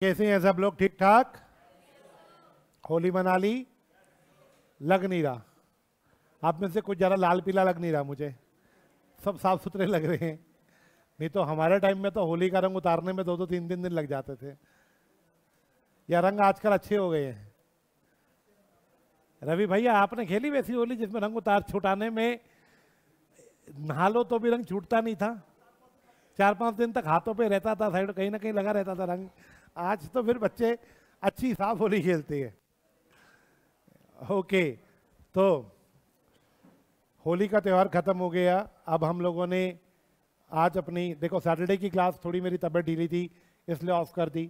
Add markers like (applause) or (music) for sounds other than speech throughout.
कैसे हैं सब लोग ठीक ठाक होली मना ली लग नहीं रहा आप में से कुछ ज़्यादा लाल पीला लग नहीं रहा मुझे सब साफ सुथरे लग रहे हैं नहीं तो हमारे टाइम में तो होली का रंग उतारने में दो दो तीन तीन दिन लग जाते थे यह रंग आजकल अच्छे हो गए हैं रवि भैया आपने खेली वैसी होली जिसमें रंग उतार छुटाने में नहा लो तो भी रंग छूटता नहीं था चार पांच दिन तक हाथों पे रहता था साइड कहीं ना कहीं लगा रहता था रंग आज तो फिर बच्चे अच्छी साफ होली खेलते हैं ओके तो होली का त्यौहार ख़त्म हो गया अब हम लोगों ने आज अपनी देखो सैटरडे की क्लास थोड़ी मेरी तबीयत ढीली थी इसलिए ऑफ कर दी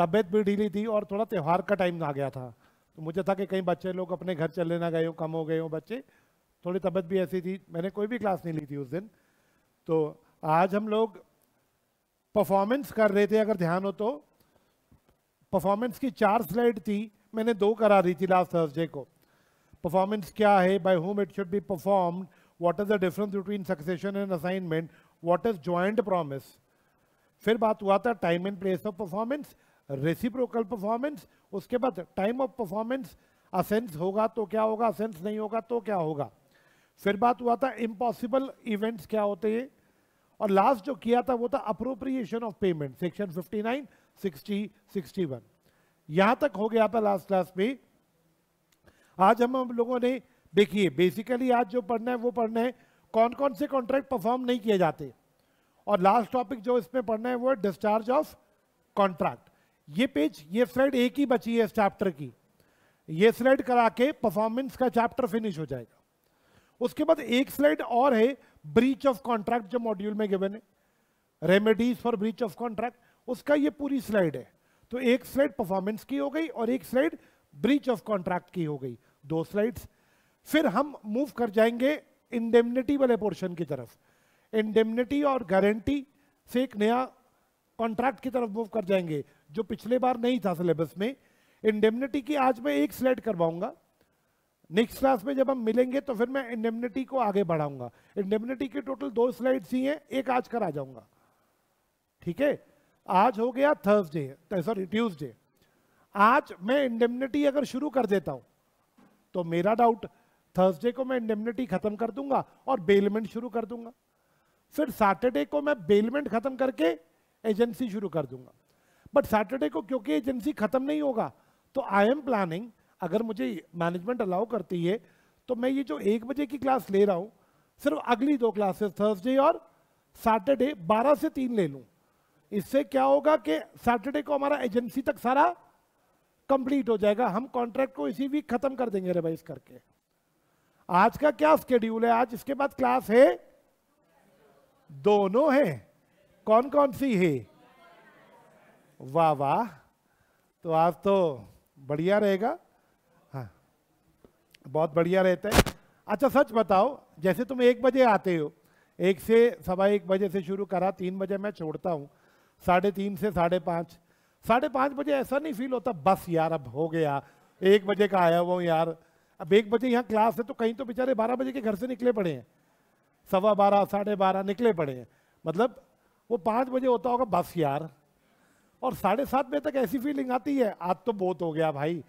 तबीयत भी ढीली थी और थोड़ा त्यौहार का टाइम आ गया था तो मुझे था कि कहीं बच्चे लोग अपने घर चले ना गए हों कम हो गए हों बच्चे थोड़ी तबीयत भी ऐसी थी मैंने कोई भी क्लास नहीं ली थी उस दिन तो आज हम लोग परफॉर्मेंस कर रहे थे अगर ध्यान हो तो परफॉर्मेंस की चार स्लाइड थी मैंने दो करा रही थी लास्ट थर्सडे को परफॉर्मेंस क्या है by whom it should be performed what is the difference between succession and assignment what is joint promise फिर बात हुआ था time and place of performance reciprocal performance उसके बाद टाइम ऑफ परफॉर्मेंस असेंस होगा तो क्या होगा असेंस नहीं होगा तो क्या होगा फिर बात हुआ था इम्पॉसिबल इवेंट्स क्या होते हैं और लास्ट जो किया था वो था appropriation of payment section 59 sixty sixty one तक हो गया था लास्ट क्लास में आज हम हम लोगों ने देखिए बेसिकली आज जो पढ़ना है वो पढ़ना है कौन कौन से कॉन्ट्रैक्ट परफॉर्म नहीं किए जाते और लास्ट टॉपिक जो इसमें पढ़ना है वो है डिस्चार्ज ऑफ कॉन्ट्रैक्ट ये पेज ये स्लाइड एक ही बची है इस चैप्टर की ये स्लाइड करा के परफॉर्मेंस का चैप्टर फिनिश हो जाएगा उसके बाद एक स्लाइड और है ब्रीच ऑफ कॉन्ट्रैक्ट जो मॉड्यूल में गिवन है remedies for breach of contract उसका ये पूरी स्लाइड है तो एक स्लाइड परफॉर्मेंस की हो गई और एक स्लाइड ब्रीच ऑफ कॉन्ट्रैक्ट की हो गई दो स्लाइड्स फिर हम मूव कर जाएंगे इंडेमनिटी वाले पोर्शन की तरफ इंडेमनिटी और गारंटी से एक नया कॉन्ट्रैक्ट की तरफ मूव कर जाएंगे जो पिछले बार नहीं था सिलेबस में इंडेमनिटी की आज मैं एक स्लाइड करवाऊंगा नेक्स्ट क्लास में जब हम मिलेंगे तो फिर मैं इंडेमनिटी को आगे बढ़ाऊंगा इंडेमनिटी के टोटल दो स्लाइड्स ही हैं एक आज कर आ जाऊंगा ठीक है आज हो गया थर्सडे सॉरी ट्यूसडे आज मैं इंडेमनिटी अगर शुरू कर देता हूं तो मेरा डाउट थर्सडे को मैं इंडेमनिटी खत्म कर दूंगा और बेलमेंट शुरू कर दूंगा फिर सैटरडे को मैं बेलमेंट खत्म करके एजेंसी शुरू कर दूंगा बट सैटरडे को क्योंकि एजेंसी खत्म नहीं होगा तो आई एम प्लानिंग अगर मुझे मैनेजमेंट अलाउ करती है तो मैं ये जो एक बजे की क्लास ले रहा हूँ सिर्फ अगली दो क्लासेस थर्सडे और सैटरडे बारह से तीन ले लूँ इससे क्या होगा कि सैटरडे को हमारा एजेंसी तक सारा कंप्लीट हो जाएगा हम कॉन्ट्रैक्ट को इसी वीक खत्म कर देंगे रिवाइज करके आज का क्या स्केड्यूल है आज इसके बाद क्लास है दोनों है कौन कौन सी है वाह वाह तो आज तो बढ़िया रहेगा हाँ बहुत बढ़िया रहता है अच्छा सच बताओ जैसे तुम एक बजे आते हो एक से सवा एक बजे से शुरू करा तीन बजे मैं छोड़ता हूँ साढ़े तीन से साढ़े पाँच साढ़े पाँच बजे ऐसा नहीं फील होता बस यार अब हो गया एक बजे का आया हुआ हूँ यार अब एक बजे यहाँ क्लास है तो कहीं तो बेचारे बारह बजे के घर से निकले पड़े हैं सवा बारह साढ़े बारह निकले पड़े हैं मतलब वो पाँच बजे होता होगा बस यार और साढ़े सात बजे तक ऐसी फीलिंग आती है आज तो बहुत हो गया भाई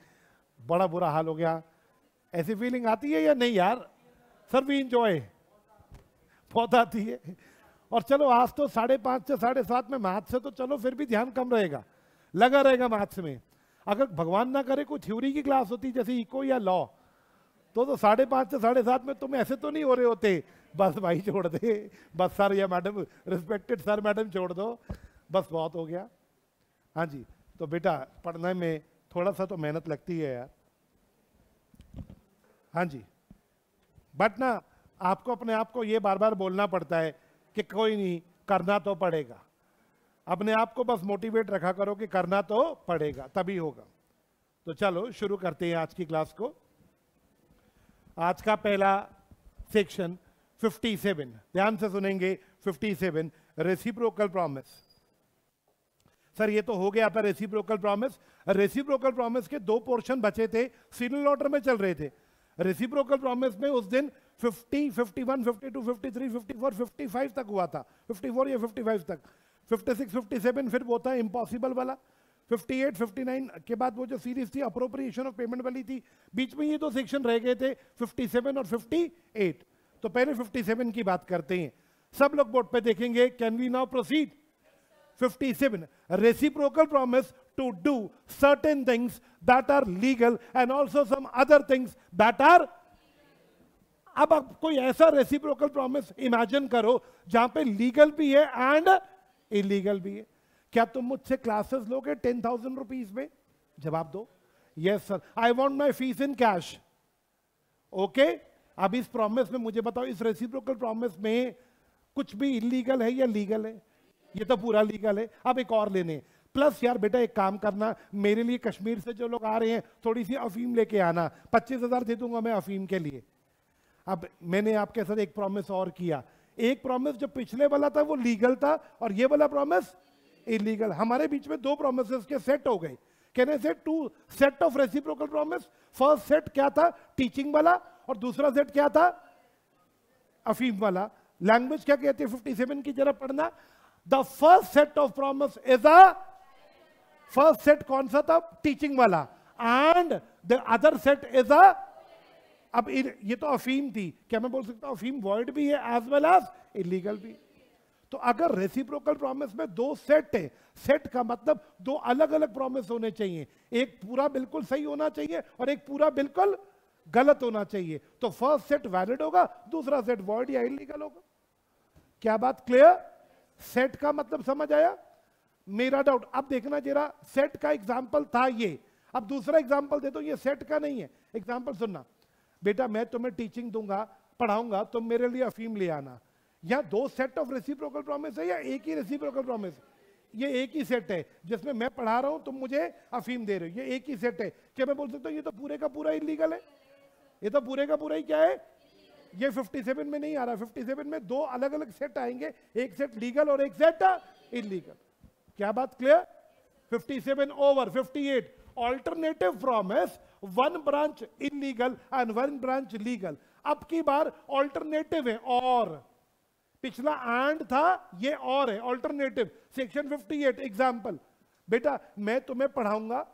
बड़ा बुरा हाल हो गया ऐसी फीलिंग आती है या नहीं यार सर वी इंजॉय बहुत आती है और चलो आज तो साढ़े पांच से साढ़े सात में मैथ्स है तो चलो फिर भी ध्यान कम रहेगा लगा रहेगा मैथ्स में अगर भगवान ना करे कोई थ्योरी की क्लास होती जैसे इको या लॉ तो तो साढ़े पांच से साढ़े सात में तुम ऐसे तो नहीं हो रहे होते बस भाई छोड़ दे बस सर या मैडम रिस्पेक्टेड सर मैडम छोड़ दो बस बहुत हो गया हाँ जी तो बेटा पढ़ने में थोड़ा सा तो मेहनत लगती है यार हाँ जी बट ना आपको अपने आप को ये बार बार बोलना पड़ता है कि कोई नहीं करना तो पड़ेगा अपने आप को बस मोटिवेट रखा करो कि करना तो पड़ेगा तभी होगा तो चलो शुरू करते हैं आज की क्लास को आज का पहला सेक्शन 57 ध्यान से सुनेंगे 57 रेसिप्रोकल प्रॉमिस सर ये तो हो गया था रेसिप्रोकल प्रॉमिस रेसिप्रोकल प्रॉमिस के दो पोर्शन बचे थे सिग्नल ऑर्डर में चल रहे थे रेसिप्रोकल प्रॉमिस में उस दिन फिफ्टी 51, 52, 53, 54, 55 तक हुआ था 54 या 55 तक 56, 57 फिर वो था इम्पॉसिबल वाला 58, 59 के बाद वो जो सीरीज थी अप्रोप्रिएशन ऑफ पेमेंट वाली थी बीच में ये दो सेक्शन रह गए थे 57 और 58 तो पहले 57 की बात करते हैं सब लोग बोर्ड पे देखेंगे can we now proceed 57 seven reciprocal to to do certain things that are legal and also other things that are अब आप कोई ऐसा रेसिप्रोकल प्रॉमिस इमेजिन करो जहां पे लीगल भी है एंड इलीगल भी है क्या तुम मुझसे क्लासेस लोगे टेन थाउजेंड रुपीज में जवाब दो yes sir I want my fees in cash okay अब इस प्रॉमिस में मुझे बताओ इस रेसिप्रोकल प्रॉमिस में कुछ भी इलीगल है या लीगल है ये तो पूरा लीगल है अब एक और लेने प्लस यार बेटा एक काम करना मेरे लिए कश्मीर से जो लोग आ रहे हैं थोड़ी सी अफीम लेके आना पच्चीस हजार दे दूंगा मैं अफीम के लिए अब मैंने आपके साथ एक प्रॉमिस और किया एक प्रॉमिस जो पिछले वाला था वो लीगल था और ये वाला प्रॉमिस इलीगल हमारे बीच में दो प्रोमिस के सेट हो गए कहने से two set of reciprocal promise first set क्या था टीचिंग वाला और दूसरा सेट क्या था अफीम वाला लैंग्वेज क्या कहती है सेवन की जरा पढ़ना the first set of promise is a first set कौन सा था टीचिंग वाला and the other set is a अब ये तो अफीम थी क्या मैं बोल सकता हूँ अफीम वर्ड भी है एज वेल एज इलीगल भी तो अगर रेसिप्रोकल प्रॉमिस में दो सेट है सेट का मतलब दो अलग अलग प्रॉमिस होने चाहिए एक पूरा बिल्कुल सही होना चाहिए और एक पूरा बिल्कुल गलत होना चाहिए तो फर्स्ट सेट वैलिड होगा दूसरा सेट वर्ड या इलीगल होगा क्या बात क्लियर सेट का मतलब समझ आया मेरा डाउट अब देखना जरा सेट का एग्जाम्पल था ये अब दूसरा एग्जाम्पल दे दो ये सेट का नहीं है एग्जाम्पल सुनना बेटा मैं तुम्हें टीचिंग दूंगा पढ़ाऊंगा तुम मेरे लिए अफीम ले आना यहाँ दो सेट ऑफ रेसिप्रोकल प्रॉमिस है या एक ही रेसिप्रोकल प्रॉमिस ये एक ही सेट है जिसमें मैं पढ़ा रहा हूँ तुम मुझे अफीम दे रहे हो ये एक ही सेट है क्या मैं बोल सकता हूँ ये तो पूरे का पूरा इलीगल है ये तो पूरे का पूरा ही क्या है ये 57 में नहीं आ रहा 57 में दो अलग अलग सेट आएंगे एक सेट लीगल और एक सेट इलीगल क्या बात clear 57 over 58 alternative promise one branch illegal and one branch legal अब की बार ऑल्टरनेटिव है और पिछला एंड था ये और है ऑल्टरनेटिव सेक्शन 58 एग्जाम्पल बेटा मैं तुम्हें पढ़ाऊंगा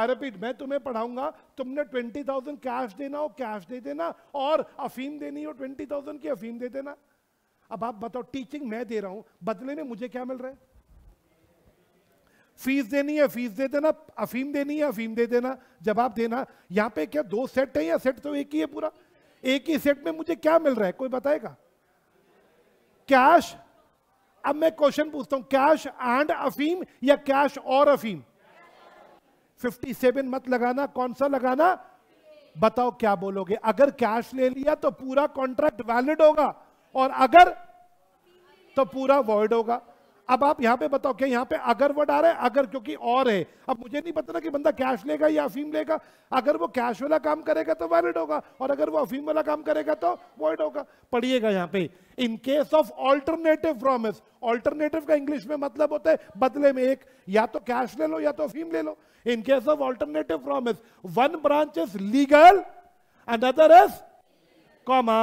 आई रिपीट मैं तुम्हें पढ़ाऊंगा तुमने ट्वेंटी थाउजेंड कैश देना हो कैश दे देना और अफीम देनी हो ट्वेंटी थाउजेंड की अफीम दे देना अब आप बताओ टीचिंग मैं दे रहा हूं बदले में मुझे क्या मिल रहा है फीस देनी है फीस दे देना अफीम देनी है अफीम दे देना जवाब देना यहाँ पे क्या दो सेट है या सेट तो एक ही है पूरा एक ही सेट में मुझे क्या मिल रहा है कोई बताएगा कैश अब मैं क्वेश्चन पूछता हूं कैश एंड अफीम या कैश और अफीम 57 मत लगाना कौन सा लगाना बताओ क्या बोलोगे अगर कैश ले लिया तो पूरा कॉन्ट्रैक्ट वैलिड होगा और अगर तो पूरा वॉइड होगा अब आप यहाँ पे बताओ क्या यहाँ पे अगर वर्ड आ रहा है अगर क्योंकि और है अब मुझे नहीं पता ना कि बंदा कैश लेगा या अफीम लेगा अगर वो कैश वाला काम करेगा तो वैलिड होगा और अगर वो अफीम वाला काम करेगा तो वॉइड होगा पढ़िएगा यहाँ पे in case of alternative promise alternative का इंग्लिश में मतलब होता है बदले में एक या तो कैश ले लो या तो अफीम ले लो in case of alternative promise one branch is legal other is comma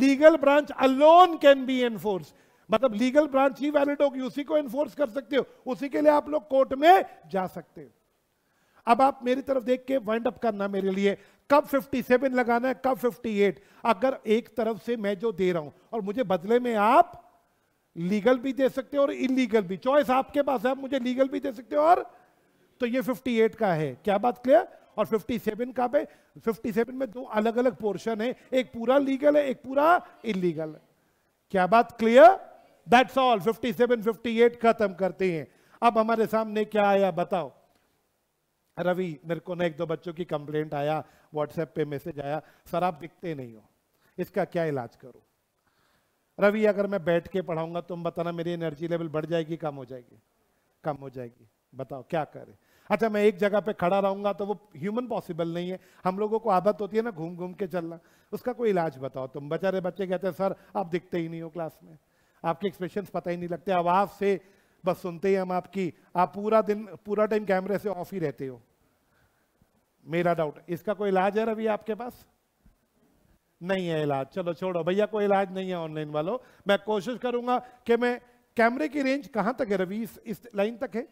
legal branch alone can be enforce मतलब लीगल ब्रांच ही वैलिड होगी उसी को एनफोर्स कर सकते हो उसी के लिए आप लोग कोर्ट में जा सकते हो अब आप मेरी तरफ देख के वाइंड अप करना मेरे लिए कब 57 लगाना है कब 58 अगर एक तरफ से मैं जो दे रहा हूं और मुझे बदले में आप लीगल भी दे सकते हो और इलीगल भी चॉइस आपके पास है आप मुझे लीगल भी दे सकते हो और तो ये 58 का है क्या बात क्लियर और 57 का पे 57 में दो अलग अलग पोर्शन है एक पूरा लीगल है एक पूरा इलीगल क्या बात क्लियर दैट्स ऑल 57, 58 खत्म करते हैं अब हमारे सामने क्या आया बताओ रवि मेरे को ना एक दो बच्चों की कंप्लेंट आया व्हाट्सएप पे मैसेज आया सर आप दिखते नहीं हो इसका क्या इलाज करो रवि अगर मैं बैठ के पढ़ाऊंगा तुम बताना मेरी एनर्जी लेवल बढ़ जाएगी कम हो जाएगी कम हो जाएगी बताओ क्या करें अच्छा मैं एक जगह पे खड़ा रहूंगा तो वो ह्यूमन पॉसिबल नहीं है हम लोगों को आदत होती है ना घूम घूम के चलना उसका कोई इलाज बताओ तुम बेचारे बच्चे कहते हैं सर आप दिखते ही नहीं हो क्लास में आपके एक्सप्रेशन पता ही नहीं लगते आवाज़ से बस सुनते ही हम आपकी आप पूरा दिन पूरा टाइम कैमरे से ऑफ ही रहते हो मेरा डाउट इसका कोई इलाज है रवि आपके पास नहीं है इलाज चलो छोड़ो भैया कोई इलाज नहीं है ऑनलाइन वालों मैं कोशिश करूंगा कि मैं कैमरे की रेंज कहां तक है रवि इस, इस लाइन तक है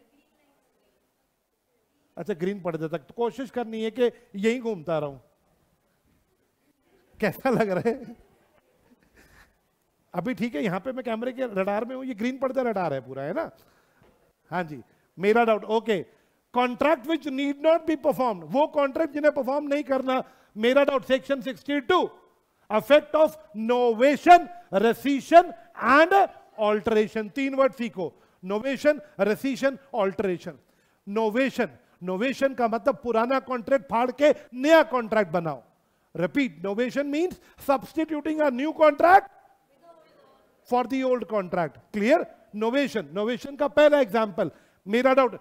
अच्छा ग्रीन पड़ तक तो कोशिश करनी है कि यही घूमता रहूं कैसा लग रहा है अभी ठीक है यहाँ पे मैं कैमरे के रडार में हूँ ये ग्रीन पर्दा रडार है पूरा है ना हाँ जी मेरा doubt okay contract which need not be perform वो कॉन्ट्रैक्ट जिन्हें परफॉर्म नहीं करना मेरा doubt section two affect of novation rescission and alteration तीन वर्ड सीखो novation rescission alteration novation novation का मतलब पुराना कॉन्ट्रैक्ट फाड़ के नया कॉन्ट्रैक्ट बनाओ repeat novation means substituting a new contract for the old contract clear novation novation का पहला एग्जाम्पल मेरा डाउट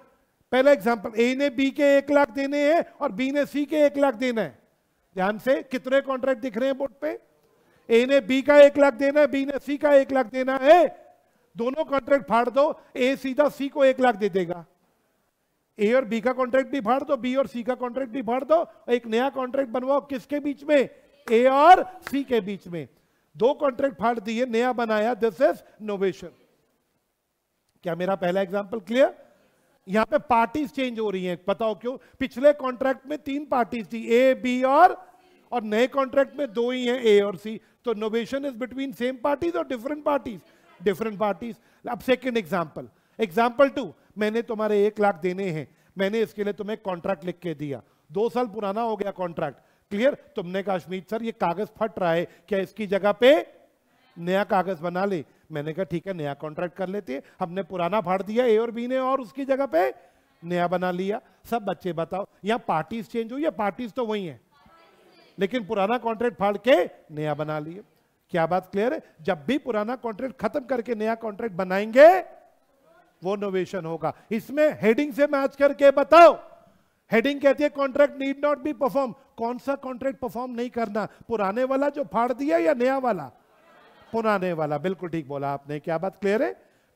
पहला एग्जाम्पल ए ने बी के एक लाख देने हैं और बी ने सी के एक लाख देना है ध्यान से कितने कॉन्ट्रैक्ट दिख रहे हैं बोर्ड पे ए ने बी का एक लाख देना है बी ने सी का एक लाख देना है दोनों कॉन्ट्रैक्ट फाड़ दो ए सीधा सी को एक लाख दे देगा ए और बी का कॉन्ट्रैक्ट भी फाड़ दो बी और सी का कॉन्ट्रैक्ट भी फाड़ दो एक नया कॉन्ट्रैक्ट बनवाओ किसके बीच में ए और सी के बीच में दो कॉन्ट्रैक्ट फाड़ दिए नया बनाया दिस इज नोवेशन क्या मेरा पहला एग्जाम्पल क्लियर यहां पे पार्टीज चेंज हो रही हैं बताओ क्यों पिछले कॉन्ट्रैक्ट में तीन पार्टीज थी ए बी और और नए कॉन्ट्रैक्ट में दो ही हैं ए और सी तो novation is between same parties और डिफरेंट पार्टीज डिफरेंट पार्टीज अब सेकेंड एग्जाम्पल एग्जाम्पल टू मैंने तुम्हारे एक लाख देने हैं मैंने इसके लिए तुम्हें कॉन्ट्रैक्ट लिख के दिया दो साल पुराना हो गया कॉन्ट्रैक्ट क्लियर तुमने कहा अश्मीत सर ये कागज फट रहा है क्या इसकी जगह पे नया कागज बना ले मैंने कहा ठीक है नया कॉन्ट्रैक्ट कर लेते हैं हमने पुराना फाड़ दिया ए और बी ने और उसकी जगह पे नया बना लिया सब बच्चे बताओ यहाँ पार्टीज चेंज हुई या पार्टीज तो वही है लेकिन पुराना कॉन्ट्रैक्ट फाड़ के नया बना लिया क्या बात क्लियर है जब भी पुराना कॉन्ट्रैक्ट खत्म करके नया कॉन्ट्रैक्ट बनाएंगे वो नोवेशन होगा इसमें हेडिंग से मैच करके बताओ हेडिंग कहती है contract need not be perform कौन सा कॉन्ट्रैक्ट परफॉर्म नहीं करना पुराने वाला जो फाड़ दिया या नया वाला पुराने वाला बिल्कुल ठीक बोला आपने क्या बात क्लियर है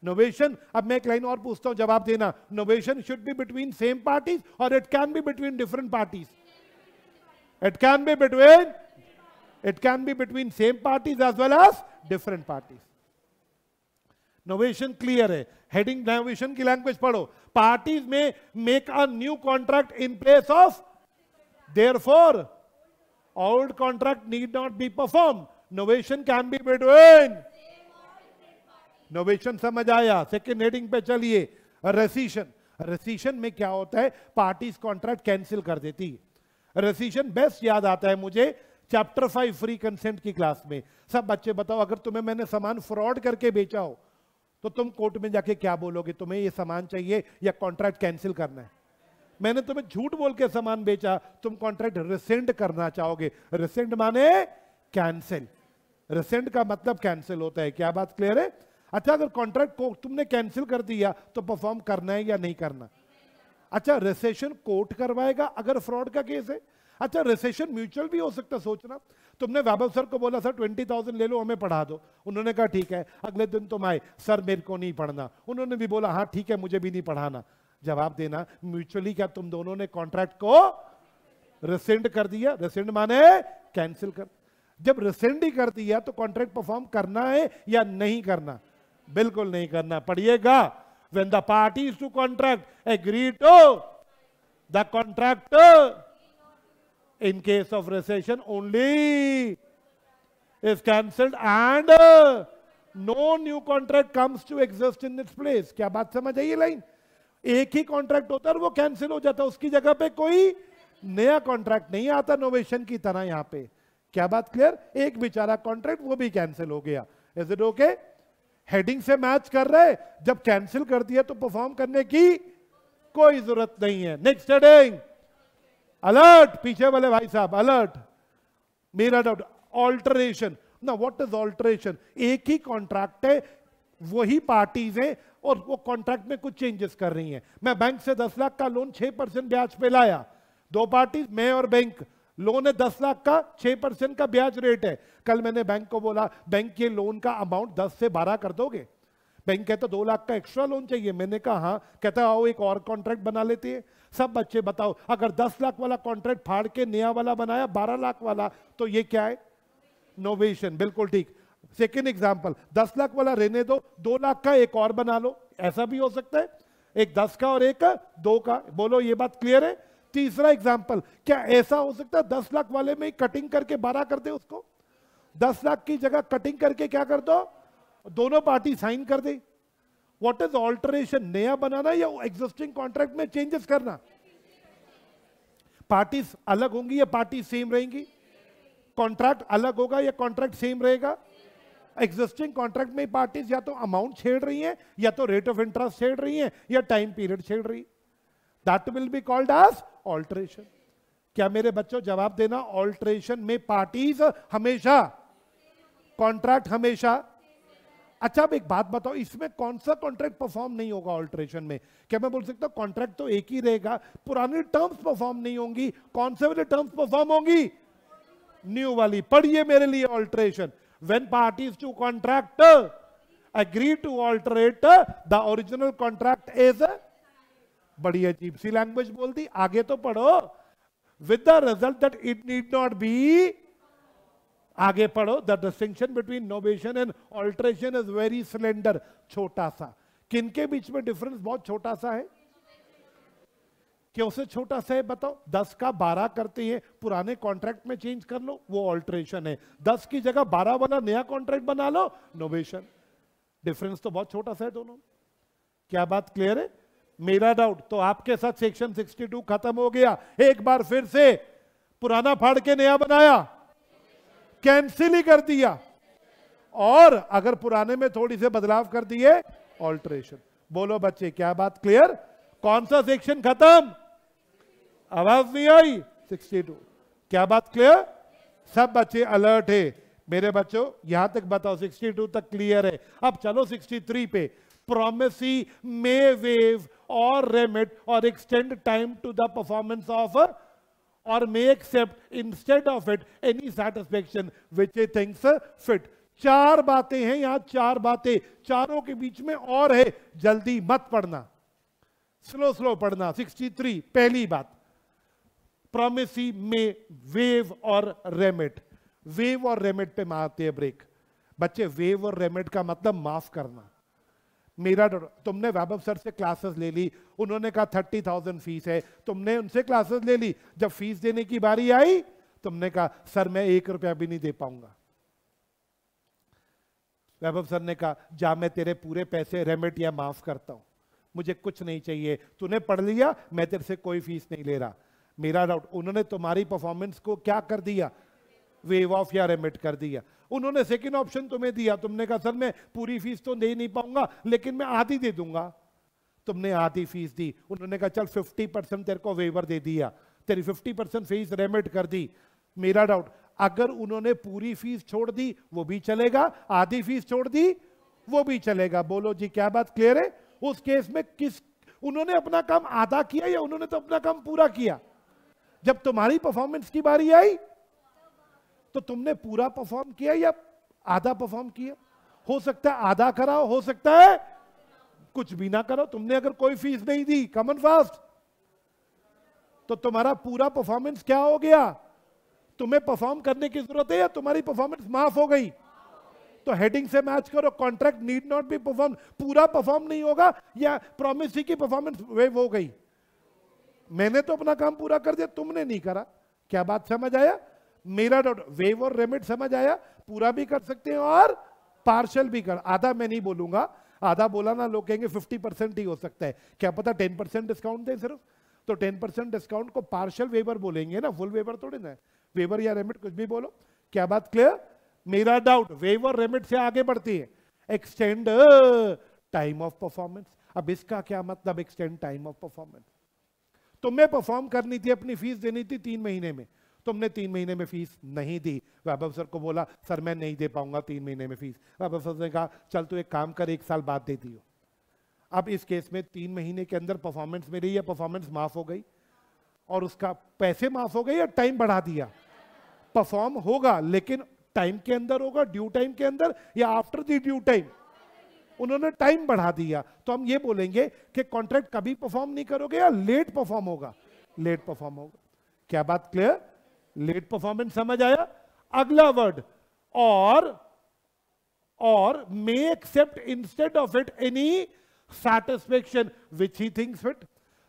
नोवेशन अब मैं एक लाइन और पूछता हूं जवाब देना novation should be between same parties और it can be between different parties it can be between it can be between same parties as well as different parties novation clear है हेडिंग डेविशन की language पढ़ो parties में make a new contract in place of their for old contract need not be perform novation can be between novation समझ आया second heading पे चलिए rescission rescission में क्या होता है पार्टीज कॉन्ट्रैक्ट कैंसिल कर देती है रेसिशन बेस्ट याद आता है मुझे चैप्टर फाइव फ्री कंसेंट की क्लास में सब बच्चे बताओ अगर तुम्हें मैंने सामान फ्रॉड करके बेचा हो तो तुम कोर्ट में जाके क्या बोलोगे तुम्हें ये सामान चाहिए या कॉन्ट्रैक्ट कैंसिल करना है मैंने तुम्हें झूठ बोल के सामान बेचा तुम कॉन्ट्रैक्ट रिसेंड करना चाहोगे रिसेंड माने कैंसिल रिसेंट का मतलब कैंसिल होता है क्या बात क्लियर है अच्छा अगर कॉन्ट्रैक्ट को तुमने कैंसिल कर दिया तो परफॉर्म करना है या नहीं करना अच्छा रिसेशन कोर्ट करवाएगा अगर फ्रॉड का केस है अच्छा रिसेशन म्यूचुअल भी हो सकता सोचना तुमने वैभव सर को बोला सर ट्वेंटी थाउजेंड ले लो हमें पढ़ा दो उन्होंने कहा ठीक है अगले दिन तुम तो आए सर मेरे को नहीं पढ़ना उन्होंने भी बोला हाँ ठीक है मुझे भी नहीं पढ़ाना जवाब देना म्यूचुअली क्या तुम दोनों ने कॉन्ट्रैक्ट को रिसेंड कर दिया रिसेंड माने कैंसिल कर जब रिसेंड ही कर दिया तो कॉन्ट्रैक्ट परफॉर्म करना है या नहीं करना बिल्कुल नहीं करना पढ़िएगा when the party to contract agree to the contract in case of recession only is cancelled and uh, no new contract comes to exist in its place क्या बात समझ आई लाइन एक ही कॉन्ट्रैक्ट होता है वो कैंसिल हो जाता है उसकी जगह पे कोई नया कॉन्ट्रैक्ट नहीं आता नोवेशन की तरह यहाँ पे क्या बात क्लियर एक बेचारा कॉन्ट्रैक्ट वो भी कैंसिल हो गया इज इट ओके हेडिंग से मैच कर रहे जब कैंसिल कर दिया तो परफॉर्म करने की कोई जरूरत नहीं है नेक्स्ट हेडिंग अलर्ट पीछे वाले भाई साहब अलर्ट मेरा डाउट ऑल्टरेशन ना व्हाट इज ऑल्टरेशन एक ही कॉन्ट्रैक्ट है वही पार्टीज है और वो कॉन्ट्रैक्ट में कुछ चेंजेस कर रही हैं मैं बैंक से दस लाख का लोन छह परसेंट ब्याज पे लाया दो पार्टीज मैं और बैंक लोन है दस लाख का छह परसेंट का ब्याज रेट है कल मैंने बैंक को बोला बैंक के लोन का अमाउंट दस से बारह कर दोगे बैंक कहता दो लाख का एक्स्ट्रा लोन चाहिए मैंने कहा हाँ कहता आओ एक और कॉन्ट्रैक्ट बना लेती है सब बच्चे बताओ अगर दस लाख वाला कॉन्ट्रैक्ट फाड़ के नया वाला बनाया बारह लाख वाला तो ये क्या है नोवेशन बिल्कुल ठीक सेकेंड एग्जाम्पल दस लाख वाला रहने दो दो लाख का एक और बना लो ऐसा भी हो सकता है एक दस का और एक का दो का बोलो ये बात क्लियर है तीसरा एग्जाम्पल क्या ऐसा हो सकता है दस लाख वाले में कटिंग करके बारह कर दे उसको दस लाख की जगह कटिंग करके क्या कर दो दोनों पार्टी साइन कर दे व्हाट इज ऑल्टरेशन नया बनाना या एग्जिस्टिंग कॉन्ट्रैक्ट में चेंजेस करना पार्टी अलग होंगी या पार्टी सेम रहेंगी कॉन्ट्रैक्ट अलग होगा या कॉन्ट्रैक्ट सेम रहेगा एग्जिस्टिंग कॉन्ट्रैक्ट में पार्टीज या तो अमाउंट छेड़ रही हैं या तो रेट ऑफ इंटरेस्ट छेड़ रही हैं या टाइम पीरियड छेड़ रही that will be called as alteration क्या मेरे बच्चों जवाब देना ऑल्ट्रेशन में पार्टीज हमेशा कॉन्ट्रैक्ट हमेशा अच्छा अब एक बात बताओ इसमें कौन सा कॉन्ट्रैक्ट परफॉर्म नहीं होगा ऑल्ट्रेशन में क्या मैं बोल सकता हूं कॉन्ट्रैक्ट तो एक ही रहेगा पुरानी टर्म्स परफॉर्म नहीं होंगी कौन से वाले टर्म्स परफॉर्म होंगी न्यू वाली पढ़िए मेरे लिए alteration when parties to contract agree to alterate the original contract is बड़ी अजीब सी लैंग्वेज बोल दी आगे तो पढ़ो with the result that it need not be आगे पढ़ो the distinction between novation and alteration is very slender छोटा सा किन के बीच में डिफरेंस बहुत छोटा सा है क्यों से छोटा सा है बताओ दस का बारह करते हैं पुराने कॉन्ट्रैक्ट में चेंज कर लो वो ऑल्ट्रेशन है दस की जगह बारह बना नया कॉन्ट्रैक्ट बना लो नोवेशन डिफरेंस तो बहुत छोटा सा है दोनों क्या बात क्लियर है मेरा डाउट तो आपके साथ सेक्शन टू खत्म हो गया एक बार फिर से पुराना फाड़ के नया बनाया कैंसिल ही कर दिया और अगर पुराने में थोड़ी से बदलाव कर दिए ऑल्ट्रेशन बोलो बच्चे क्या बात क्लियर कौन सा सेक्शन खत्म आवाज नहीं आई 62 क्या बात क्लियर सब बच्चे अलर्ट है मेरे बच्चों यहां तक बताओ 62 तक क्लियर है अब चलो 63 पे प्रोमेसी मे वेव और रेमिट और extend time to the performance of or may accept instead of it any satisfaction which he thinks fit. चार बातें हैं यहां चार बातें चारों के बीच में और है जल्दी मत पढ़ना स्लो स्लो पढ़ना 63 पहली बात प्रोमिसी में वेव और रेमेट वेव और रेमेट पे मारते हैं ब्रेक बच्चे वेव और रेमेट का मतलब माफ करना मेरा तुमने वैभव सर से क्लासेस ले ली उन्होंने कहा थर्टी थाउजेंड फीस है तुमने उनसे क्लासेस ले ली जब फीस देने की बारी आई तुमने कहा सर मैं एक रुपया भी नहीं दे पाऊंगा वैभव सर ने कहा जा मैं तेरे पूरे पैसे रेमेट या माफ करता हूं मुझे कुछ नहीं चाहिए तूने पढ़ लिया मैं तेरे से कोई फीस नहीं ले रहा मेरा डाउट उन्होंने तुम्हारी परफॉर्मेंस को क्या कर दिया वेव ऑफ या रेमिट कर दिया उन्होंने सेकेंड ऑप्शन तुम्हें दिया तुमने कहा सर मैं पूरी फीस तो दे नहीं पाऊंगा लेकिन मैं आधी दे दूंगा तुमने आधी फीस दी उन्होंने कहा चल 50 परसेंट तेरे को वेवर दे दिया तेरी 50 परसेंट फीस रेमिट कर दी मेरा डाउट अगर उन्होंने पूरी फीस छोड़ दी वो भी चलेगा आधी फीस छोड़ दी वो भी चलेगा बोलो जी क्या बात क्लियर है उस केस में किस उन्होंने अपना काम आधा किया या उन्होंने तो अपना काम पूरा किया जब तुम्हारी परफॉर्मेंस की बारी आई तो तुमने पूरा परफॉर्म किया या आधा परफॉर्म किया हो सकता है आधा कराओ हो सकता है कुछ भी ना करो तुमने अगर कोई फीस नहीं दी कॉमन फास्ट तो तुम्हारा पूरा परफॉर्मेंस क्या हो गया तुम्हें परफॉर्म करने की जरूरत है या तुम्हारी परफॉर्मेंस माफ हो गई तो हेडिंग से मैच करो contract need not be perform पूरा परफॉर्म नहीं होगा या प्रॉमिस की परफॉर्मेंस वेव हो गई मैंने तो अपना काम पूरा कर दिया तुमने नहीं करा क्या बात समझ आया मेरा डाउट वेव और रेमिट समझ आया पूरा भी कर सकते हैं और पार्शल भी कर आधा मैं नहीं बोलूंगा आधा बोला ना लोग कहेंगे फिफ्टी परसेंट ही हो सकता है क्या पता टेन परसेंट डिस्काउंट दें सिर्फ तो टेन परसेंट डिस्काउंट को पार्शल वेवर बोलेंगे ना फुल वेवर थोड़ी ना वेवर या रेमिट कुछ भी बोलो क्या बात क्लियर मेरा डाउट वेवर रेमिट से आगे बढ़ती है एक्सटेंड टाइम ऑफ परफॉर्मेंस अब इसका क्या मतलब एक्सटेंड टाइम ऑफ परफॉर्मेंस तो मैं परफॉर्म करनी थी अपनी फीस देनी थी तीन महीने में तुमने तीन महीने में फीस नहीं दी वैभव सर को बोला सर मैं नहीं दे पाऊंगा तीन महीने में फीस वैभव सर ने कहा चल तू एक काम कर एक साल बाद दे दियो अब इस केस में तीन महीने के अंदर परफॉर्मेंस मेरी या परफॉर्मेंस माफ हो गई और उसका पैसे माफ हो गए या टाइम बढ़ा दिया परफॉर्म होगा लेकिन टाइम के अंदर होगा ड्यू टाइम के अंदर या आफ्टर दी ड्यू टाइम उन्होंने टाइम बढ़ा दिया तो हम ये बोलेंगे कि कॉन्ट्रैक्ट कभी परफॉर्म नहीं करोगे या लेट परफॉर्म होगा लेट परफॉर्म होगा क्या बात क्लियर लेट परफॉर्मेंस समझ आया अगला वर्ड और और may accept instead of it any satisfaction which he thinks fit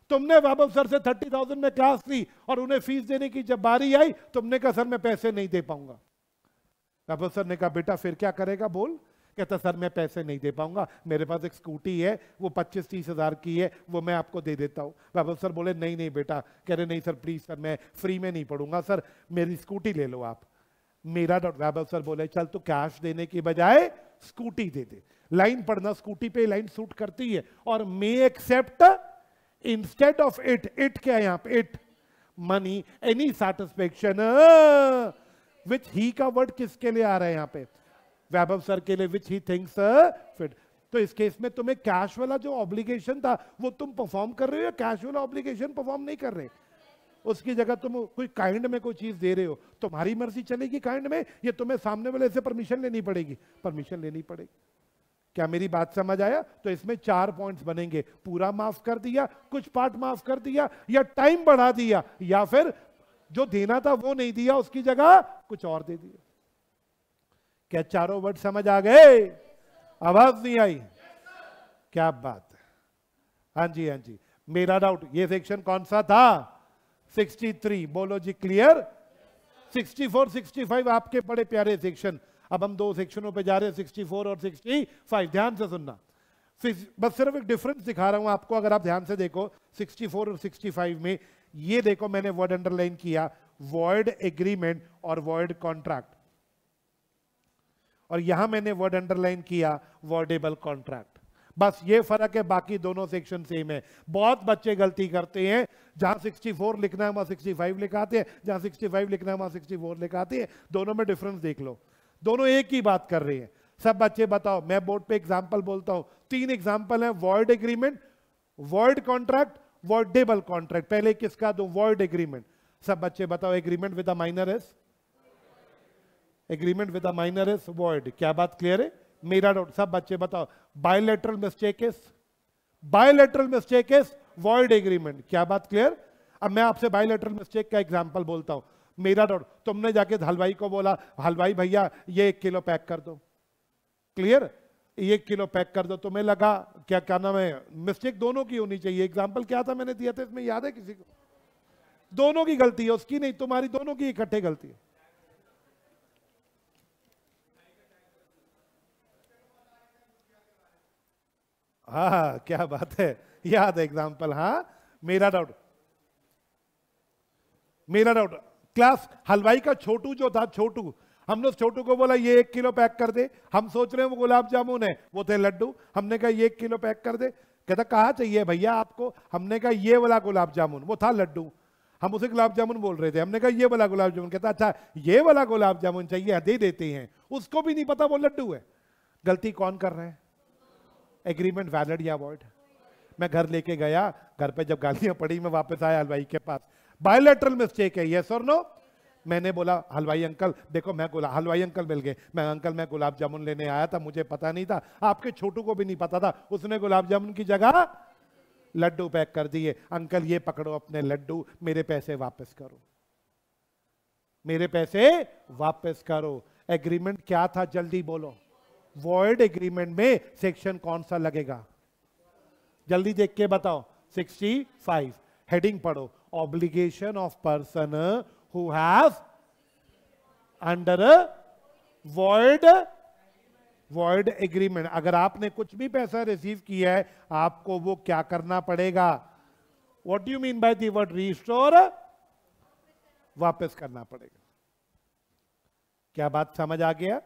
तुमने वैभव सर से थर्टी थाउजेंड में क्लास ली और उन्हें फीस देने की जब बारी आई तुमने कहा सर मैं पैसे नहीं दे पाऊंगा वैभव सर ने कहा बेटा फिर क्या करेगा बोल कहता तो सर मैं पैसे नहीं दे पाऊंगा मेरे पास एक स्कूटी है वो पच्चीस तीस हज़ार की है वो मैं आपको दे देता हूँ बाबा सर बोले नहीं नहीं बेटा कह रहे नहीं सर प्लीज़ सर मैं फ्री में नहीं पढ़ूंगा सर मेरी स्कूटी ले लो आप मेरा वैभव सर बोले चल तो कैश देने के बजाय स्कूटी दे दे लाइन पढ़ना स्कूटी पे लाइन सूट करती है और may accept instead of it it क्या है यहां it money any satisfaction which he का वर्ड किसके लिए आ रहा है यहां पे वैभव सर के लिए विच ही थिंग्स फिट तो इस केस में तुम्हें कैश वाला जो ऑब्लिगेशन था वो तुम परफॉर्म कर रहे हो या कैश वाला ऑब्लिगेशन परफॉर्म नहीं कर रहे उसकी जगह तुम कोई काइंड में कोई चीज दे रहे हो तुम्हारी मर्जी चलेगी काइंड में ये तुम्हें सामने वाले से परमिशन लेनी पड़ेगी परमिशन लेनी पड़ेगी क्या मेरी बात समझ आया तो इसमें चार पॉइंट्स बनेंगे पूरा माफ कर दिया कुछ पार्ट माफ कर दिया या टाइम बढ़ा दिया या फिर जो देना था वो नहीं दिया उसकी जगह कुछ और दे दिया क्या चारों वर्ड समझ आ गए आवाज नहीं आई क्या बात हाँ जी हाँ जी मेरा डाउट ये सेक्शन कौन सा था 63 बोलो जी क्लियर 64 65 आपके बड़े प्यारे सेक्शन अब हम दो सेक्शनों पे जा रहे हैं 64 और 65 ध्यान से सुनना बस सिर्फ एक डिफरेंस दिखा रहा हूं आपको अगर आप ध्यान से देखो 64 और 65 में ये देखो मैंने वर्ड अंडरलाइन किया वर्ड एग्रीमेंट और वर्ड कॉन्ट्रैक्ट और यहां मैंने वर्ड अंडरलाइन किया वर्डेबल कॉन्ट्रैक्ट बस ये फर्क है बाकी दोनों सेक्शन सेम है बहुत बच्चे गलती करते हैं जहां 64 लिखना है वहां 65 लिखाते हैं जहां 65 लिखना है वहां 64 लिखाते हैं दोनों में डिफरेंस देख लो दोनों एक ही बात कर रहे हैं सब बच्चे बताओ मैं बोर्ड पे एग्जाम्पल बोलता हूं तीन एग्जाम्पल है void agreement void contract voidable contract पहले किसका दो वर्ड एग्रीमेंट सब बच्चे बताओ agreement with minor is agreement with a minor is void क्या बात क्लियर है मेरा डाउट सब बच्चे बताओ bilateral mistake is bilateral mistake is void agreement क्या बात क्लियर अब मैं आपसे बायोलेटरल मिस्टेक का एग्जाम्पल बोलता हूँ मेरा डॉट तुमने जाके हलवाई को बोला हलवाई भैया ये एक किलो पैक कर दो क्लियर एक किलो पैक कर दो तुम्हें लगा क्या क्या नाम है मिस्टेक दोनों की होनी चाहिए एग्जाम्पल क्या था मैंने दिया था इसमें याद है किसी को दोनों की गलती है उसकी नहीं तुम्हारी दोनों की इकट्ठे गलती है हा हाँ, क्या बात है याद एग्जाम्पल हाँ मेरा डाउट मेरा डाउट क्लास हलवाई का छोटू जो था छोटू हमने उस छोटू को बोला ये एक किलो पैक कर दे हम सोच रहे हैं वो गुलाब जामुन है वो थे लड्डू हमने कहा ये एक किलो पैक कर दे कहता कहा चाहिए भैया आपको हमने कहा ये वाला गुलाब जामुन वो था लड्डू हम उसे गुलाब जामुन बोल रहे थे हमने कहा ये वाला गुलाब जामुन कहता अच्छा ये वाला गुलाब जामुन चाहिए हाँ, दे देते हैं उसको भी नहीं पता वो लड्डू है गलती कौन कर रहे हैं एग्रीमेंट वैलिड या अवॉइड मैं घर लेके गया घर पे जब गालियां पड़ी मैं वापस आया हलवाई के पास बायोलेटरल मिस्टेक है यस और नो मैंने बोला हलवाई अंकल देखो मैं गुलाब हलवाई अंकल मिल गए मैं अंकल मैं गुलाब जामुन लेने आया था मुझे पता नहीं था आपके छोटू को भी नहीं पता था उसने गुलाब जामुन की जगह लड्डू पैक कर दिए अंकल ये पकड़ो अपने लड्डू मेरे पैसे वापस करो मेरे पैसे वापस करो एग्रीमेंट क्या था जल्दी बोलो वॉइड एग्रीमेंट में सेक्शन कौन सा लगेगा जल्दी देख के बताओ 65 हेडिंग पढ़ो obligation of person who have under void void agreement अगर आपने कुछ भी पैसा रिसीव किया है आपको वो क्या करना पड़ेगा what you mean by the word restore वापस करना पड़ेगा क्या बात समझ आ गया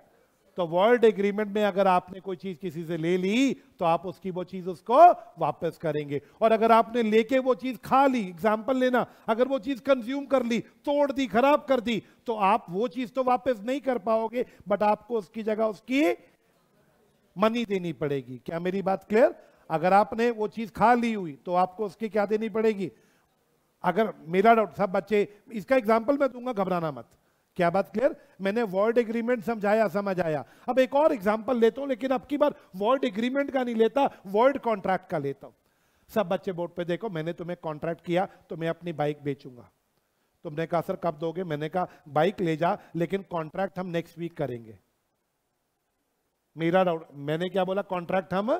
तो वर्ल्ड एग्रीमेंट में अगर आपने कोई चीज किसी से ले ली तो आप उसकी वो चीज उसको वापस करेंगे और अगर आपने लेके वो चीज खा ली एग्जाम्पल लेना अगर वो चीज कंज्यूम कर ली तोड़ दी खराब कर दी तो आप वो चीज तो वापस नहीं कर पाओगे बट आपको उसकी जगह उसकी मनी देनी पड़ेगी क्या मेरी बात क्लियर अगर आपने वो चीज खा ली हुई तो आपको उसकी क्या देनी पड़ेगी अगर मेरा डॉक्टर साहब बच्चे इसका एग्जाम्पल मैं दूंगा घबराना मत क्या बात क्लियर मैंने वर्ड एग्रीमेंट समझाया समझ आया अब एक और एग्जाम्पल लेता हूं लेकिन अब की बार वर्ड एग्रीमेंट का नहीं लेता वर्ड कॉन्ट्रैक्ट का लेता हूं सब बच्चे बोर्ड पे देखो मैंने तुम्हें कॉन्ट्रैक्ट किया तो मैं अपनी बाइक बेचूंगा तुमने कहा सर कब दोगे मैंने कहा बाइक ले जा लेकिन कॉन्ट्रैक्ट हम नेक्स्ट वीक करेंगे मेरा डाउट मैंने क्या बोला कॉन्ट्रैक्ट हम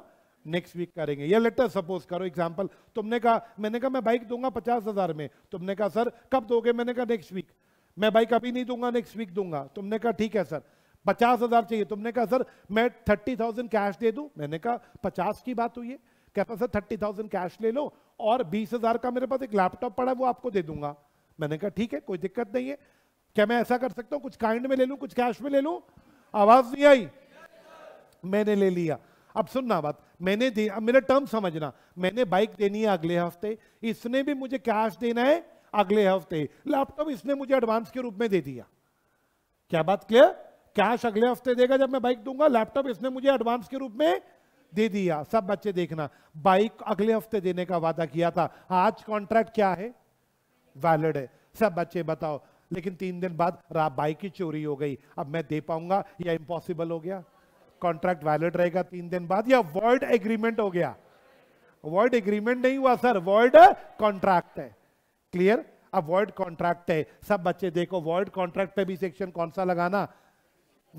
नेक्स्ट वीक करेंगे या लेटर सपोज करो एग्जांपल तुमने कहा मैंने कहा मैं बाइक दूंगा पचास हजार में तुमने कहा सर कब दोगे मैंने कहा नेक्स्ट वीक मैं बाइक अभी नहीं दूंगा नेक्स्ट वीक दूंगा तुमने कहा ठीक है सर पचास हजार चाहिए तुमने कहा सर मैं थर्टी थाउजेंड कैश दे दूं मैंने कहा पचास की बात हुई है कहता सर थर्टी थाउजेंड कैश ले लो और बीस हजार का मेरे पास एक लैपटॉप पड़ा है वो आपको दे दूंगा मैंने कहा ठीक है कोई दिक्कत नहीं है क्या मैं ऐसा कर सकता हूँ कुछ काइंड में ले लू कुछ कैश में ले लू आवाज नहीं आई मैंने ले लिया अब सुनना बात मैंने दे मेरा टर्म समझना मैंने बाइक देनी है अगले हफ्ते इसने भी मुझे कैश देना है अगले हफ्ते लैपटॉप इसने मुझे एडवांस के रूप में दे दिया क्या बात क्लियर कैश अगले हफ्ते देगा जब मैं बाइक दूंगा लैपटॉप इसने मुझे एडवांस के रूप में दे दिया सब बच्चे देखना बाइक अगले हफ्ते देने का वादा किया था आज कॉन्ट्रैक्ट क्या है वैलिड है सब बच्चे बताओ लेकिन तीन दिन बाद बाइक की चोरी हो गई अब मैं दे पाऊंगा या इम्पॉसिबल हो गया कॉन्ट्रैक्ट वैलिड रहेगा तीन दिन बाद या वर्ड एग्रीमेंट हो गया वर्ड एग्रीमेंट नहीं हुआ सर वर्ड कॉन्ट्रैक्ट है क्लियर अब वर्ड कॉन्ट्रैक्ट है सब बच्चे देखो वर्ड कॉन्ट्रैक्ट पे भी सेक्शन कौन सा लगाना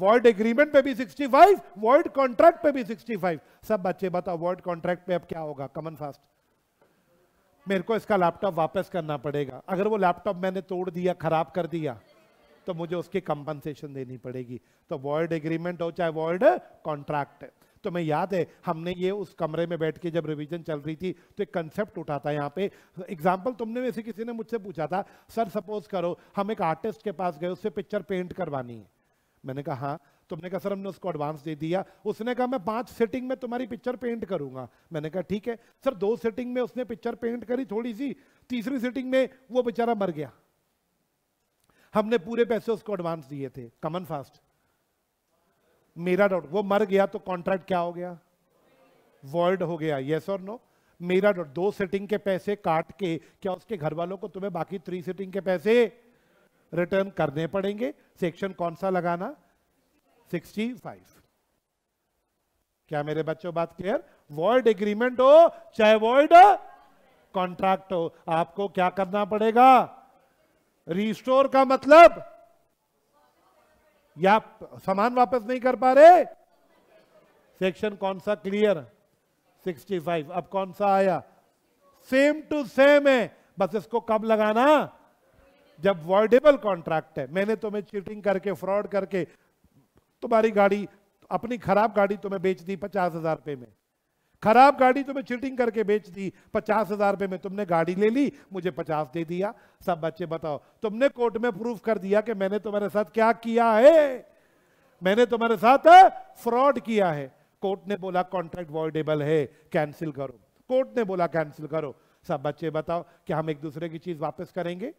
वर्ड एग्रीमेंट पे भी 65 फाइव वर्ड कॉन्ट्रैक्ट पे भी 65 सब बच्चे बताओ वर्ड कॉन्ट्रैक्ट पे अब क्या होगा कमन फास्ट मेरे को इसका लैपटॉप वापस करना पड़ेगा अगर वो लैपटॉप मैंने तोड़ दिया खराब कर दिया तो मुझे उसकी कंपनसेशन देनी पड़ेगी तो वर्ड एग्रीमेंट हो चाहे वर्ड कॉन्ट्रैक्ट तो मैं याद है हमने ये उस कमरे में बैठ के जब रिवीजन चल रही थी तो एक कंसेप्ट उठा था यहाँ पे एग्जाम्पल तुमने वैसे किसी ने मुझसे पूछा था सर सपोज करो हम एक आर्टिस्ट के पास गए उससे पिक्चर पेंट करवानी है मैंने कहा हाँ तुमने कहा सर हमने उसको एडवांस दे दिया उसने कहा मैं पांच सेटिंग में तुम्हारी पिक्चर पेंट करूंगा मैंने कहा ठीक है सर दो सेटिंग में उसने पिक्चर पेंट करी थोड़ी सी तीसरी सेटिंग में वो बेचारा मर गया हमने पूरे पैसे उसको एडवांस दिए थे कमन फास्ट मेरा डॉट वो मर गया तो कॉन्ट्रैक्ट क्या हो गया वर्ड हो गया येस और नो मेरा डॉट दो सेटिंग के पैसे काट के क्या उसके घर वालों को तुम्हें बाकी थ्री सिटिंग के पैसे रिटर्न करने पड़ेंगे सेक्शन कौन सा लगाना 65 क्या मेरे बच्चों बात क्लियर वर्ल्ड एग्रीमेंट हो चाहे वर्ल्ड कॉन्ट्रैक्ट हो आपको क्या करना पड़ेगा रिस्टोर का मतलब या सामान वापस नहीं कर पा रहे सेक्शन कौन सा क्लियर 65 अब कौन सा आया सेम टू सेम है बस इसको कब लगाना जब वर्डेबल कॉन्ट्रैक्ट है मैंने तुम्हें चीटिंग करके फ्रॉड करके तुम्हारी गाड़ी अपनी खराब गाड़ी तुम्हें बेच दी पचास हजार रुपए में खराब गाड़ी तुम्हें तो चिटिंग करके बेच दी पचास हजार रुपये में तुमने गाड़ी ले ली मुझे पचास दे दिया सब बच्चे बताओ तुमने कोर्ट में प्रूफ कर दिया कि मैंने तुम्हारे साथ क्या किया है मैंने तुम्हारे साथ फ्रॉड किया है कोर्ट ने बोला कॉन्ट्रैक्ट वॉइडेबल है कैंसिल करो कोर्ट ने बोला कैंसिल करो सब बच्चे बताओ कि हम एक दूसरे की चीज वापस करेंगे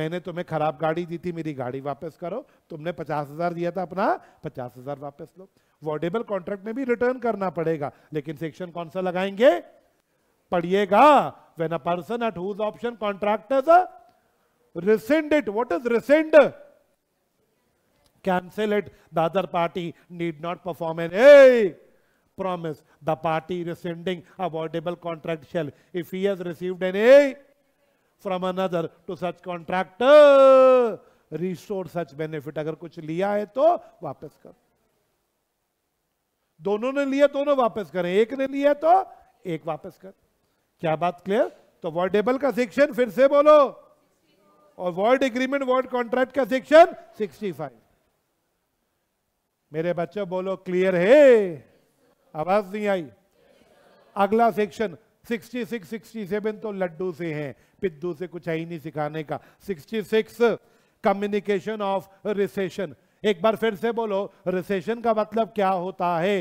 मैंने तुम्हें खराब गाड़ी दी थी मेरी गाड़ी वापस करो तुमने पचास हजार दिया था अपना पचास हजार वापस लो वॉडेबल कॉन्ट्रैक्ट में भी रिटर्न करना पड़ेगा लेकिन सेक्शन कौन सा लगाएंगे पढ़िएगा when a person at whose option contract is rescind it what is rescind cancel it the other party need not perform an a promise the party rescinding a voidable contract shall if he has received an a from another to such contract restore such benefit अगर कुछ लिया है तो वापस करो दोनों ने लिया दोनों वापस करें एक ने लिया तो एक वापस कर क्या बात क्लियर तो वर्डेबल का सेक्शन फिर से बोलो और वर्ड एग्रीमेंट वर्ड कॉन्ट्रैक्ट का सेक्शन 65 मेरे बच्चों बोलो क्लियर है आवाज नहीं आई अगला सेक्शन 66, 67 तो लड्डू से हैं पिद्दू से कुछ है ही नहीं सिखाने का 66 कम्युनिकेशन ऑफ रिसेशन एक बार फिर से बोलो रिसेशन का मतलब क्या होता है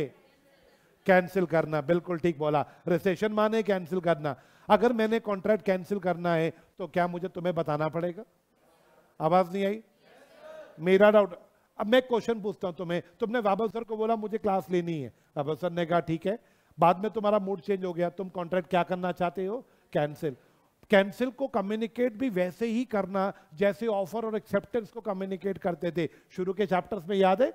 कैंसिल करना बिल्कुल ठीक बोला रिसेशन माने कैंसिल करना अगर मैंने कॉन्ट्रैक्ट कैंसिल करना है तो क्या मुझे तुम्हें बताना पड़ेगा आवाज नहीं आई मेरा डाउट अब मैं क्वेश्चन पूछता हूं तुम्हें तुमने बाबा सर को बोला मुझे क्लास लेनी है बाबा सर ने कहा ठीक है बाद में तुम्हारा मूड चेंज हो गया तुम कॉन्ट्रैक्ट क्या करना चाहते हो कैंसिल कैंसिल को कम्युनिकेट भी वैसे ही करना जैसे ऑफर और एक्सेप्टेंस को कम्युनिकेट करते थे शुरू के चैप्टर्स में याद है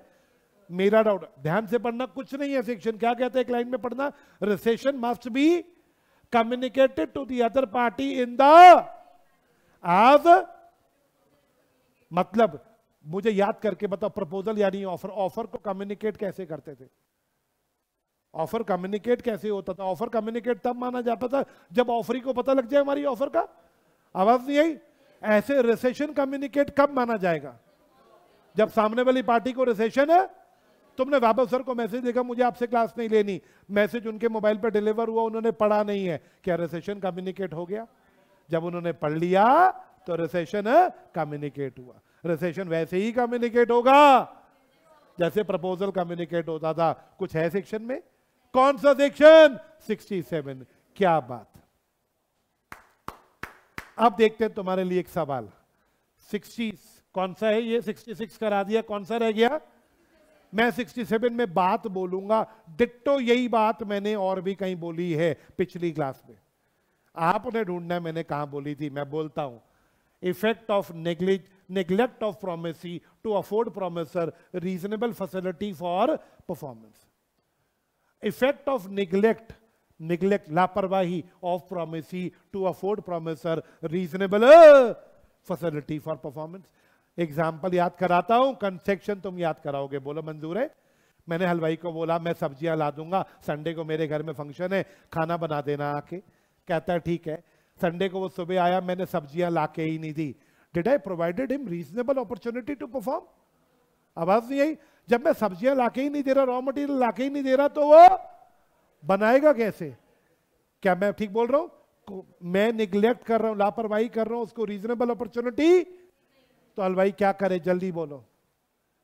मेरा डाउट ध्यान से पढ़ना कुछ नहीं है सेक्शन क्या कहते हैं लाइन में पढ़ना rescission must be communicated to the other party in the age मतलब मुझे याद करके बताओ प्रपोजल यानी ऑफर ऑफर को कम्युनिकेट कैसे करते थे ऑफर कम्युनिकेट कैसे होता था ऑफर कम्युनिकेट तब माना जाता था जब ऑफरी को पता लग जाए हमारी ऑफर का आवाज नहीं आई ऐसे रिसेशन कम्युनिकेट कब माना जाएगा जब सामने वाली पार्टी को रिसेशन है तुमने वापस सर को मैसेज देखा मुझे आपसे क्लास नहीं लेनी मैसेज उनके मोबाइल पर डिलीवर हुआ उन्होंने पढ़ा नहीं है क्या रिसेशन कम्युनिकेट हो गया जब उन्होंने पढ़ लिया तो रिसेशन कम्युनिकेट हुआ रिसेशन वैसे ही कम्युनिकेट होगा जैसे प्रपोजल कम्युनिकेट होता था कुछ है सेक्शन में कौन सा सेक्शन 67 क्या बात अब देखते हैं तुम्हारे लिए एक सवाल 60 कौन सा है ये 66 करा दिया कौन सा रह गया मैं 67 में बात बोलूंगा डिट्टो यही बात मैंने और भी कहीं बोली है पिछली क्लास में आपने ढूंढना मैंने कहा बोली थी मैं बोलता हूं effect of neglige neglect of promisee to afford promiser reasonable facility for performance effect of neglect neglect लापरवाही of promisee to afford promiser reasonable uh, facility for performance example याद कराता हूं कंसेक्शन तुम याद कराओगे बोलो मंजूर है मैंने हलवाई को बोला मैं सब्जियां ला दूंगा संडे को मेरे घर में फंक्शन है खाना बना देना आके कहता है ठीक है संडे को वो सुबह आया मैंने सब्जियां ला के ही नहीं दी did I provided him reasonable opportunity to perform आवाज नहीं आई जब मैं सब्जियां लाके ही नहीं दे रहा रॉ मटेरियल लाके ही नहीं दे रहा तो वो बनाएगा कैसे क्या मैं ठीक बोल रहा हूं मैं निग्लेक्ट कर रहा हूं लापरवाही कर रहा हूं उसको रीजनेबल अपॉर्चुनिटी तो हलवाई क्या करे जल्दी बोलो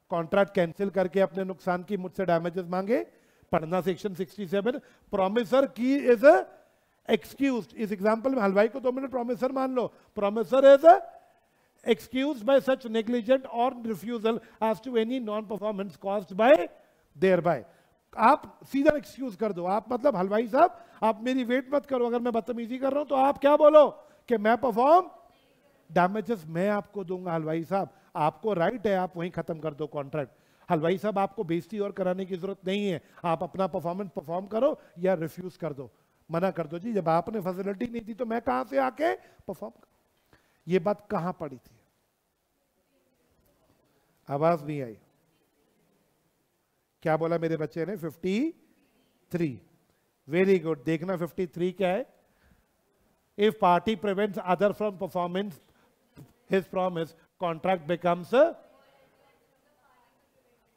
कॉन्ट्रैक्ट कैंसिल करके अपने नुकसान की मुझसे डैमेजेस मांगे पढ़ना सेक्शन 67 प्रोमिसर की इज एक्सक्यूज इस एग्जांपल में हलवाई को दो मिनट प्रोमिसर मान लो promisor is excused by such negligent or refusal as to any non-performance caused by thereby. आप सीधा एक्सक्यूज कर दो आप मतलब हलवाई साहब आप मेरी वेट मत करो अगर मैं बदतमीजी कर रहा हूं तो आप क्या बोलो कि मैं परफॉर्म डैमेजेस मैं आपको दूंगा हलवाई साहब आपको राइट है आप वहीं खत्म कर दो कॉन्ट्रैक्ट हलवाई साहब आपको बेजती और कराने की जरूरत नहीं है आप अपना परफॉर्मेंस परफॉर्म करो या रिफ्यूज कर दो मना कर दो जी जब आपने फैसिलिटी नहीं दी तो मैं कहां से आके परफॉर्म ये बात कहां पड़ी थी आवाज नहीं आई क्या बोला मेरे बच्चे ने 53 वेरी गुड देखना 53 क्या है if party prevents other from performance his promise contract becomes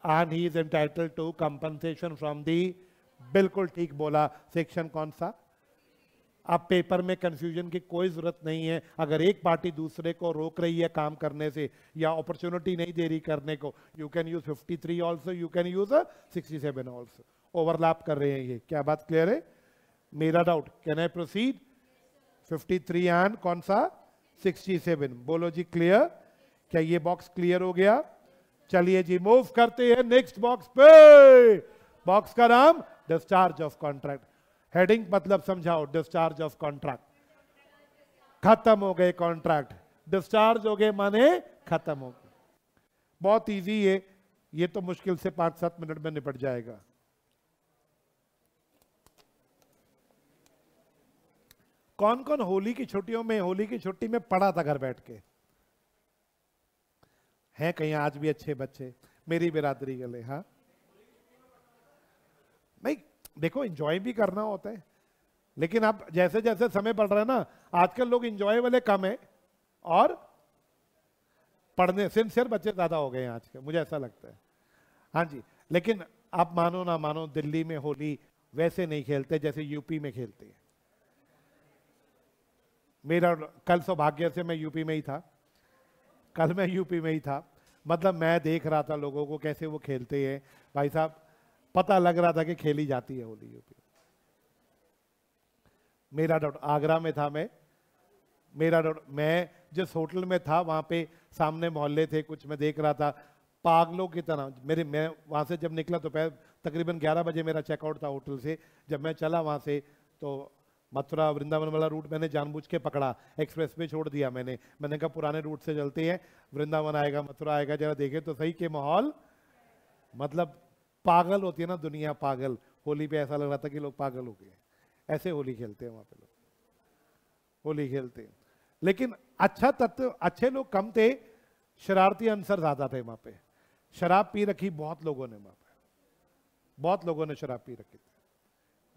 and he is entitle to compensation from the बिल्कुल ठीक बोला सेक्शन कौन सा अब पेपर में कंफ्यूजन की कोई ज़रूरत नहीं है अगर एक पार्टी दूसरे को रोक रही है काम करने से या अपॉर्चुनिटी नहीं दे रही करने को you can use 53 three also you can use sixty seven also overlap कर रहे हैं ये क्या बात क्लियर है मेरा doubt can I proceed 53 three and कौन सा 67 बोलो जी क्लियर क्या ये बॉक्स क्लियर हो गया चलिए जी मूव करते हैं नेक्स्ट बॉक्स पे बॉक्स का नाम डिस्चार्ज ऑफ कॉन्ट्रैक्ट हेडिंग मतलब समझाओ डिस्चार्ज ऑफ कॉन्ट्रैक्ट खत्म हो गए कॉन्ट्रैक्ट डिस्चार्ज हो गए माने खत्म हो गए बहुत इजी है ये तो मुश्किल से पांच सात मिनट में निपट जाएगा कौन कौन होली की छुट्टियों में होली की छुट्टी में पढ़ा था घर बैठ के हैं कहीं आज भी अच्छे बच्चे मेरी बिरादरी के लिए हाँ देखो इंजॉय भी करना होता है लेकिन आप जैसे जैसे समय बढ़ रहा है ना आजकल लोग इंजॉय वाले कम है और पढ़ने सिंसियर बच्चे ज़्यादा हो गए हैं आज के मुझे ऐसा लगता है हाँ जी लेकिन आप मानो ना मानो दिल्ली में होली वैसे नहीं खेलते जैसे यूपी में खेलते हैं मेरा कल सौभाग्य से मैं यूपी में ही था कल मैं यूपी में ही था मतलब मैं देख रहा था लोगों को कैसे वो खेलते हैं भाई साहब पता लग रहा था कि खेली जाती है होली यूपी मेरा डॉट आगरा में था मैं मेरा डॉट मैं जिस होटल में था वहां पे सामने मोहल्ले थे कुछ मैं देख रहा था पागलों की तरह मेरे मैं वहां से जब निकला तो पैर तकरीबन 11 बजे मेरा चेकआउट था होटल से जब मैं चला वहां से तो मथुरा वृंदावन वाला रूट मैंने जानबूझ के पकड़ा एक्सप्रेस वे छोड़ दिया मैंने मैंने कहा पुराने रूट से चलते हैं वृंदावन आएगा मथुरा आएगा जरा देखे तो सही के माहौल मतलब पागल होती है ना दुनिया पागल होली पे ऐसा लग रहा था कि लोग पागल हो गए ऐसे होली खेलते हैं वहां पे लोग होली खेलते हैं लेकिन अच्छा तत्व अच्छे लोग कम थे शरारती अंसर ज़्यादा थे वहां पे शराब पी रखी बहुत लोगों ने वहां पे बहुत लोगों ने शराब पी रखी थी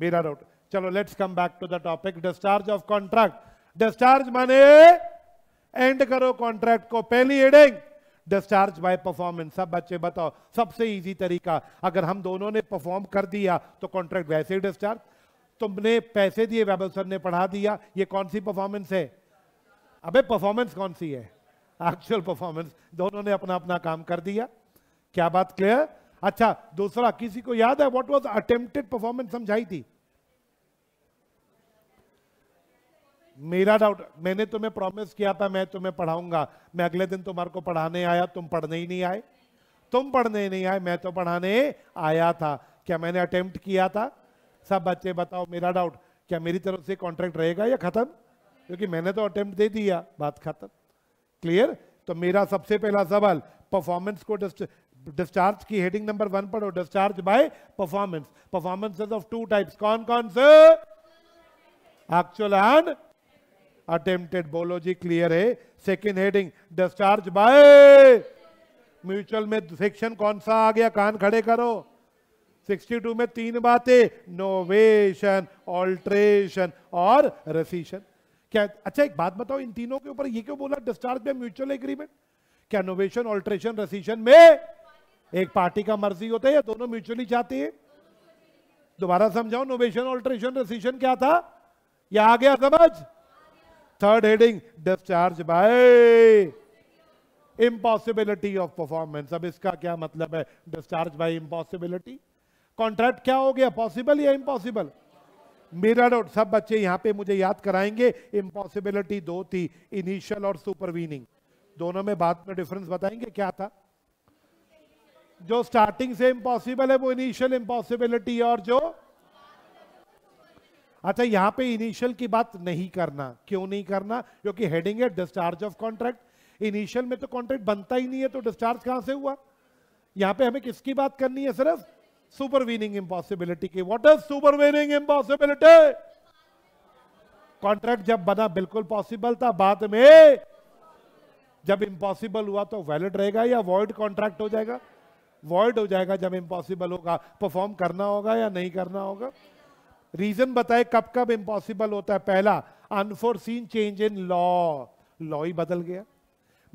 मेरा डाउट चलो let's come back to the topic discharge of contract discharge माने एंड करो कॉन्ट्रैक्ट को पहली हेडिंग डिस्चार्ज बाय परफॉर्मेंस सब बच्चे बताओ सबसे इजी तरीका अगर हम दोनों ने परफॉर्म कर दिया तो कॉन्ट्रैक्ट वैसे ही डिस्चार्ज तुमने पैसे दिए वैबल सर ने पढ़ा दिया ये कौन सी परफॉर्मेंस है अबे परफॉर्मेंस कौन सी है एक्चुअल परफॉर्मेंस दोनों ने अपना अपना काम कर दिया क्या बात क्लियर अच्छा दूसरा किसी को याद है व्हाट वाज अटेम्प्टेड परफॉर्मेंस समझाई थी मेरा डाउट मैंने तुम्हें प्रॉमिस किया था मैं तुम्हें पढ़ाऊंगा मैं अगले दिन तुम्हारे को पढ़ाने आया तुम पढ़ने ही नहीं आए तुम पढ़ने ही नहीं आए मैं तो पढ़ाने आया था क्या मैंने अटेम्प्ट किया था सब बच्चे बताओ मेरा डाउट क्या मेरी तरफ से कॉन्ट्रैक्ट रहेगा या खत्म क्योंकि मैंने तो अटेम्प्ट दे दिया बात खत्म क्लियर तो मेरा सबसे पहला सवाल परफॉर्मेंस को डिस्चार्ज की हेडिंग नंबर वन पढ़ो discharge by performance performance of two types कौन कौन से एक्चुअल एंड अटेम्प्टेड जी क्लियर है second heading discharge by mutual में सेक्शन कौन सा आ गया कान खड़े करो 62 में तीन बातें नोवेशन ऑल्ट्रेशन और रसीशन क्या अच्छा एक बात बताओ इन तीनों के ऊपर ये क्यों बोला डिस्चार्ज में म्यूचुअल एग्रीमेंट क्या नोवेशन ऑल्ट्रेशन रसीशन में एक पार्टी का मर्जी होता है या दोनों म्यूचुअली चाहते हैं दोबारा समझाओ नोवेशन ऑल्ट्रेशन रसीशन क्या था यह आ गया समझ third heading discharge by impossibility of performance अब इसका क्या मतलब है डिस्चार्ज बाय इम्पॉसिबिलिटी कॉन्ट्रैक्ट क्या हो गया पॉसिबल या इम्पॉसिबल मेरा और सब बच्चे यहां पे मुझे याद कराएंगे इम्पॉसिबिलिटी दो थी इनिशियल और सुपरवीनिंग दोनों में बात में डिफरेंस बताएंगे क्या था जो स्टार्टिंग से इम्पॉसिबल है वो इनिशियल इम्पॉसिबिलिटी और जो अच्छा यहां पे इनिशियल की बात नहीं करना क्यों नहीं करना क्योंकि हेडिंग है डिस्चार्ज ऑफ कॉन्ट्रैक्ट इनिशियल में तो कॉन्ट्रैक्ट बनता ही नहीं है तो डिस्चार्ज कहां से हुआ यहां पे हमें किसकी बात करनी है सिर्फ सुपरवीनिंग इंपॉसिबिलिटी की what is supervening impossibility contract जब बना बिल्कुल पॉसिबल था बाद में जब इम्पॉसिबल हुआ तो वैलिड रहेगा या वॉइड कॉन्ट्रैक्ट हो जाएगा वॉइड हो जाएगा जब इम्पॉसिबल होगा परफॉर्म करना होगा या नहीं करना होगा रीजन बताए कब कब इम्पॉसिबल होता है पहला unforeseen change in law law ही बदल गया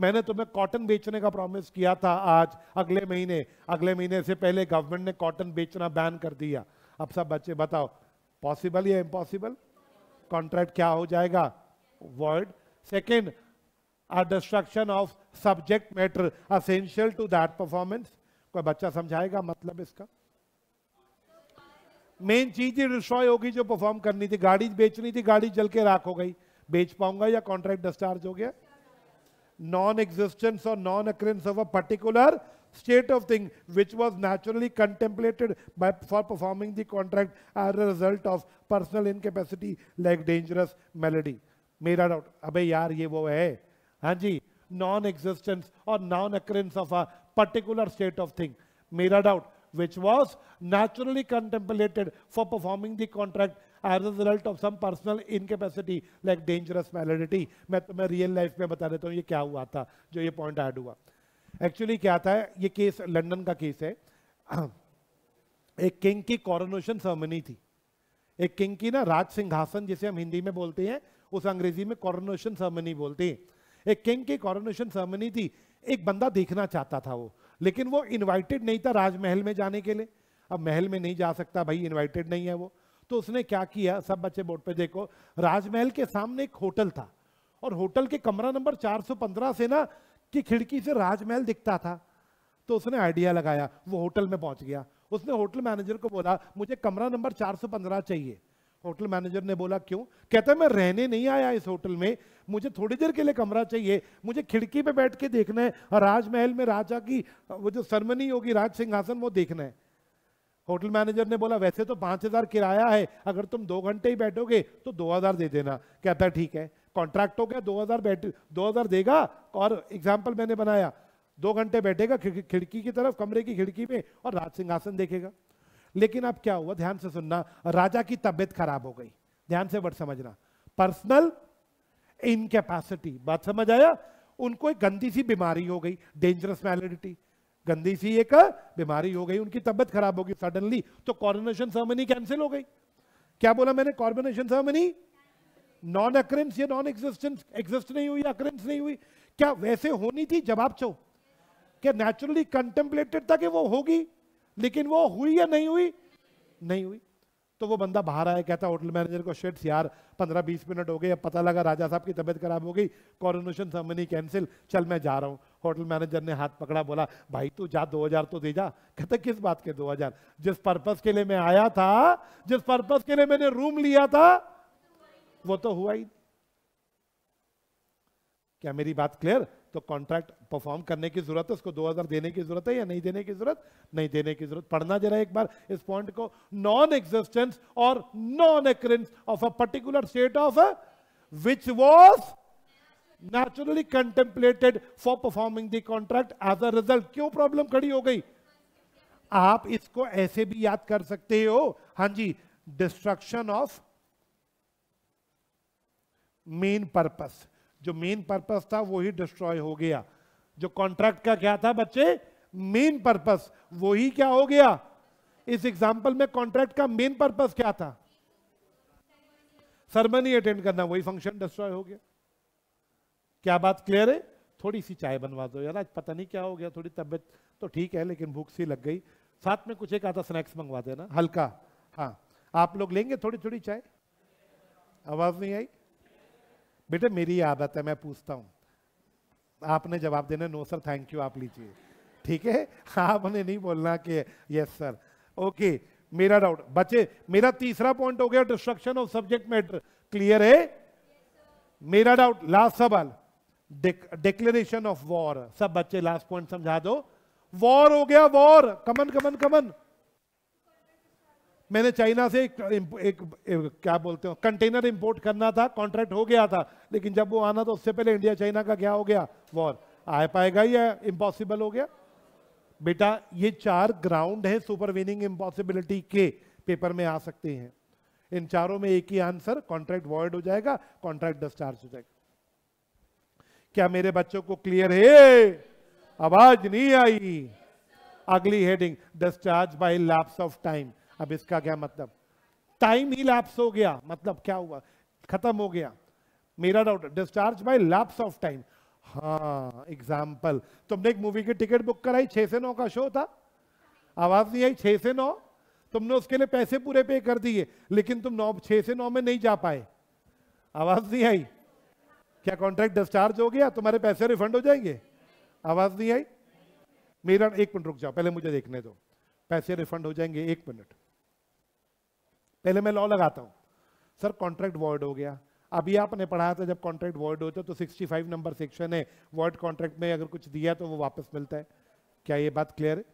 मैंने तुम्हें कॉटन बेचने का प्रॉमिस किया था आज अगले महीने अगले महीने से पहले गवर्नमेंट ने कॉटन बेचना बैन कर दिया अब सब बच्चे बताओ पॉसिबल या इम्पॉसिबल कॉन्ट्रैक्ट क्या हो जाएगा void second a destruction of subject matter essential to that performance कोई बच्चा समझाएगा मतलब इसका मेन चीज ही डिस्ट्रॉय होगी जो परफॉर्म करनी थी गाड़ी बेचनी थी गाड़ी जल के राख हो गई बेच पाऊंगा या कॉन्ट्रैक्ट डिस्चार्ज हो गया नॉन एग्जिस्टेंस और non occurrence of a particular state of thing which was naturally contemplated by for performing the contract as a result of personal incapacity like dangerous malady मेरा डाउट अबे यार ये वो है हाँ जी नॉन एग्जिस्टेंस और non occurrence of a particular state of thing मेरा doubt which was naturally contemplated for performing the contract as a result of some personal incapacity like dangerous malady. मैं तुम्हें रियल लाइफ में बता देता हूँ ये क्या हुआ था जो ये पॉइंट ऐड हुआ एक्चुअली क्या था ये केस लंदन का केस है (clears throat) एक किंग की कॉरोनेशन सर्मनी थी एक किंग की ना राज सिंहासन जिसे हम हिंदी में बोलते हैं उस अंग्रेजी में कॉरोनेशन सर्मनी बोलते हैं एक किंग की कॉरोनेशन सर्मनी थी एक बंदा देखना चाहता था वो लेकिन वो इनवाइटेड नहीं था राजमहल में जाने के लिए अब महल में नहीं जा सकता भाई इनवाइटेड नहीं है वो तो उसने क्या किया सब बच्चे बोर्ड पे देखो राजमहल के सामने एक होटल था और होटल के कमरा नंबर 415 से ना की खिड़की से राजमहल दिखता था तो उसने आइडिया लगाया वो होटल में पहुंच गया उसने होटल मैनेजर को बोला मुझे कमरा नंबर चार चाहिए होटल मैनेजर ने बोला क्यों कहता है मैं रहने नहीं आया इस होटल में मुझे थोड़ी देर के लिए कमरा चाहिए मुझे खिड़की पे बैठ के देखना है और राजमहल में राजा की वो जो सरमनी होगी राज सिंहासन वो देखना है होटल मैनेजर ने बोला वैसे तो पांच हज़ार किराया है अगर तुम दो घंटे ही बैठोगे तो दो हज़ार दे देना कहता है ठीक है कॉन्ट्रैक्ट हो गया दो हज़ार बैठ दो हज़ार देगा और एग्जाम्पल मैंने बनाया दो घंटे बैठेगा खिड़की की तरफ कमरे की खिड़की में और राज सिंहासन देखेगा लेकिन अब क्या हुआ ध्यान से सुनना राजा की तबियत खराब हो गई ध्यान से बट समझना पर्सनल इनकेपेसिटी बात समझ आया उनको एक गंदी सी बीमारी हो गई डेंजरस मैलिडिटी गंदी सी एक बीमारी हो गई उनकी तबियत खराब हो गई सडनली तो कॉर्बिनेशन सर्मनी कैंसिल हो गई क्या बोला मैंने कॉर्बिनेशन सर्मनी नॉन अक्रेंस या नॉन एग्जिस्टेंस एग्जिस्ट नहीं हुई अक्रेंस नहीं हुई क्या वैसे होनी थी जवाब चो क्या नेचुरली कंटेम्पलेटेड था कि वो होगी लेकिन वो हुई या नहीं हुई नहीं हुई तो वो बंदा बाहर आया कहता होटल मैनेजर को शेट्स यार पंद्रह बीस मिनट हो गए अब पता लगा राजा साहब की तबीयत खराब हो गई कॉरोनेशन सेरेमनी कैंसिल चल मैं जा रहा हूँ होटल मैनेजर ने हाथ पकड़ा बोला भाई तू जा दो हजार तो दे जा कहते किस बात के दो हजार जिस पर्पज के लिए मैं आया था जिस पर्पज के लिए मैंने रूम लिया था वो तो हुआ ही क्या मेरी बात क्लियर तो कॉन्ट्रैक्ट परफॉर्म करने की जरूरत है उसको 2000 देने की जरूरत है या नहीं देने की जरूरत नहीं देने की जरूरत पढ़ना जरा एक बार इस पॉइंट को नॉन एग्जिस्टेंस और non occurrence of a particular state of which was naturally contemplated for performing the contract as a result क्यों प्रॉब्लम खड़ी हो गई आप इसको ऐसे भी याद कर सकते हो हां जी डिस्ट्रक्शन ऑफ मेन पर्पस जो मेन पर्पस था वो ही डिस्ट्रॉय हो गया जो कॉन्ट्रैक्ट का क्या था बच्चे मेन पर्पस वो ही क्या हो गया इस एग्जांपल में कॉन्ट्रैक्ट का मेन पर्पस क्या था सरमनी अटेंड करना वही फंक्शन डिस्ट्रॉय हो गया क्या बात क्लियर है थोड़ी सी चाय बनवा दो यार आज पता नहीं क्या हो गया थोड़ी तबियत तो ठीक है लेकिन भूख सी लग गई साथ में कुछ एक आधा स्नैक्स मंगवा देना हल्का हाँ आप लोग लेंगे थोड़ी थोड़ी चाय आवाज नहीं आई बेटे मेरी आदत है मैं पूछता हूँ आपने जवाब देना नो सर थैंक यू आप लीजिए ठीक है आपने नहीं बोलना कि यस सर ओके मेरा डाउट बच्चे मेरा तीसरा पॉइंट हो गया destruction of subject matter clear है मेरा डाउट लास्ट सवाल डिक्लेरेशन ऑफ वॉर सब बच्चे लास्ट पॉइंट समझा दो वॉर हो गया वॉर कमन कमन कमन मैंने चाइना से एक, एक, एक, क्या बोलते हो कंटेनर इंपोर्ट करना था कॉन्ट्रैक्ट हो गया था लेकिन जब वो आना तो उससे पहले इंडिया चाइना का क्या हो गया वॉर आ पाएगा या इम्पॉसिबल हो गया बेटा ये चार ग्राउंड है सुपरविनिंग इम्पॉसिबिलिटी के पेपर में आ सकते हैं इन चारों में एक ही आंसर कॉन्ट्रैक्ट वॉइड हो जाएगा कॉन्ट्रैक्ट डिस्चार्ज हो जाएगा क्या मेरे बच्चों को क्लियर है आवाज नहीं आई अगली heading discharge by lapse of time अब इसका क्या मतलब टाइम ही लैप्स हो गया मतलब क्या हुआ खत्म हो गया मेरा doubt discharge by lapse of time हाँ एग्जाम्पल तुमने एक मूवी की टिकट बुक कराई छह से नौ का शो था आवाज नहीं आई छह से नौ तुमने उसके लिए पैसे पूरे पे कर दिए लेकिन तुम नौ छह से नौ में नहीं जा पाए आवाज नहीं आई क्या कॉन्ट्रैक्ट डिस्चार्ज हो गया तुम्हारे पैसे रिफंड हो जाएंगे आवाज नहीं आई मेरा एक मिनट रुक जाओ पहले मुझे देखने दो पैसे रिफंड हो जाएंगे एक मिनट पहले मैं लॉ लगाता हूँ सर कॉन्ट्रैक्ट वॉर्ड हो गया अभी आपने पढ़ाया था जब कॉन्ट्रैक्ट वॉर्ड होता है तो 65 नंबर सेक्शन है वर्ड कॉन्ट्रैक्ट में अगर कुछ दिया तो वो वापस मिलता है क्या ये बात क्लियर है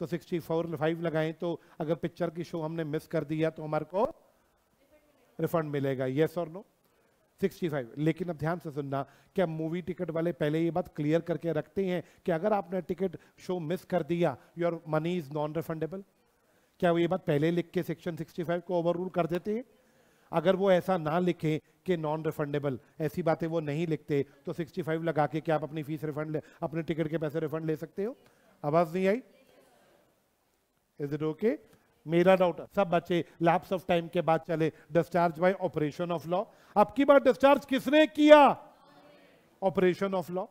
तो 64 फोर फाइव लगाएं तो अगर पिक्चर की शो हमने मिस कर दिया तो हमारे को रिफंड मिलेगा येस और नो 65 लेकिन अब ध्यान से सुनना क्या मूवी टिकट वाले पहले ये बात क्लियर करके रखते हैं कि अगर आपने टिकट शो मिस कर दिया your money is non refundable क्या वो ये बात पहले लिख के सेक्शन 65 को ओवर रूल कर देते हैं अगर वो ऐसा ना लिखें कि नॉन रिफंडेबल ऐसी बातें वो नहीं लिखते तो 65 लगा के क्या आप अपनी फीस रिफंड ले अपने टिकट के पैसे रिफंड ले सकते हो आवाज़ नहीं आई इज इट ओके मेरा डाउट सब बच्चे लैप्स ऑफ टाइम के बाद चले discharge by operation of law अब की बार डिस्चार्ज किसने किया operation of law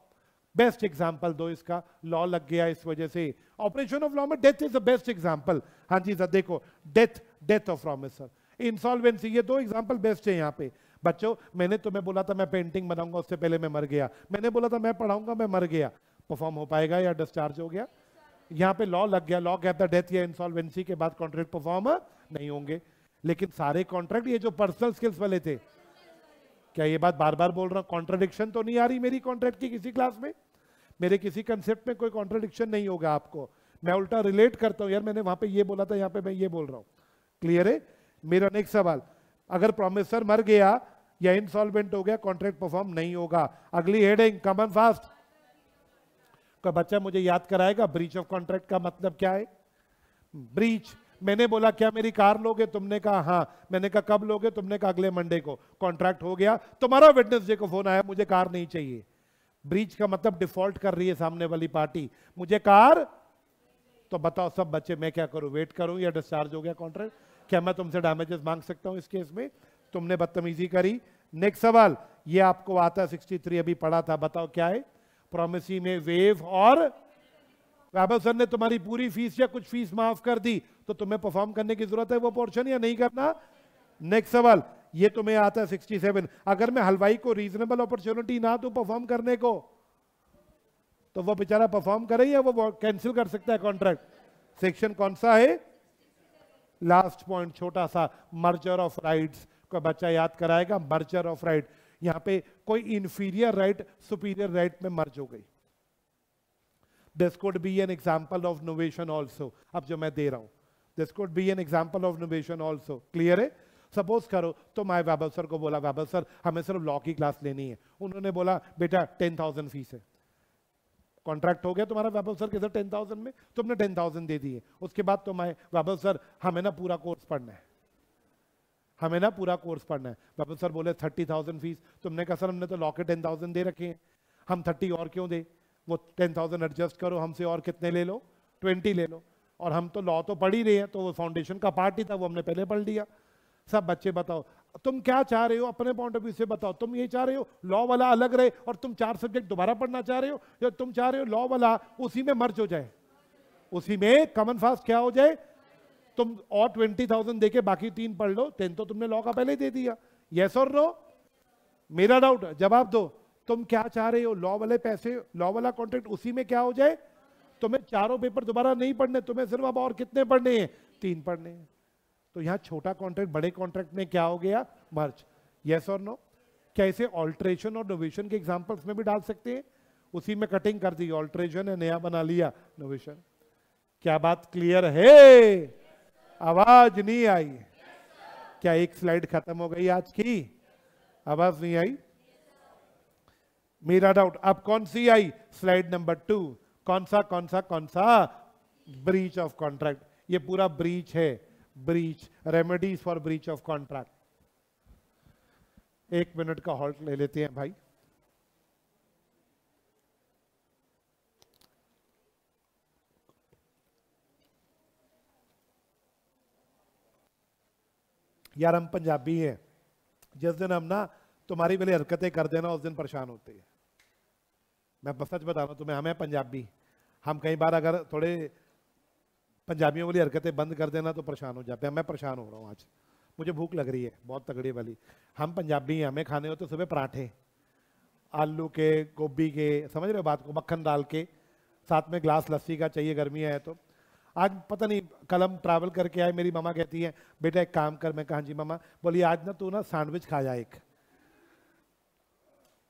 best example दो इसका लॉ लग गया इस वजह से ऑपरेशन ऑफ लॉ में death is the best example हाँ जी सर देखो death death of promisor insolvency ये दो एग्जाम्पल बेस्ट है यहाँ पे बच्चों मैंने तुम्हें बोला था मैं पेंटिंग बनाऊंगा उससे पहले मैं मर गया मैंने बोला था मैं पढ़ाऊंगा मैं मर गया परफॉर्म हो पाएगा या डिस्चार्ज हो गया यहाँ पे लॉ लग गया लॉ कहता डेथ या इंसॉल्वेंसी के बाद कॉन्ट्रैक्ट परफॉर्म नहीं होंगे लेकिन सारे कॉन्ट्रैक्ट ये जो पर्सनल स्किल्स वाले थे क्या ये बात बार बार बोल रहा हूँ कॉन्ट्रोडिक्शन तो नहीं आ रही मेरी कॉन्ट्रैक्ट की किसी क्लास में मेरे किसी कंसेप्ट में कोई कॉन्ट्रोडिक्शन नहीं होगा आपको मैं उल्टा रिलेट करता हूँ यार मैंने वहां पे ये बोला था यहाँ पे मैं ये बोल रहा हूँ क्लियर है मेरा नेक्स्ट सवाल अगर प्रोमिसर मर गया या इंसॉल्वेंट हो गया कॉन्ट्रैक्ट परफॉर्म नहीं होगा अगली हेडिंग कमन फास्ट का बच्चा मुझे याद कराएगा ब्रीच ऑफ कॉन्ट्रैक्ट का मतलब क्या है ब्रीच मैंने बोला क्या मेरी कार लोगे तुमने कहा हाँ मैंने कहा कब लोगे तुमने कहा अगले मंडे को कॉन्ट्रैक्ट हो गया तुम्हारा विटनेस डे को फोन आया मुझे कार नहीं चाहिए ब्रीच का मतलब डिफॉल्ट कर रही है सामने वाली पार्टी मुझे कार तो बताओ सब बच्चे मैं क्या करूं वेट करूं या डिस्चार्ज हो गया कॉन्ट्रैक्ट क्या मैं तुमसे डैमेजेस मांग सकता हूं इस केस में तुमने बदतमीजी करी नेक्स्ट सवाल ये आपको आता सिक्सटी थ्री अभी पढ़ा था बताओ क्या है प्रोमिसी में वेव और वैभव सर ने तुम्हारी पूरी फीस या कुछ फीस माफ कर दी तो तुम्हें परफॉर्म करने की जरूरत है वो पोर्शन या नहीं करना नेक्स्ट सवाल ये तुम्हें तो आता है सिक्सटी सेवन अगर मैं हलवाई को रीजनेबल अपॉर्चुनिटी ना दू परफॉर्म करने को तो वो बेचारा परफॉर्म करे या वो कैंसिल कर सकता है कॉन्ट्रैक्ट सेक्शन कौन सा है लास्ट पॉइंट छोटा सा मर्जर ऑफ राइट्स को बच्चा याद कराएगा मर्जर ऑफ राइट यहां पे कोई इंफीरियर राइट सुपीरियर राइट में मर्ज हो गई this could be an example of novation also अब जो मैं दे रहा हूं this could be an example of novation also clear है सपोज करो तो मैं वैभव सर को बोला वैभव सर हमें सिर्फ लॉ की क्लास लेनी है उन्होंने बोला बेटा टेन थाउजेंड फीस है कॉन्ट्रैक्ट हो गया तुम्हारा वैभव सर किधर टेन थाउजेंड में तुमने टेन थाउजेंड दे दिए उसके बाद तो मैं वैभव सर हमें ना पूरा कोर्स पढ़ना है हमें ना पूरा कोर्स पढ़ना है वैभव सर बोले थर्टी थाउजेंड फीस तुमने कहा सर हमने तो लॉ के टेन थाउजेंड दे रखे हैं हम थर्टी और क्यों दे वो टेन थाउजेंड एडजस्ट करो हमसे और कितने ले लो ट्वेंटी ले लो और हम तो लॉ तो पढ़ ही रहे हैं तो वो फाउंडेशन का पार्ट ही था वो हमने पहले पढ़ लिया सब बच्चे बताओ तुम क्या चाह रहे हो अपने पॉइंट ऑफ व्यू से बताओ तुम ये चाह रहे हो लॉ वाला अलग रहे और तुम चार सब्जेक्ट दोबारा पढ़ना चाह रहे हो या तुम चाह रहे हो लॉ वाला उसी में मर्ज हो जाए उसी में कॉमन फास्ट क्या हो जाए तुम और ट्वेंटी थाउजेंड देके बाकी तीन पढ़ लो टेन तो तुमने लॉ का पहले दे दिया यस और नो मेरा डाउट जवाब दो तुम क्या चाह रहे हो लॉ वाले पैसे लॉ वाला कॉन्ट्रैक्ट उसी में क्या हो जाए तुम्हें चारों पेपर दोबारा नहीं पढ़ने तुम्हें सिर्फ अब और कितने पढ़ने हैं तीन पढ़ने हैं तो यहाँ छोटा कॉन्ट्रैक्ट बड़े कॉन्ट्रैक्ट में क्या हो गया मर्ज यस और नो क्या इसे ऑल्ट्रेशन और नोवेशन के एग्जाम्पल्स में भी डाल सकते हैं उसी में कटिंग कर दी ऑल्ट्रेशन है नया बना लिया नोवेशन क्या बात क्लियर है आवाज नहीं आई क्या एक स्लाइड खत्म हो गई आज की आवाज नहीं आई मेरा डाउट अब कौन सी आई स्लाइड नंबर टू कौन सा कौन सा कौन सा ब्रीच ऑफ कॉन्ट्रैक्ट ये पूरा ब्रीच है breach, remedies for breach of contract. एक मिनट का हॉल्ट ले लेते हैं भाई यार हम पंजाबी हैं जिस दिन हम ना तुम्हारी वाली हरकतें कर देना उस दिन परेशान होते हैं मैं सच बता रहा हूँ तुम्हें हमें पंजाबी हम कई बार अगर थोड़े पंजाबियों वाली हरकतें बंद कर देना तो परेशान हो जाते हैं मैं परेशान हो रहा हूँ आज मुझे भूख लग रही है बहुत तगड़ी वाली हम पंजाबी हैं हमें खाने हो तो सुबह पराठे आलू के गोभी के समझ रहे हो बात को मक्खन डाल के साथ में ग्लास लस्सी का चाहिए गर्मी है तो आज पता नहीं कलम ट्रैवल करके आए मेरी मामा कहती है बेटा एक काम कर मैं कहा हाँ जी मामा बोली आज ना तू ना सैंडविच खा जाए एक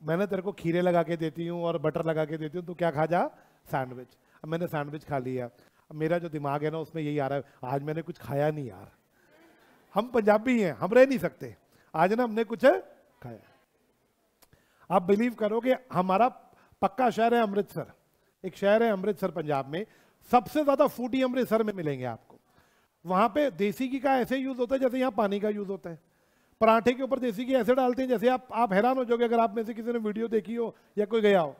मैंने तेरे को खीरे लगा के देती हूँ और बटर लगा के देती हूँ तू क्या खा जा सैंडविच अब मैंने सैंडविच खा लिया मेरा जो दिमाग है ना उसमें यही आ रहा है आज मैंने कुछ खाया नहीं यार हम पंजाबी हैं हम रह नहीं सकते आज ना हमने कुछ खाया आप बिलीव करो कि हमारा पक्का शहर है अमृतसर एक शहर है अमृतसर पंजाब में सबसे ज्यादा फूडी अमृतसर में मिलेंगे आपको वहां पे देसी घी का ऐसे यूज होता है जैसे यहाँ पानी का यूज होता है पराठे के ऊपर देसी घी ऐसे डालते हैं जैसे आप आप हैरान हो जाओगे अगर आप में से किसी ने वीडियो देखी हो या कोई गया हो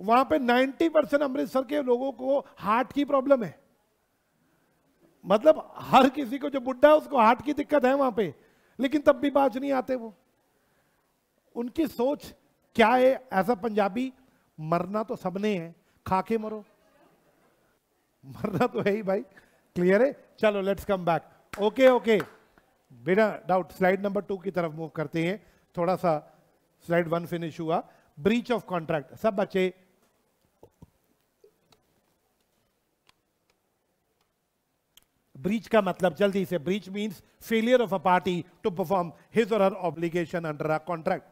वहां पे 90 परसेंट अमृतसर के लोगों को हार्ट की प्रॉब्लम है मतलब हर किसी को जो बुढ़ा है उसको हार्ट की दिक्कत है वहां पे लेकिन तब भी बाज नहीं आते वो उनकी सोच क्या है ऐसा पंजाबी मरना तो सबने है खाके मरो मरना तो है ही भाई क्लियर है चलो let's come back okay okay बिना डाउट स्लाइड नंबर टू की तरफ मूव करते हैं थोड़ा सा स्लाइड वन फिनिश हुआ ब्रीच ऑफ कॉन्ट्रैक्ट सब बच्चे ब्रीच का मतलब जल्दी से breach means failure of a party to perform his और her obligation under a contract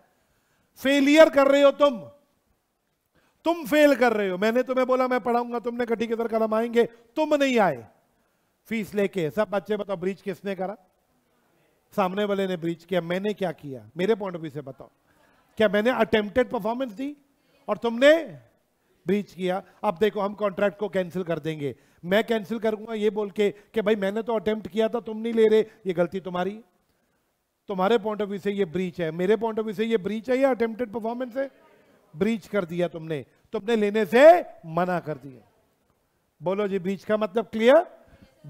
failure कर रहे हो तुम तुम फेल कर रहे हो मैंने तुम्हें बोला मैं पढ़ाऊंगा तुमने कटी के कलम आएंगे तुम नहीं आए फीस लेके सब बच्चे बताओ ब्रीच किसने करा सामने वाले ने ब्रीच किया मैंने क्या किया मेरे पॉइंट ऑफ व्यू से बताओ क्या मैंने अटेम्प्टेड परफॉर्मेंस दी और तुमने ब्रीच किया अब देखो हम कॉन्ट्रैक्ट को कैंसिल कर देंगे मैं कैंसिल करूंगा ये बोल के कि भाई मैंने तो अटेम्प्ट किया था तुम नहीं ले रहे ये गलती तुम्हारी तुम्हारे पॉइंट ऑफ व्यू से ये ब्रीच है मेरे पॉइंट ऑफ व्यू से ये ब्रीच है या अटेम्प्टेड परफॉर्मेंस है ब्रीच कर दिया तुमने तुमने लेने से मना कर दिया बोलो जी ब्रीच का मतलब क्लियर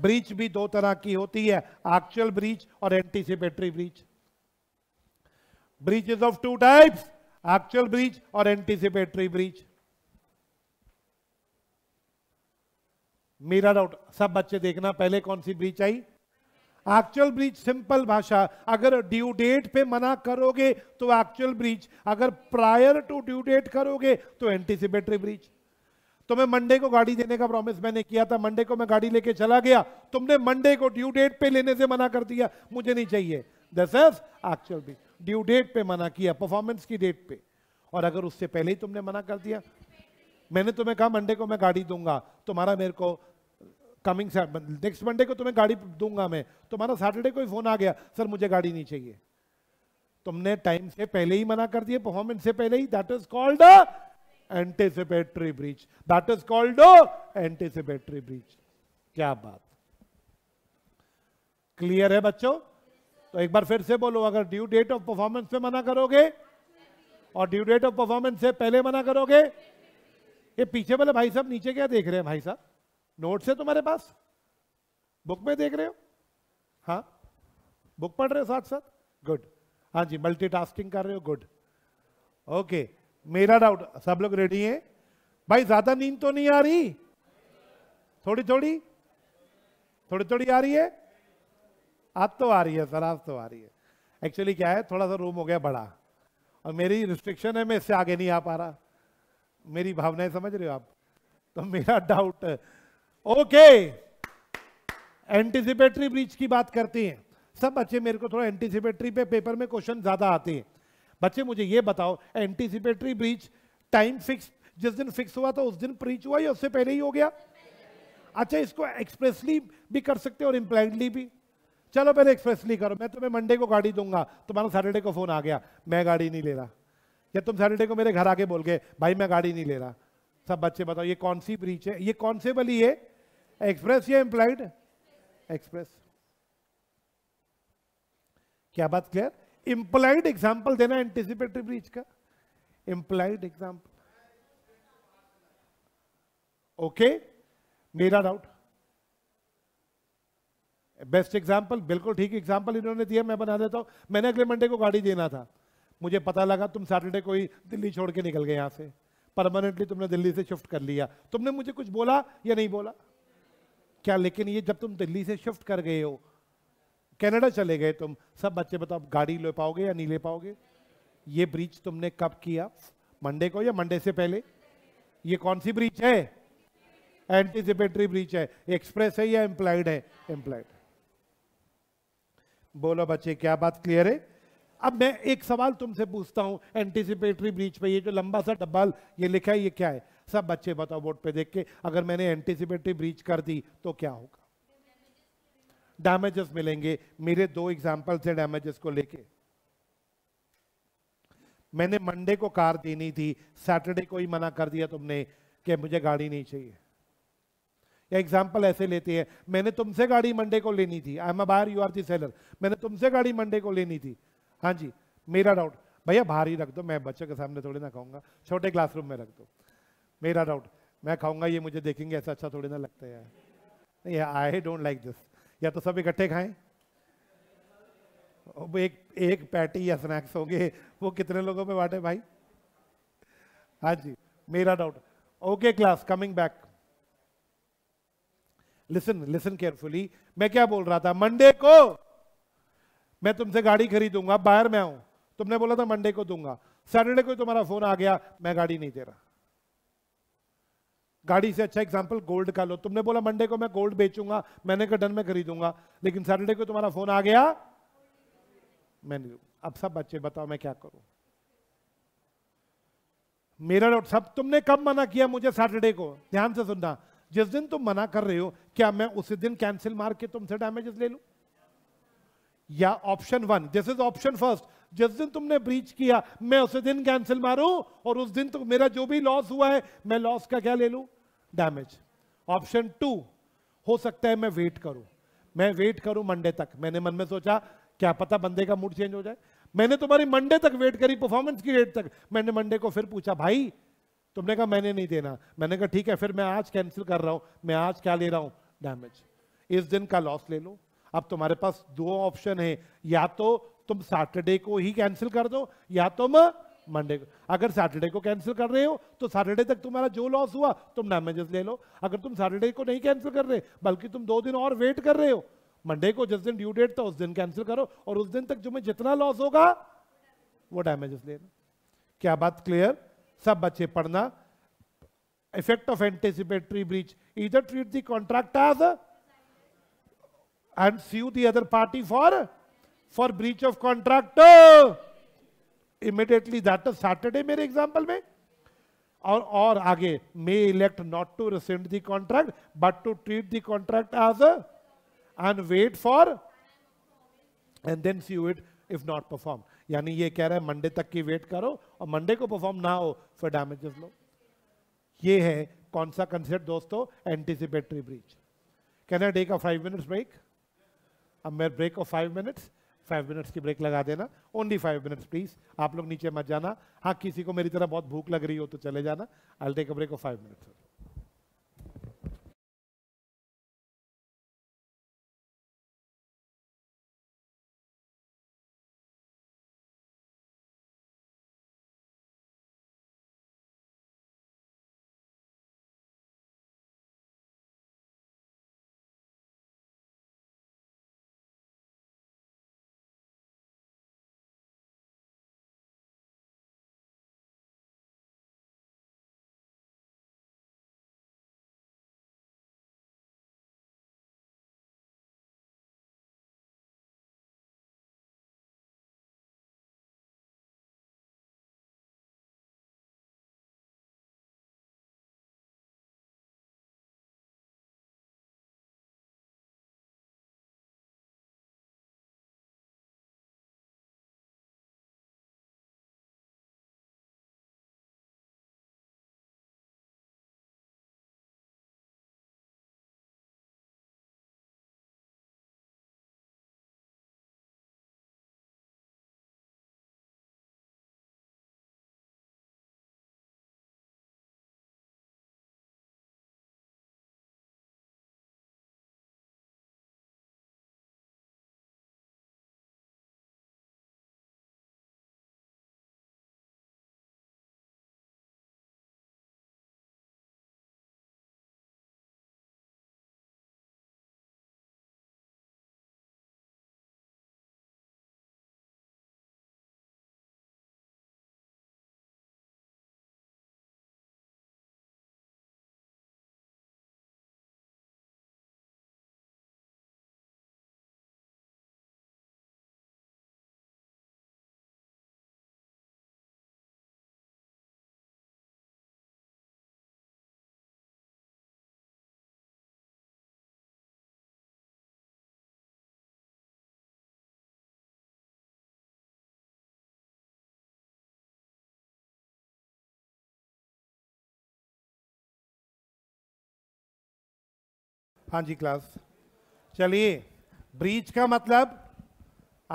ब्रीच भी दो तरह की होती है एक्चुअल ब्रीच और anticipatory breach breaches of two types actual breach और एंटीसिपेटरी ब्रीच मेरा डाउट सब बच्चे देखना पहले कौन सी ब्रीच आई एक्चुअल ब्रीच सिंपल भाषा अगर ड्यू डेट पे मना करोगे तो एक्चुअल ब्रीच अगर प्रायर टू ड्यू डेट करोगे तो एंटीसिपेटरी ब्रीच तो मैं मंडे को गाड़ी देने का प्रॉमिस मैंने किया था मंडे को मैं गाड़ी लेके चला गया तुमने मंडे को ड्यू डेट पे लेने से मना कर दिया मुझे नहीं चाहिए this is actual breach due date पे मना किया परफॉर्मेंस की डेट पे और अगर उससे पहले ही तुमने मना कर दिया मैंने तुम्हें कहा मंडे को मैं गाड़ी दूंगा तुम्हारा मेरे को कमिंग नेक्स्ट मंडे को तुम्हें गाड़ी दूंगा मैं तुम्हारा सैटरडे को ही फोन आ गया सर मुझे गाड़ी नहीं चाहिए तुमने टाइम से पहले ही मना कर दिया परफॉर्मेंस से पहले ही that is called anticipatory breach that is called anticipatory breach क्या बात क्लियर है बच्चों तो एक बार फिर से बोलो अगर ड्यू डेट ऑफ परफॉर्मेंस पे मना करोगे और ड्यू डेट ऑफ परफॉर्मेंस से पहले मना करोगे ये पीछे वाले भाई साहब नीचे क्या देख रहे हैं भाई साहब नोट्स है तुम्हारे पास बुक में देख रहे हो हाँ बुक पढ़ रहे हो साथ साथ गुड हाँ जी मल्टीटास्किंग कर रहे हो गुड ओके मेरा डाउट सब लोग रेडी हैं भाई ज्यादा नींद तो नहीं आ रही थोड़ी थोड़ी थोड़ी थोड़ी आ रही है आज तो आ रही है सर आज तो आ रही है एक्चुअली क्या है थोड़ा सा रूम हो गया बड़ा और मेरी रिस्ट्रिक्शन है मैं इससे आगे नहीं आ पा रहा मेरी भावनाएं समझ रहे हो आप तो मेरा डाउट ओके एंटीसिपेटरी ब्रीच की बात करते हैं सब बच्चे मेरे को थोड़ा एंटीसिपेटरी पे पेपर में क्वेश्चन ज्यादा आते हैं बच्चे मुझे ये बताओ एंटीसिपेटरी ब्रीच टाइम फिक्स जिस दिन फिक्स हुआ था उस दिन ब्रीच हुआ या उससे पहले ही हो गया अच्छा इसको एक्सप्रेसली भी कर सकते हो और इम्प्लाइडली भी चलो पहले एक्सप्रेसली करो मैं तुम्हें मंडे को गाड़ी दूंगा तुम्हारा सैटरडे को फोन आ गया मैं गाड़ी नहीं ले रहा या तुम सैटरडे को मेरे घर आके बोल गए भाई मैं गाड़ी नहीं ले रहा सब बच्चे बताओ ये कौन सी ब्रीच है ये कौन से वाली है एक्सप्रेस या इंप्लाइड एक्सप्रेस क्या बात क्लियर इंप्लाइड एग्जाम्पल देना एंटीसिपेटरी ब्रीच का इंप्लाइड एग्जाम्पल ओके मेरा डाउट बेस्ट एग्जाम्पल बिल्कुल ठीक एग्जाम्पल इन्होंने दिया मैं बना देता हूं मैंने अगले मंडे को गाड़ी देना था मुझे पता लगा तुम सैटरडे को ही दिल्ली छोड़ के निकल गए यहां से परमानेंटली तुमने दिल्ली से शिफ्ट कर लिया तुमने मुझे कुछ बोला या नहीं बोला क्या लेकिन ये जब तुम दिल्ली से शिफ्ट कर गए हो कनाडा चले गए तुम सब बच्चे बताओ गाड़ी ले पाओगे या नहीं ले पाओगे ये ब्रिज तुमने कब किया मंडे को या मंडे से पहले ये कौन सी ब्रिज है एंटीसिपेटरी ब्रिज है एक्सप्रेस है या एम्प्लाइड है एम्प्लाइड बोलो बच्चे क्या बात क्लियर है अब मैं एक सवाल तुमसे पूछता हूं एंटीसिपेटरी ब्रिज पे ये जो लंबा सा डब्बाल ये लिखा है ये क्या है सब बच्चे बताओ बोर्ड पे देख के अगर मैंने एंटीसिपेटरी ब्रीच कर दी तो क्या होगा डैमेजेस मिलेंगे मेरे दो एग्जाम्पल थे डैमेजेस को लेके मैंने मंडे को कार देनी थी सैटरडे को ही मना कर दिया तुमने कि मुझे गाड़ी नहीं चाहिए या एग्जाम्पल ऐसे लेते हैं मैंने तुमसे गाड़ी मंडे को लेनी थी I am uh you are the seller मैंने तुमसे गाड़ी मंडे को लेनी थी हाँ जी मेरा डाउट भैया बाहर ही रख दो मैं बच्चों के सामने थोड़ी ना कहूँगा छोटे क्लासरूम में रख दो मेरा डाउट मैं खाऊंगा ये मुझे देखेंगे ऐसा अच्छा थोड़ी ना लगता है नहीं आई डोंट लाइक दिस या तो सब इकट्ठे खाएं एक एक पैटी या स्नैक्स होंगे वो कितने लोगों पे बांटे भाई हाँ जी मेरा doubt okay class coming back listen listen carefully मैं क्या बोल रहा था मंडे को मैं तुमसे गाड़ी खरीदूंगा बाहर में आऊं तुमने बोला था मंडे को दूंगा सैटरडे को तुम्हारा फोन आ गया मैं गाड़ी नहीं दे रहा गाड़ी से अच्छा एग्जाम्पल गोल्ड का लो तुमने बोला मंडे को मैं गोल्ड बेचूंगा मैंने कहा डन में खरीदूंगा लेकिन सैटरडे को तुम्हारा फोन आ गया मैं नहीं अब सब बच्चे बताओ मैं क्या करूं मेरा नोट सब तुमने कब मना किया मुझे सैटरडे को ध्यान से सुनना जिस दिन तुम मना कर रहे हो क्या मैं उसी दिन कैंसिल मार के तुमसे डैमेजेस ले लू या option one this is option first जिस दिन तुमने ब्रीच किया मैं उसी दिन कैंसिल मारू और उस दिन तो मेरा जो भी लॉस हुआ है मैं लॉस का क्या ले लू डैमेज ऑप्शन टू हो सकता है मैं वेट करूं मैं वेट करूं मंडे तक मैंने मन में सोचा क्या पता बंदे का मूड चेंज हो जाए मैंने तुम्हारी मंडे तक वेट करी परफॉर्मेंस की डेट तक मैंने मंडे को फिर पूछा भाई तुमने कहा मैंने नहीं देना मैंने कहा ठीक है फिर मैं आज कैंसिल कर रहा हूं मैं आज क्या ले रहा हूं डैमेज इस दिन का लॉस ले लो अब तुम्हारे पास दो ऑप्शन है या तो तुम सैटरडे को ही कैंसिल कर दो या तुम मंडे को अगर सैटरडे को कैंसिल कर रहे हो तो सैटरडे तक तुम्हारा जो लॉस हुआ तुम डैमेजेस ले लो अगर तुम सैटरडे को नहीं कैंसिल कर रहे बल्कि तुम दो दिन और वेट कर रहे हो मंडे को जिस दिन ड्यू डेट था उस दिन कैंसिल करो और उस दिन तक जो मैं जितना लॉस होगा वो डैमेजेस ले लो क्या बात क्लियर सब बच्चे पढ़ना इफेक्ट ऑफ anticipatory ब्रीच इधर treat the contract as end sue the other party for for breach of contract immediately that Saturday मेरे एग्जाम्पल में और और आगे may elect not to rescind the contract but to treat the contract as end wait for and then sue it if not perform यानी ये कह रहा है मंडे तक की वेट करो और मंडे को परफॉर्म ना हो फिर डैमेजेस लो ये है कौन सा कंसेप्ट दोस्तों anticipatory breach can I take a five minutes break अब मेरे break of five minutes five minutes की ब्रेक लगा देना ओनली फाइव मिनट्स प्लीज आप लोग नीचे मत जाना हाँ किसी को मेरी तरह बहुत भूख लग रही हो तो चले जाना I take a break of five minutes हाँ जी क्लास चलिए ब्रीच का मतलब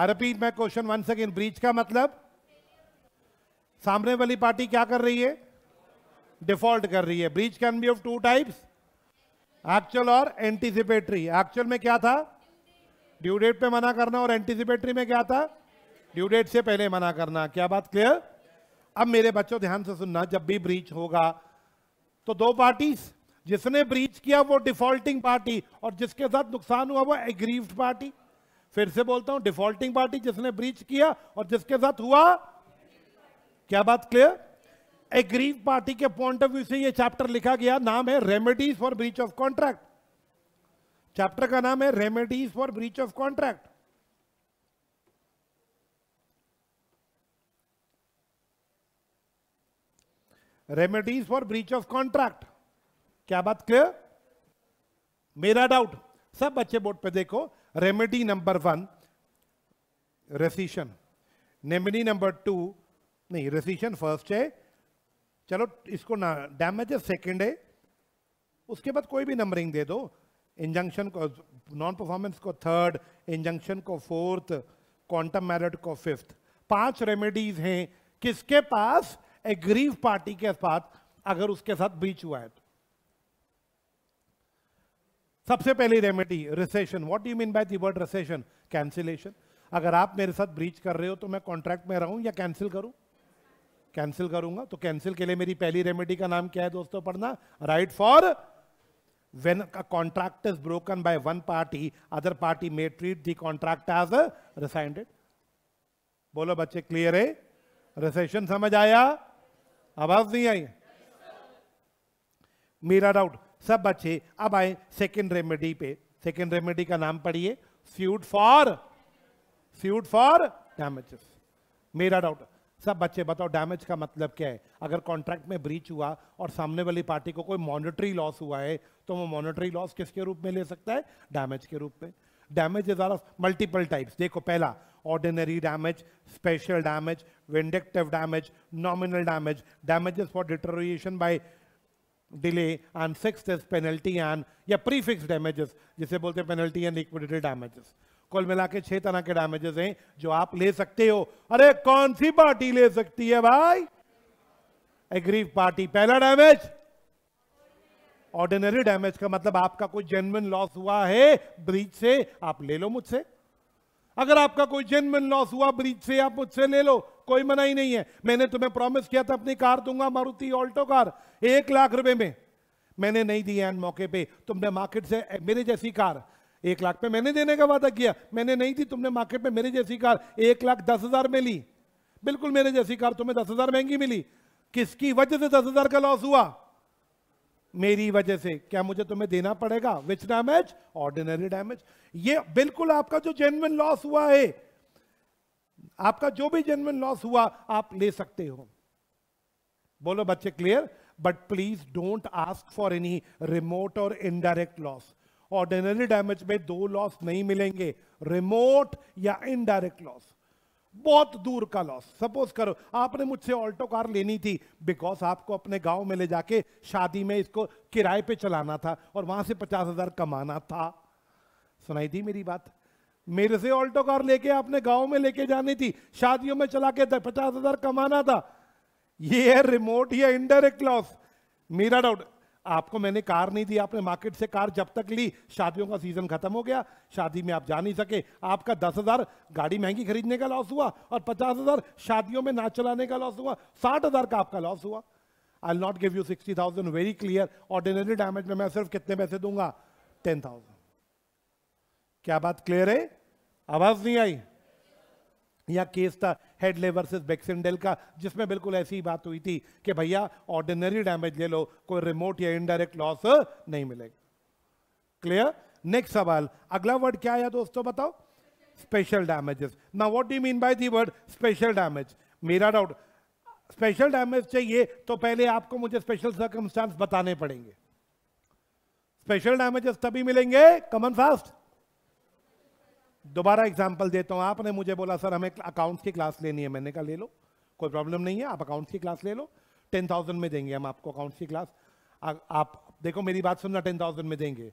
I repeat question one second breach का मतलब सामने वाली पार्टी क्या कर रही है डिफॉल्ट कर रही है breach can be of two types actual और एंटीसिपेटरी एक्चुअल में क्या था ड्यू डेट पे मना करना और एंटीसिपेटरी में क्या था ड्यू डेट से पहले मना करना क्या बात क्लियर अब मेरे बच्चों ध्यान से सुनना जब भी ब्रीच होगा तो दो पार्टीज जिसने ब्रीच किया वो डिफॉल्टिंग पार्टी और जिसके साथ नुकसान हुआ वो एग्रीव्ड पार्टी फिर से बोलता हूं डिफॉल्टिंग पार्टी जिसने ब्रीच किया और जिसके साथ हुआ क्या बात क्लियर एग्रीव पार्टी के पॉइंट ऑफ व्यू से ये चैप्टर लिखा गया नाम है remedies for breach of contract chapter का नाम है remedies for breach of contract remedies for breach of contract क्या बात क्लियर मेरा डाउट सब बच्चे बोर्ड पे देखो remedy number one rescission remedy number two नहीं रेसिशन फर्स्ट है चलो इसको ना डैमेजेस सेकेंड है उसके बाद कोई भी नंबरिंग दे दो इंजंक्शन को नॉन परफॉर्मेंस को थर्ड इंजंक्शन को फोर्थ क्वांटम मैरिट को फिफ्थ पांच रेमेडीज हैं किसके पास एग्रीव पार्टी के साथ अगर उसके साथ ब्रीच हुआ है तो सबसे पहली remedy rescission what do mean by the word rescission cancellation अगर आप मेरे साथ ब्रीच कर रहे हो तो मैं कॉन्ट्रैक्ट में रहूं या कैंसिल करूं कैंसिल करूंगा तो कैंसिल के लिए मेरी पहली रेमेडी का नाम क्या है दोस्तों पढ़ना right for when a contract is broken by one party other party may treat the contract as resigned बोलो बच्चे क्लियर है रिसेशन समझ आया आवाज नहीं आई मेरा डाउट सब बच्चे अब आए सेकेंड रेमेडी पे सेकेंड रेमेडी का नाम पढ़िए sued for sued for damage मेरा डाउट सब बच्चे बताओ डैमेज का मतलब क्या है अगर कॉन्ट्रैक्ट में ब्रीच हुआ और सामने वाली पार्टी को कोई मॉनेटरी लॉस हुआ है तो वो मॉनेटरी लॉस किसके रूप में ले सकता है डैमेज के रूप में damage is are of multiple types देखो पहला ordinary damage special damage vindictive damage nominal damage damages for deterioration by delay and six is penalty and या प्रीफिक्स डैमेजेस जिसे बोलते हैं पेनल्टी एंड लिक्विडिटी डैमेजेस कुल मिला के छह तरह के डैमेजेस हैं जो आप ले सकते हो अरे कौन सी पार्टी ले सकती है भाई एग्रीव पार्टी पहला डैमेज ऑर्डिनरी डैमेज का मतलब आपका कोई जेनविन लॉस हुआ है ब्रिज से आप ले लो मुझसे अगर आपका कोई जेनविन लॉस हुआ ब्रिज से आप मुझसे ले लो कोई मना ही नहीं है मैंने तुम्हें प्रॉमिस किया था अपनी कार दूंगा मारुति ऑल्टो कार एक लाख रुपए में मैंने नहीं दिया एंड मौके पे तुमने मार्केट से मेरे जैसी कार एक लाख पे मैंने देने का वादा किया मैंने नहीं दी तुमने मार्केट में मेरे जैसी कार एक लाख दस हजार में ली बिल्कुल मेरे जैसी कार तुम्हें दस हजार महंगी मिली किसकी वजह से दस हजार का लॉस हुआ मेरी वजह से क्या मुझे तुम्हें देना पड़ेगा विच डैमेज ऑर्डिनरी डैमेज ये बिल्कुल आपका जो जेनविन लॉस हुआ है आपका जो भी जेनविन लॉस हुआ आप ले सकते हो बोलो बच्चे clear but please don't ask for any remote or indirect loss. ordinary damage में दो लॉस नहीं मिलेंगे रिमोट या इनडायरेक्ट लॉस बहुत दूर का लॉस सपोज करो आपने मुझसे ऑल्टो कार लेनी थी बिकॉज आपको अपने गांव में ले जाके शादी में इसको किराए पे चलाना था और वहां से पचास हजार कमाना था सुनाई थी मेरी बात मेरे से ऑल्टो कार लेके आपने गांव में लेके जानी थी शादियों में चला के पचास हजार कमाना था ये है रिमोट या इनडायरेक्ट लॉस मेरा डाउट आपको मैंने कार नहीं दी आपने मार्केट से कार जब तक ली शादियों का सीजन खत्म हो गया शादी में आप जा नहीं सके आपका दस हजार गाड़ी महंगी खरीदने का लॉस हुआ और पचास हजार शादियों में ना चलाने का लॉस हुआ साठ हजार का आपका लॉस हुआ I not give you sixty thousand very clear ordinary damage में मैं सिर्फ कितने पैसे दूंगा टेन थाउजेंड क्या बात क्लियर है आवाज नहीं आई या केस था हेडले वर्सेस बेक्सिंडेल का जिसमें बिल्कुल ऐसी बात हुई थी कि भैया ऑर्डिनरी डैमेज ले लो कोई रिमोट या इनडायरेक्ट लॉस नहीं मिलेगा क्लियर नेक्स्ट सवाल अगला वर्ड क्या आया दोस्तों बताओ स्पेशल डैमेजेस ना what do mean by the word special damage मेरा डाउट स्पेशल डैमेज चाहिए तो पहले आपको मुझे स्पेशल सर्कमस्टांस बताने पड़ेंगे स्पेशल डैमेजेस तभी मिलेंगे कमन फास्ट दोबारा एग्जाम्पल देता हूँ आपने मुझे बोला सर हमें अकाउंट्स की क्लास लेनी है मैंने कहा ले लो कोई प्रॉब्लम नहीं है आप अकाउंट्स की क्लास ले लो टेन थाउजेंड में देंगे हम आपको अकाउंट्स की क्लास आप देखो मेरी बात सुनना टेन थाउजेंड में देंगे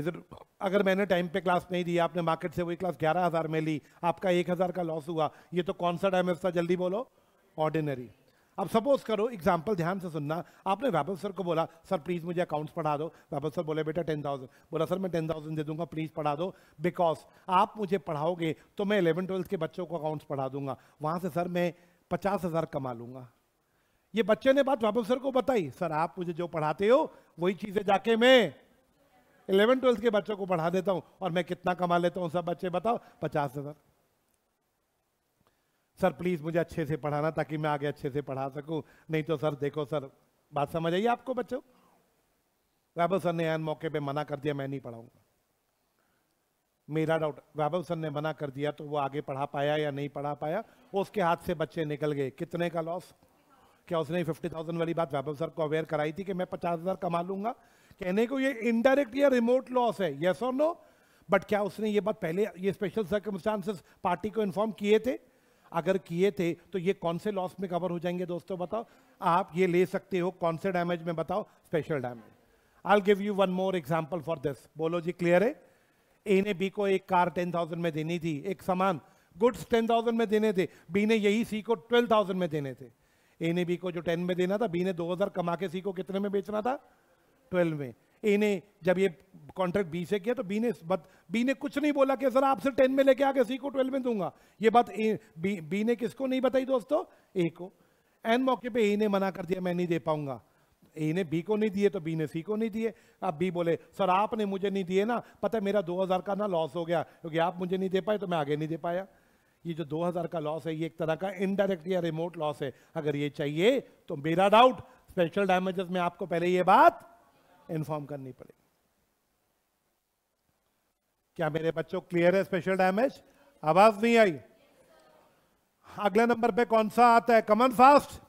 इधर अगर मैंने टाइम पे क्लास नहीं दी आपने मार्केट से वही क्लास ग्यारह हज़ार में ली आपका एक हज़ार का लॉस हुआ ये तो कौन सा टाइम है जल्दी बोलो ऑर्डिनरी अब सपोज करो एग्जाम्पल ध्यान से सुनना आपने वैभव सर को बोला सर प्लीज़ मुझे अकाउंट्स पढ़ा दो वैभव सर बोले बेटा टेन थाउजेंड बोला सर मैं टेन थाउजेंड दे दूंगा प्लीज़ पढ़ा दो बिकॉज आप मुझे पढ़ाओगे तो मैं इलेवन ट्वेल्थ के बच्चों को अकाउंट्स पढ़ा दूंगा वहाँ से सर मैं पचास हज़ार कमा लूँगा ये बच्चे ने बात वैभव सर को बताई सर आप मुझे जो पढ़ाते हो वही चीज़ें जाके मैं इलेवन ट्वेल्थ के बच्चों को पढ़ा देता हूँ और मैं कितना कमा लेता हूँ सब बच्चे बताओ पचास हज़ार सर प्लीज़ मुझे अच्छे से पढ़ाना ताकि मैं आगे अच्छे से पढ़ा सकूं नहीं तो सर देखो सर बात समझ आई आपको बच्चों वैभव सर ने एन मौके पे मना कर दिया मैं नहीं पढ़ाऊंगा मेरा डाउट वैभव सर ने मना कर दिया तो वो आगे पढ़ा पाया या नहीं पढ़ा पाया उसके हाथ से बच्चे निकल गए कितने का लॉस क्या उसने फिफ्टी थाउजेंड वाली बात वैभव सर को अवेयर कराई थी कि मैं पचास हज़ार कमा लूंगा कहने को ये इनडायरेक्ट या रिमोट लॉस है येस और नो बट क्या उसने ये बात पहले ये स्पेशल सर्कमस्टांसेस पार्टी को इन्फॉर्म किए थे अगर किए थे तो ये कौन से लॉस में कवर हो जाएंगे दोस्तों बताओ आप ये ले सकते हो कौन से डैमेज में बताओ special damage I give you one more example for this बोलो जी क्लियर है ए ने बी को एक कार टेन थाउजेंड में देनी थी एक सामान गुड्स टेन थाउजेंड में देने थे बी ने यही सी को ट्वेल्व थाउजेंड में देने थे ए ने बी को जो टेन में देना था बी ने दो हजार कमा के सी को कितने में बेचना था ट्वेल्व में ए ने जब ये कॉन्ट्रैक्ट बी से किया तो बी ने बत बी ने कुछ नहीं बोला कि सर आपसे टेन में लेके आके सी को ट्वेल्व में दूंगा ये बात ए बी बी ने किसको नहीं बताई दोस्तों ए को एन मौके पे ए ने मना कर दिया मैं नहीं दे पाऊंगा ए ने बी को नहीं दिए तो बी ने सी को नहीं दिए अब बी बोले सर आपने मुझे नहीं दिए ना पता है मेरा 2000 का ना लॉस हो गया क्योंकि आप मुझे नहीं दे पाए तो मैं आगे नहीं दे पाया ये जो 2000 का लॉस है ये एक तरह का इनडायरेक्ट या रिमोट लॉस है अगर ये चाहिए तो मेरा डाउट स्पेशल डैमेजेस में आपको पहले ये बात इन्फॉर्म करनी पड़ेगी क्या मेरे बच्चों क्लियर है स्पेशल डैमेज आवाज नहीं आई अगले नंबर पे कौन सा आता है कमन फास्ट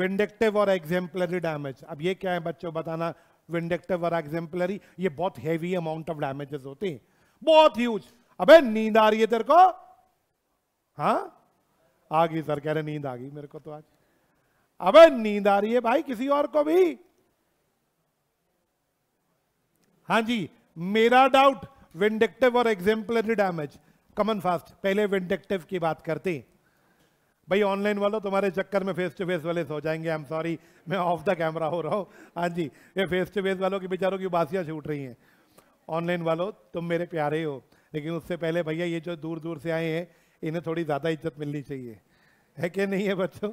विंडेक्टिव और एग्जेम्पलरी डैमेज अब ये क्या है बच्चों बताना विंडेक्टिव और एग्जेम्पलरी ये बहुत हैवी अमाउंट ऑफ डैमेजेस होते हैं बहुत ह्यूज अबे नींद आ रही है तेरे को हा आ गई सर कह रहे नींद आ गई मेरे को तो आज अबे नींद आ रही है भाई किसी और को भी हाँ जी मेरा डाउट विंडेक्टिव और एग्जेम्पलरी डैमेज कमन फास्ट पहले विंडेक्टिव की बात करते हैं भाई ऑनलाइन वालों तुम्हारे चक्कर में फेस टू फेस वाले सो जाएंगे आई एम सॉरी मैं ऑफ द कैमरा हो रहा हूँ हाँ जी ये फेस टू फेस वालों की बेचारों की बासियाँ छूट रही हैं ऑनलाइन वालों तुम मेरे प्यारे हो लेकिन उससे पहले भैया ये जो दूर दूर से आए हैं इन्हें थोड़ी ज़्यादा इज्जत मिलनी चाहिए है कि नहीं है बच्चों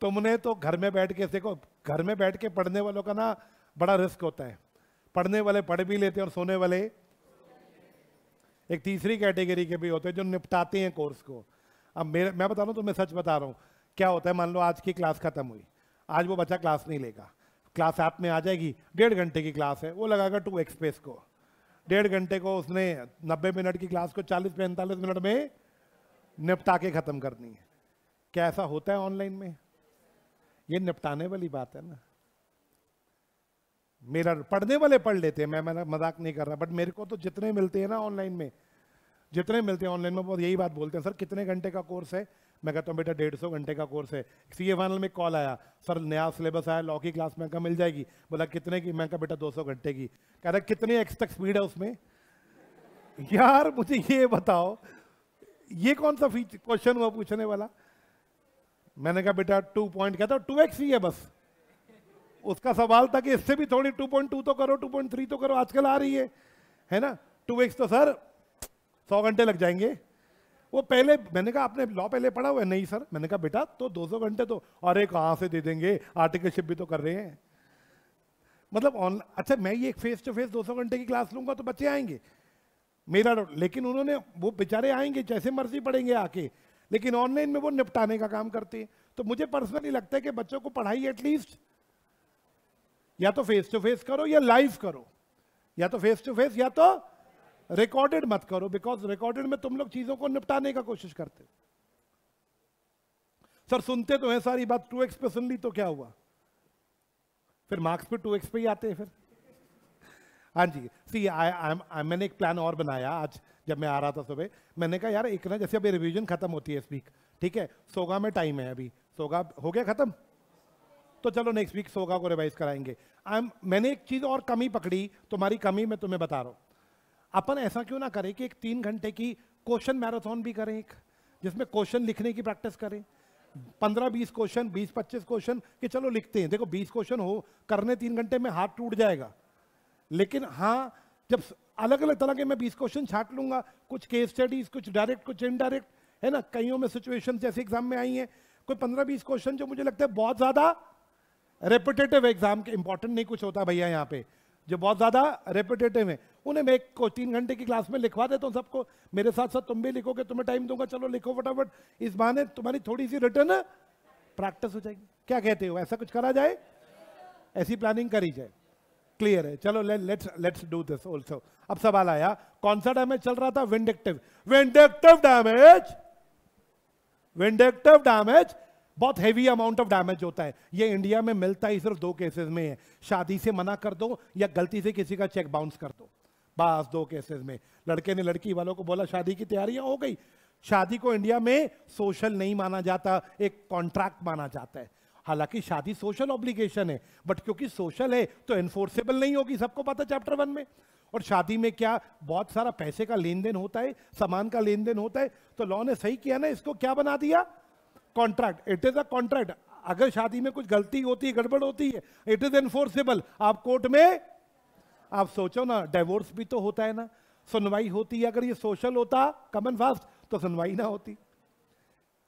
तुमने तो घर में बैठ के देखो घर में बैठ के पढ़ने वालों का ना बड़ा रिस्क होता है पढ़ने वाले पढ़ भी लेते हैं और सोने वाले एक तीसरी कैटेगरी के भी होते हैं जो निपटाते हैं कोर्स को अब मेरे मैं बता रहा हूँ तो मैं सच बता रहा हूँ क्या होता है मान लो आज की क्लास खत्म हुई आज वो बच्चा क्लास नहीं लेगा क्लास ऐप में आ जाएगी डेढ़ घंटे की क्लास है वो लगाकर टू एक्सप्रेस को डेढ़ घंटे को उसने नब्बे मिनट की क्लास को चालीस पैंतालीस मिनट में निपटा के ख़त्म करनी है क्या ऐसा होता है ऑनलाइन में ये निपटाने वाली बात है ना मेरा पढ़ने वाले पढ़ लेते हैं मैं मैं मजाक नहीं कर रहा बट मेरे को तो जितने मिलते हैं ना ऑनलाइन में जितने मिलते हैं ऑनलाइन में बहुत यही बात बोलते हैं सर कितने घंटे का कोर्स है मैं कहता हूँ बेटा डेढ़ सौ घंटे का कोर्स है सी ए फाइनल में कॉल आया सर नया सिलेबस आया लॉ की क्लास में कहा मिल जाएगी बोला कितने की मैं कहा बेटा दो सौ घंटे की कह रहा कितने एक्स तक स्पीड है उसमें यार मुझे ये बताओ ये कौन सा क्वेश्चन हुआ पूछने वाला मैंने कहा बेटा टू पॉइंट कहता टू एक्स ही है बस उसका सवाल था कि इससे भी थोड़ी 2.2 तो करो 2.3 तो करो आजकल आ रही है है ना टू वीक्स तो सर सौ घंटे लग जाएंगे वो पहले मैंने कहा आपने लॉ पहले पढ़ा हुआ है नहीं सर मैंने कहा बेटा तो 200 घंटे तो और एक कहाँ से दे देंगे आर्टिकलशिप भी तो कर रहे हैं मतलब ऑनलाइन अच्छा मैं ये एक फेस टू फेस 200 घंटे की क्लास लूंगा तो बच्चे आएंगे मेरा लेकिन उन्होंने वो बेचारे आएंगे जैसे मर्जी पढ़ेंगे आके लेकिन ऑनलाइन में वो निपटाने का काम करते हैं तो मुझे पर्सनली लगता है कि बच्चों को पढ़ाई एटलीस्ट या तो फेस टू फेस करो या लाइव करो या तो फेस टू फेस या तो रिकॉर्डेड मत करो बिकॉज रिकॉर्डेड में तुम लोग चीजों को निपटाने का कोशिश करते हो सर सुनते तो है सारी बात टू एक्स पे सुन ली तो क्या हुआ फिर मार्क्स पे टू एक्स पे ही आते हैं फिर हाँ जी सी आई आई मैंने एक प्लान और बनाया आज जब मैं आ रहा था सुबह मैंने कहा यार एक ना जैसे अभी रिवीजन खत्म होती है इस वीक ठीक है सोगा में टाइम है अभी सोगा हो गया खत्म तो चलो नेक्स्ट वीक सोगा को रिवाइज कराएंगे आई एम मैंने एक चीज़ और कमी पकड़ी तुम्हारी कमी मैं तुम्हें बता रहा हूँ अपन ऐसा क्यों ना करें कि एक तीन घंटे की क्वेश्चन मैराथन भी करें एक जिसमें क्वेश्चन लिखने की प्रैक्टिस करें पंद्रह बीस क्वेश्चन बीस पच्चीस क्वेश्चन कि चलो लिखते हैं देखो बीस क्वेश्चन हो करने तीन घंटे में हाथ टूट जाएगा लेकिन हाँ जब अलग अलग तरह के मैं बीस क्वेश्चन छाट लूंगा कुछ केस स्टडीज कुछ डायरेक्ट कुछ इनडायरेक्ट है ना कईयों में सिचुएशन जैसे एग्जाम में आई हैं कोई पंद्रह बीस क्वेश्चन जो मुझे लगता है बहुत ज़्यादा रेपिटेटिव एग्जाम के इंपॉर्टेंट नहीं कुछ होता भैया यहाँ पे जो बहुत ज़्यादा रेपिटेटिव है उन्हें मैं एक को तीन घंटे की क्लास में लिखवा देता हूँ सबको मेरे साथ साथ तुम भी लिखोगे तुम्हें टाइम दूंगा चलो लिखो फटाफट इस बहाने तुम्हारी थोड़ी सी रिटर्न प्रैक्टिस हो जाएगी क्या कहते हो ऐसा कुछ करा जाए ऐसी प्लानिंग करी जाए क्लियर है चलो let's let's do this also अब सवाल आया कौन सा डैमेज चल रहा था vindictive vindictive damage vindictive damage बहुत हैवी अमाउंट ऑफ डैमेज होता है ये इंडिया में मिलता ही सिर्फ दो केसेस में है शादी से मना कर दो या गलती से किसी का चेक बाउंस कर दो बस दो केसेस में लड़के ने लड़की वालों को बोला शादी की तैयारियां हो गई शादी को इंडिया में सोशल नहीं माना जाता एक कॉन्ट्रैक्ट माना जाता है हालांकि शादी सोशल ऑब्लिगेशन है बट क्योंकि सोशल है तो एनफोर्सेबल नहीं होगी सबको पता चैप्टर वन में और शादी में क्या बहुत सारा पैसे का लेन देन होता है सामान का लेन देन होता है तो लॉ ने सही किया ना इसको क्या बना दिया contract it is a contract अगर शादी में कुछ गलती होती है गड़बड़ होती है इट इज एनफोर्सेबल आप कोर्ट में आप सोचो ना डाइवोर्स भी तो होता है ना सुनवाई होती है अगर ये सोशल होता कमन फास्ट तो सुनवाई ना होती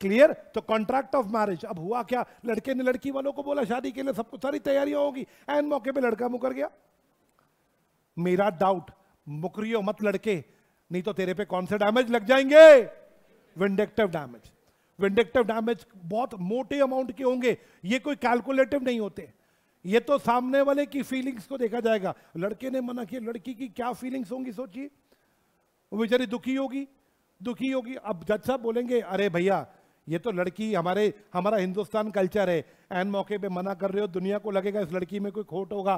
क्लियर तो कॉन्ट्रैक्ट ऑफ मैरिज अब हुआ क्या लड़के ने लड़की वालों को बोला शादी के लिए सब कुछ सारी तैयारियां होगी एन मौके पे लड़का मुकर गया मेरा डाउट मुकरियो मत लड़के नहीं तो तेरे पे कौन से डैमेज लग जाएंगे विंडेक्टिव डैमेज विंडक्टिव डैमेज बहुत मोटे अमाउंट के होंगे ये कोई कैलकुलेटिव नहीं होते ये तो सामने वाले की फीलिंग्स को देखा जाएगा लड़के ने मना किया लड़की की क्या फीलिंग्स होंगी सोचिए वो बेचारी दुखी होगी दुखी होगी अब जज साहब बोलेंगे अरे भैया ये तो लड़की हमारे हमारा हिंदुस्तान कल्चर है एन मौके पे मना कर रहे हो दुनिया को लगेगा इस लड़की में कोई खोट होगा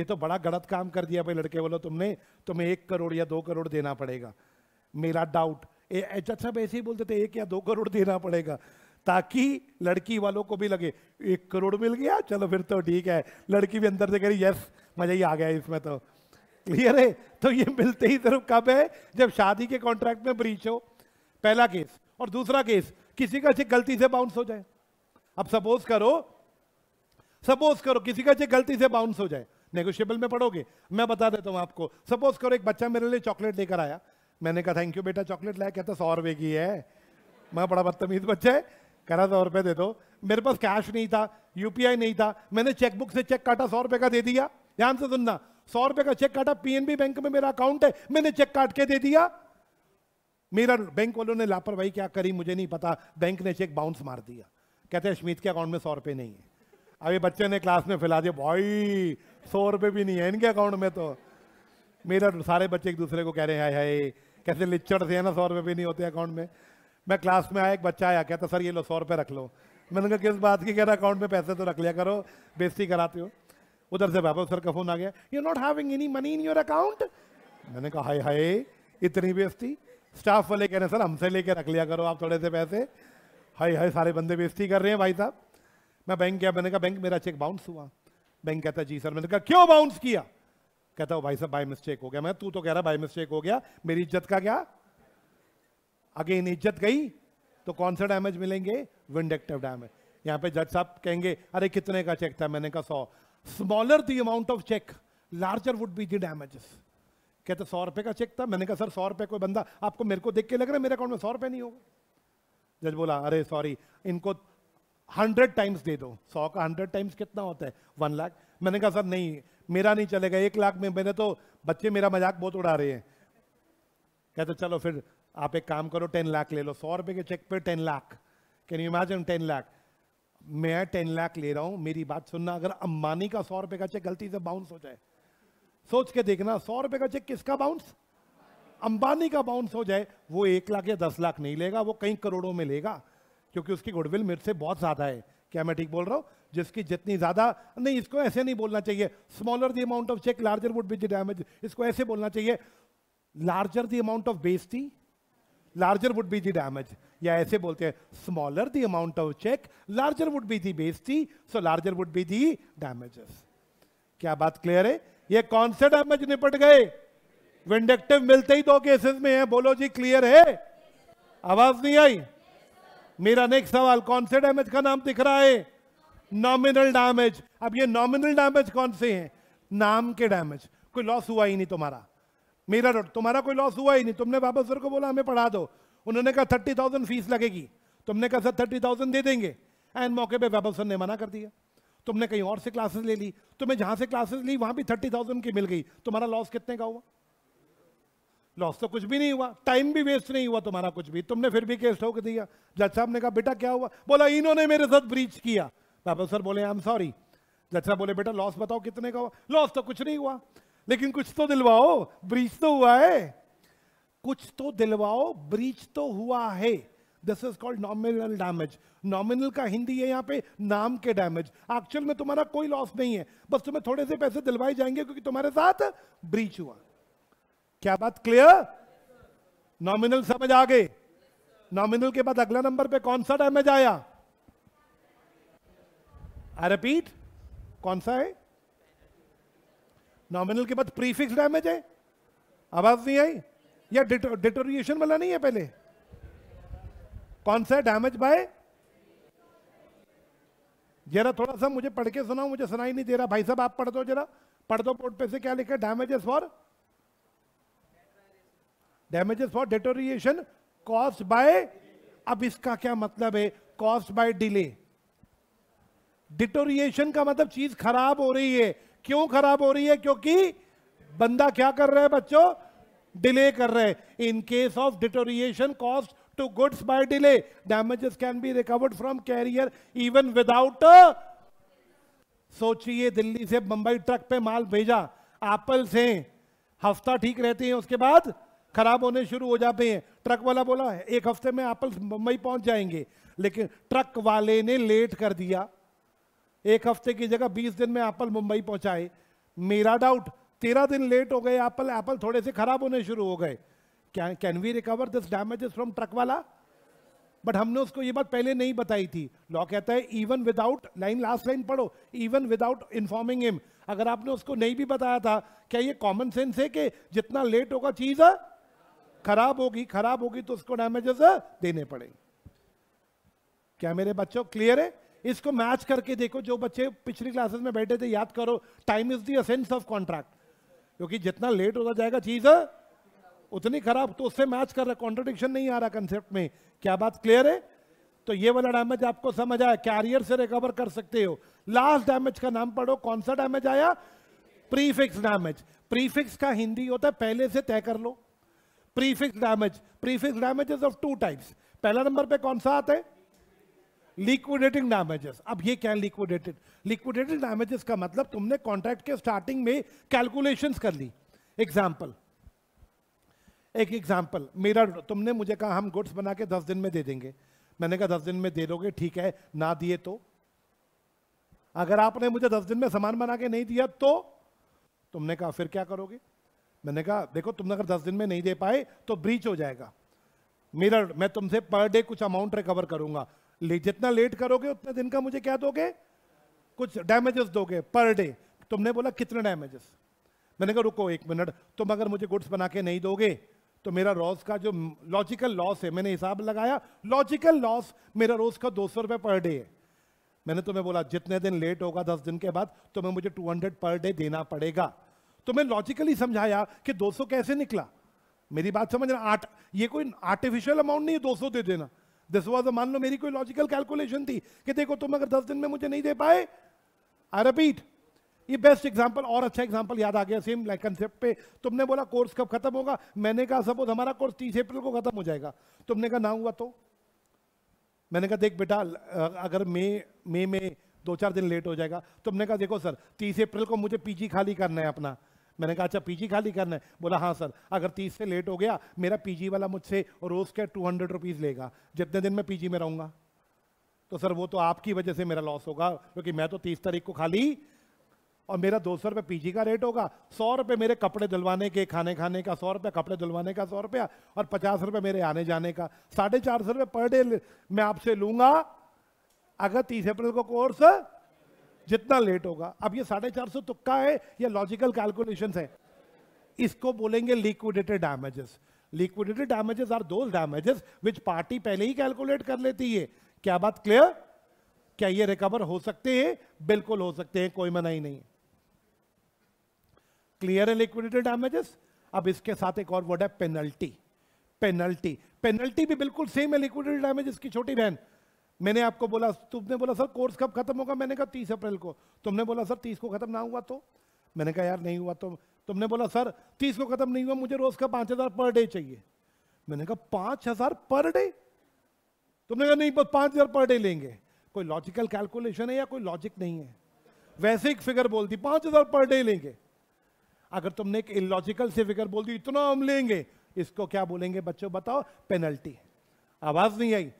ये तो बड़ा गलत काम कर दिया भाई लड़के बोलो तुमने तुम्हें एक करोड़ या दो करोड़ देना पड़ेगा मेरा डाउट जज साहब ऐसे ही बोलते थे एक या दो करोड़ देना पड़ेगा ताकि लड़की वालों को भी लगे एक करोड़ मिल गया चलो फिर तो ठीक है लड़की भी अंदर से कह रही यस मजा ही आ गया इसमें तो क्लियर है तो ये मिलते ही सिर्फ कब है जब शादी के कॉन्ट्रैक्ट में ब्रीच हो पहला केस और दूसरा केस किसी का चेक गलती से बाउंस हो जाए अब सपोज करो सपोज करो किसी का चेक गलती से बाउंस हो जाए नेगोशियबल में पढ़ोगे मैं बता देता हूं आपको सपोज करो एक बच्चा मेरे लिए चॉकलेट लेकर आया मैंने कहा थैंक यू बेटा चॉकलेट लाया कहता सौ रुपए की है मैं बड़ा बदतमीज बच्चा है रहा सौ रुपये दे दो मेरे पास कैश नहीं था यूपीआई नहीं था मैंने चेकबुक से चेक काटा सौ रुपए का दे दिया ध्यान से सुनना सौ रुपए का चेक काटा पीएनबी बैंक में मेरा अकाउंट है मैंने चेक काट के दे दिया मेरा बैंक वालों ने लापरवाही क्या करी मुझे नहीं पता बैंक ने चेक बाउंस मार दिया कहते अश्मीत के अकाउंट में सौ रुपए नहीं है अभी बच्चे ने क्लास में फैला दिया भाई सौ रुपए भी नहीं है इनके अकाउंट में तो मेरा सारे बच्चे एक दूसरे को कह रहे हैं हाय हाय कैसे लिच्चड़ थे ना सौ रुपये भी नहीं होते अकाउंट में मैं क्लास में आया एक बच्चा आया कहता सर ये लो सौ रुपये रख लो मैंने कहा किस बात की कह रहा अकाउंट में पैसे तो रख लिया करो बेजती कराते हो उधर से बाबा सर का फोन आ गया you not having any money in your account मैंने कहा हाय हाय इतनी बेजती स्टाफ वाले कह रहे सर हमसे लेके रख लिया करो आप थोड़े से पैसे हाय हाय सारे बंदे बेजती कर रहे हैं भाई साहब मैं बैंक गया मैंने कहा बैंक मेरा चेक बाउंस हुआ बैंक कहता जी सर मैंने कहा क्यों बाउंस किया कहता हूँ भाई साहब बाई मिस्टेक हो गया मैं तू तो कह रहा बाई मिस्टेक हो गया मेरी इज्जत का क्या अगेन इज्जत गई तो कौन सा डैमेज मिलेंगे विंडेक्टिव डैमेज यहाँ पे जज साहब कहेंगे अरे कितने का चेक था मैंने कहा so smaller the amount of cheque larger would be the damages कहते सौ रुपए का चेक था मैंने कहा सर सौ रुपए कोई बंदा आपको मेरे को देख के लग रहा है मेरे अकाउंट में सौ रुपए नहीं होगा जज बोला अरे सॉरी इनको हंड्रेड टाइम्स दे दो सौ का हंड्रेड टाइम्स कितना होता है वन लाख मैंने कहा सर नहीं मेरा नहीं चलेगा एक लाख में मैंने तो बच्चे मेरा मजाक बहुत उड़ा रहे हैं कहते चलो फिर आप एक काम करो टेन लाख ले लो सौ रुपए के चेक पे ten lakh can you imagine ten lakh मैं टेन लाख ले रहा हूं मेरी बात सुनना अगर अंबानी का सौ रुपए का चेक गलती से बाउंस हो जाए सोच के देखना सौ रुपए का चेक किसका बाउंस अंबानी का बाउंस हो जाए वो एक लाख या दस लाख नहीं लेगा वो कई करोड़ों में लेगा क्योंकि उसकी गुडविल मेरे से बहुत ज़्यादा है क्या मैं ठीक बोल रहा हूँ जिसकी जितनी ज़्यादा नहीं इसको ऐसे नहीं बोलना चाहिए smaller the amount of cheque larger would be damage इसको ऐसे बोलना चाहिए larger the amount of bestie larger would be the damage या ऐसे बोलते हैं smaller the amount of cheque larger would be the bestie so larger would be the damages क्या बात क्लियर है ये कौन से डैमेज निपट गए विंडक्टिव मिलते ही दो केसेस में है बोलो जी क्लियर है आवाज नहीं आई मेरा नेक्स्ट सवाल कौन से डैमेज का नाम दिख रहा है नॉमिनल डैमेज अब ये नॉमिनल डैमेज कौन से हैं नाम के डैमेज कोई लॉस हुआ ही नहीं तुम्हारा मेरा तुम्हारा कोई लॉस हुआ ही नहीं तुमने बाबा सर को बोला हमें पढ़ा दो उन्होंने कहा थर्टी थाउजेंड फीस लगेगी तुमने कहा सर थर्टी थाउजेंड दे देंगे एंड मौके पे बाबा सर ने मना कर दिया तुमने कहीं और से क्लासेस ले ली तुम्हें जहां से क्लासेस ली वहां भी थर्टी थाउजेंड की मिल गई तुम्हारा लॉस कितने का हुआ लॉस तो कुछ भी नहीं हुआ टाइम भी वेस्ट नहीं हुआ तुम्हारा कुछ भी तुमने फिर भी केस ठोक दिया जज साहब ने कहा बेटा क्या हुआ बोला इन्होंने मेरे साथ ब्रीच किया बाबा सर बोले आई एम सॉरी जचा बोले बेटा लॉस बताओ कितने का हुआ लॉस तो कुछ नहीं हुआ लेकिन कुछ तो दिलवाओ ब्रीच तो हुआ है कुछ तो दिलवाओ ब्रीच तो हुआ है this is called nominal damage nominal का हिंदी है यहाँ पे नाम के डैमेज एक्चुअल में तुम्हारा कोई लॉस नहीं है बस तुम्हें थोड़े से पैसे दिलवाए जाएंगे क्योंकि तुम्हारे साथ ब्रीच हुआ क्या बात क्लियर नॉमिनल समझ आ गए नॉमिनल के बाद अगला नंबर पे कौन सा डैमेज आया आई रिपीट कौन सा है नॉमिनल के बाद प्रीफिक्स डैमेज है आवाज नहीं आई या डिटोरिएशन वाला नहीं है पहले कौन सा डैमेज बाय जरा थोड़ा सा मुझे पढ़ के सुनाओ मुझे सुनाई नहीं दे रहा भाई साहब आप पढ़ दो जरा पढ़ दो बोर्ड पे से क्या लिखा damages for damages for deterioration caused by अब इसका क्या मतलब है कॉस्ट बाय डिले डिटोरिएशन का मतलब चीज खराब हो रही है क्यों खराब हो रही है क्योंकि बंदा क्या कर रहा है बच्चों डिले कर रहे हैं in case of deterioration caused to goods by delay damages can be recovered from carrier even without सोचिए दिल्ली से बंबई ट्रक पे माल भेजा एप्पल से हफ्ता ठीक रहते हैं उसके बाद खराब होने शुरू हो जाते हैं ट्रक वाला बोला एक हफ्ते में एप्पल मुंबई पहुंच जाएंगे लेकिन ट्रक वाले ने लेट कर दिया एक हफ्ते की जगह बीस दिन में एप्पल मुंबई पहुंचाए मेरा डाउट तेरह दिन लेट हो गए एप्पल एप्पल थोड़े से खराब होने शुरू हो गए क्या can we recover this damage from truck वाला बट हमने उसको ये बात पहले नहीं बताई थी लॉ कहता है even without line last line पढ़ो इवन विदाउट इन्फॉर्मिंग हिम अगर आपने उसको नहीं भी बताया था क्या ये कॉमन सेंस है कि जितना लेट होगा चीज खराब होगी खराब होगी तो उसको डैमेजेस देने पड़ेंगे क्या मेरे बच्चों क्लियर है इसको मैच करके देखो जो बच्चे पिछली क्लासेस में बैठे थे याद करो time is the essence of contract क्योंकि जितना लेट होता जाएगा चीज उतनी खराब तो उससे मैच कर रहा कॉन्ट्रोडिक्शन नहीं आ रहा कंसेप्ट में क्या बात क्लियर है तो ये वाला डैमेज आपको समझ आया कैरियर से रिकवर कर सकते हो लास्ट डैमेज का नाम पढ़ो कौन सा डैमेज आया प्रीफिक्स डैमेज प्रीफिक्स का हिंदी होता है पहले से तय कर लो prefix damage prefix damage of two types पहला नंबर पे कौन सा आता है लिक्विडेटिंग डैमेजेस अब ये क्या लिक्विडेटेड लिक्विडेटेड डैमेजेस का मतलब तुमने कॉन्ट्रैक्ट के स्टार्टिंग में कैलकुलेशंस कर ली एग्जाम्पल एक एग्जाम्पल मेरा तुमने मुझे कहा हम गुड्स बना के दस दिन में दे देंगे मैंने कहा दस दिन में दे दोगे ठीक है ना दिए तो अगर आपने मुझे दस दिन में सामान बना के नहीं दिया तो तुमने कहा फिर क्या करोगे मैंने कहा देखो तुमने अगर दस दिन में नहीं दे पाए तो ब्रीच हो जाएगा मेरा मैं तुमसे पर डे कुछ अमाउंट रिकवर करूंगा ले जितना लेट करोगे उतने दिन का मुझे क्या दोगे कुछ डैमेजेस दोगे पर डे तुमने बोला कितने डैमेजेस मैंने कहा रुको एक मिनट तुम अगर मुझे गुड्स बना के नहीं दोगे तो मेरा रोज का जो लॉजिकल लॉस है मैंने हिसाब लगाया लॉजिकल लॉस मेरा रोज का दो सौ रुपये पर डे है मैंने तुम्हें बोला जितने दिन लेट होगा दस दिन के बाद तुम्हें मुझे टू हंड्रेड पर डे देना पड़ेगा तो मैं लॉजिकली समझाया कि दो सौ कैसे निकला मेरी बात समझ रहा आर्ट ये कोई आर्टिफिशियल अमाउंट नहीं है दो सौ दे देना दिस वॉज तो मान लो मेरी कोई लॉजिकल कैलकुलेशन थी कि देखो तुम अगर दस दिन में मुझे नहीं दे पाए आई रिपीट ये बेस्ट एग्जांपल और अच्छा एग्जांपल याद आ गया सेम लाइक कंसेप्ट पे तुमने बोला कोर्स कब खत्म होगा मैंने कहा सपोज हमारा कोर्स तीस अप्रैल को खत्म हो जाएगा तुमने कहा ना हुआ तो मैंने कहा देख बेटा अगर मई मई में, में दो चार दिन लेट हो जाएगा तुमने कहा देखो सर तीस अप्रैल को मुझे पीजी खाली करना है अपना मैंने कहा अच्छा पीजी खाली करना है बोला हाँ सर अगर तीस से लेट हो गया मेरा पीजी वाला मुझसे रोज़ के टू हंड्रेड रुपीज़ लेगा जितने दिन मैं पीजी में रहूँगा तो सर वो तो आपकी वजह से मेरा लॉस होगा क्योंकि मैं तो तीस तारीख को खाली और मेरा दो सौ रुपये पीजी का रेट होगा सौ रुपये मेरे कपड़े धुलवाने के खाने खाने का सौ रुपये कपड़े धुलवाने का सौ रुपया और पचास रुपये मेरे आने जाने का साढ़े चार सौ रुपये पर डे मैं आपसे लूँगा अगर तीस अप्रैल को कोर्स जितना लेट होगा अब ये साढ़े चार सौ तुक्का है या लॉजिकल कैलकुलेशन है इसको बोलेंगे liquidated damages liquidated damages are दो डैमेजेस विच पार्टी पहले ही कैलकुलेट कर लेती है क्या बात क्लियर क्या ये रिकवर हो सकते हैं बिल्कुल हो सकते हैं कोई मना ही नहीं क्लियर है लिक्विडेटेड डैमेजेस अब इसके साथ एक और वर्ड है पेनल्टी पेनल्टी पेनल्टी भी बिल्कुल सेम है लिक्विडेटेड डैमेजेस की छोटी बहन मैंने आपको बोला तुमने बोला सर कोर्स कब खत्म होगा मैंने कहा तीस अप्रैल को तुमने बोला सर तीस को खत्म ना हुआ तो मैंने कहा यार नहीं हुआ तो तुमने बोला सर तीस को खत्म नहीं हुआ मुझे रोज का पांच हज़ार पर डे चाहिए मैंने कहा पांच हज़ार पर डे तुमने कहा नहीं बस पांच हज़ार पर डे लेंगे कोई लॉजिकल कैलकुलेशन है या कोई लॉजिक नहीं है वैसे एक फिगर बोल दी हज़ार पर डे लेंगे अगर तुमने एक इलॉजिकल से फिगर बोल दी इतना हम लेंगे इसको क्या बोलेंगे बच्चों बताओ पेनल्टी आवाज़ नहीं आई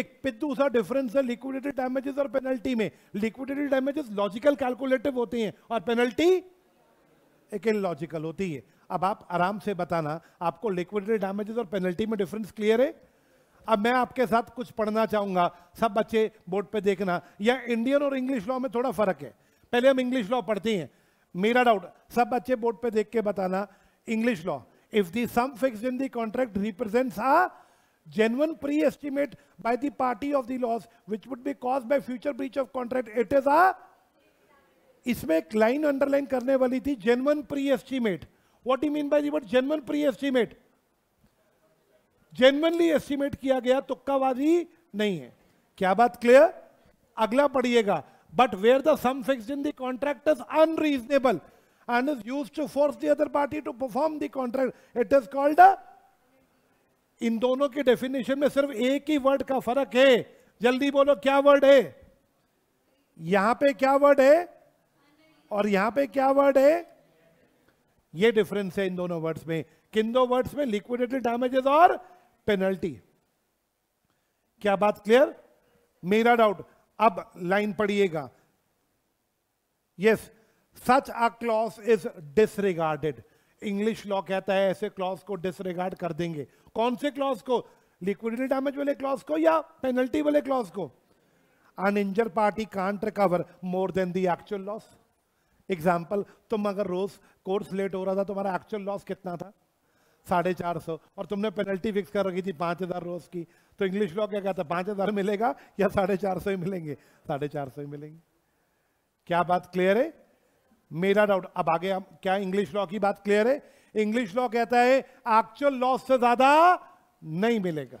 एक पिद्दू सा डिफरेंस है लिक्विडिटी डैमेजेस और पेनल्टी में लिक्विडिटी डैमेजेस लॉजिकल कैलकुलेटिव होती हैं और पेनल्टी एक इलॉजिकल होती है अब आप आराम से बताना आपको लिक्विडिटी डैमेजेस और पेनल्टी में डिफरेंस क्लियर है अब मैं आपके साथ कुछ पढ़ना चाहूंगा सब बच्चे बोर्ड पे देखना या इंडियन और इंग्लिश लॉ में थोड़ा फर्क है पहले हम इंग्लिश लॉ पढ़ते हैं मेरा डाउट सब बच्चे बोर्ड पे देख के बताना English law if the sum fixed in the contract represents a genuine pre-estimate by the party of the loss which would be caused by future breach of contract. It is a इसमें एक line underline करने वाली थी genuine pre estimate what you mean by word genuine pre estimate genuinely estimate किया गया तुक्काबाजी नहीं है क्या बात क्लियर अगला पढ़िएगा but where the sum fixed in the contract is unreasonable and is used to force the other party to perform the contract it is called a इन दोनों के डेफिनेशन में सिर्फ एक ही वर्ड का फर्क है जल्दी बोलो क्या वर्ड है यहां पे क्या वर्ड है और यहां पे क्या वर्ड है ये डिफरेंस है इन दोनों वर्ड्स में किन दो वर्ड्स में लिक्विडेटेड डैमेजेस और पेनल्टी क्या बात क्लियर मेरा डाउट अब लाइन पढ़िएगा yes such a clause is disregarded English law कहता है ऐसे क्लॉज को डिसरिगार्ड कर देंगे कौन से क्लॉज को लिक्विडिटी डैमेज वाले क्लॉज को या पेनल्टी वाले क्लॉज को an injured party can't recover more than the actual loss example तुम अगर रोज कोर्स लेट हो रहा था तुम्हारा एक्चुअल लॉस कितना था साढ़े चार सौ और तुमने पेनल्टी फिक्स कर रखी थी पाँच हज़ार रोज की तो इंग्लिश लॉ क्या कहता है पाँच हज़ार मिलेगा या साढ़े चार सौ ही मिलेंगे साढ़े चार सौ ही मिलेंगे क्या बात क्लियर है मेरा डाउट अब आगे हम क्या इंग्लिश लॉ की बात क्लियर है इंग्लिश लॉ कहता है एक्चुअल लॉस से ज्यादा नहीं मिलेगा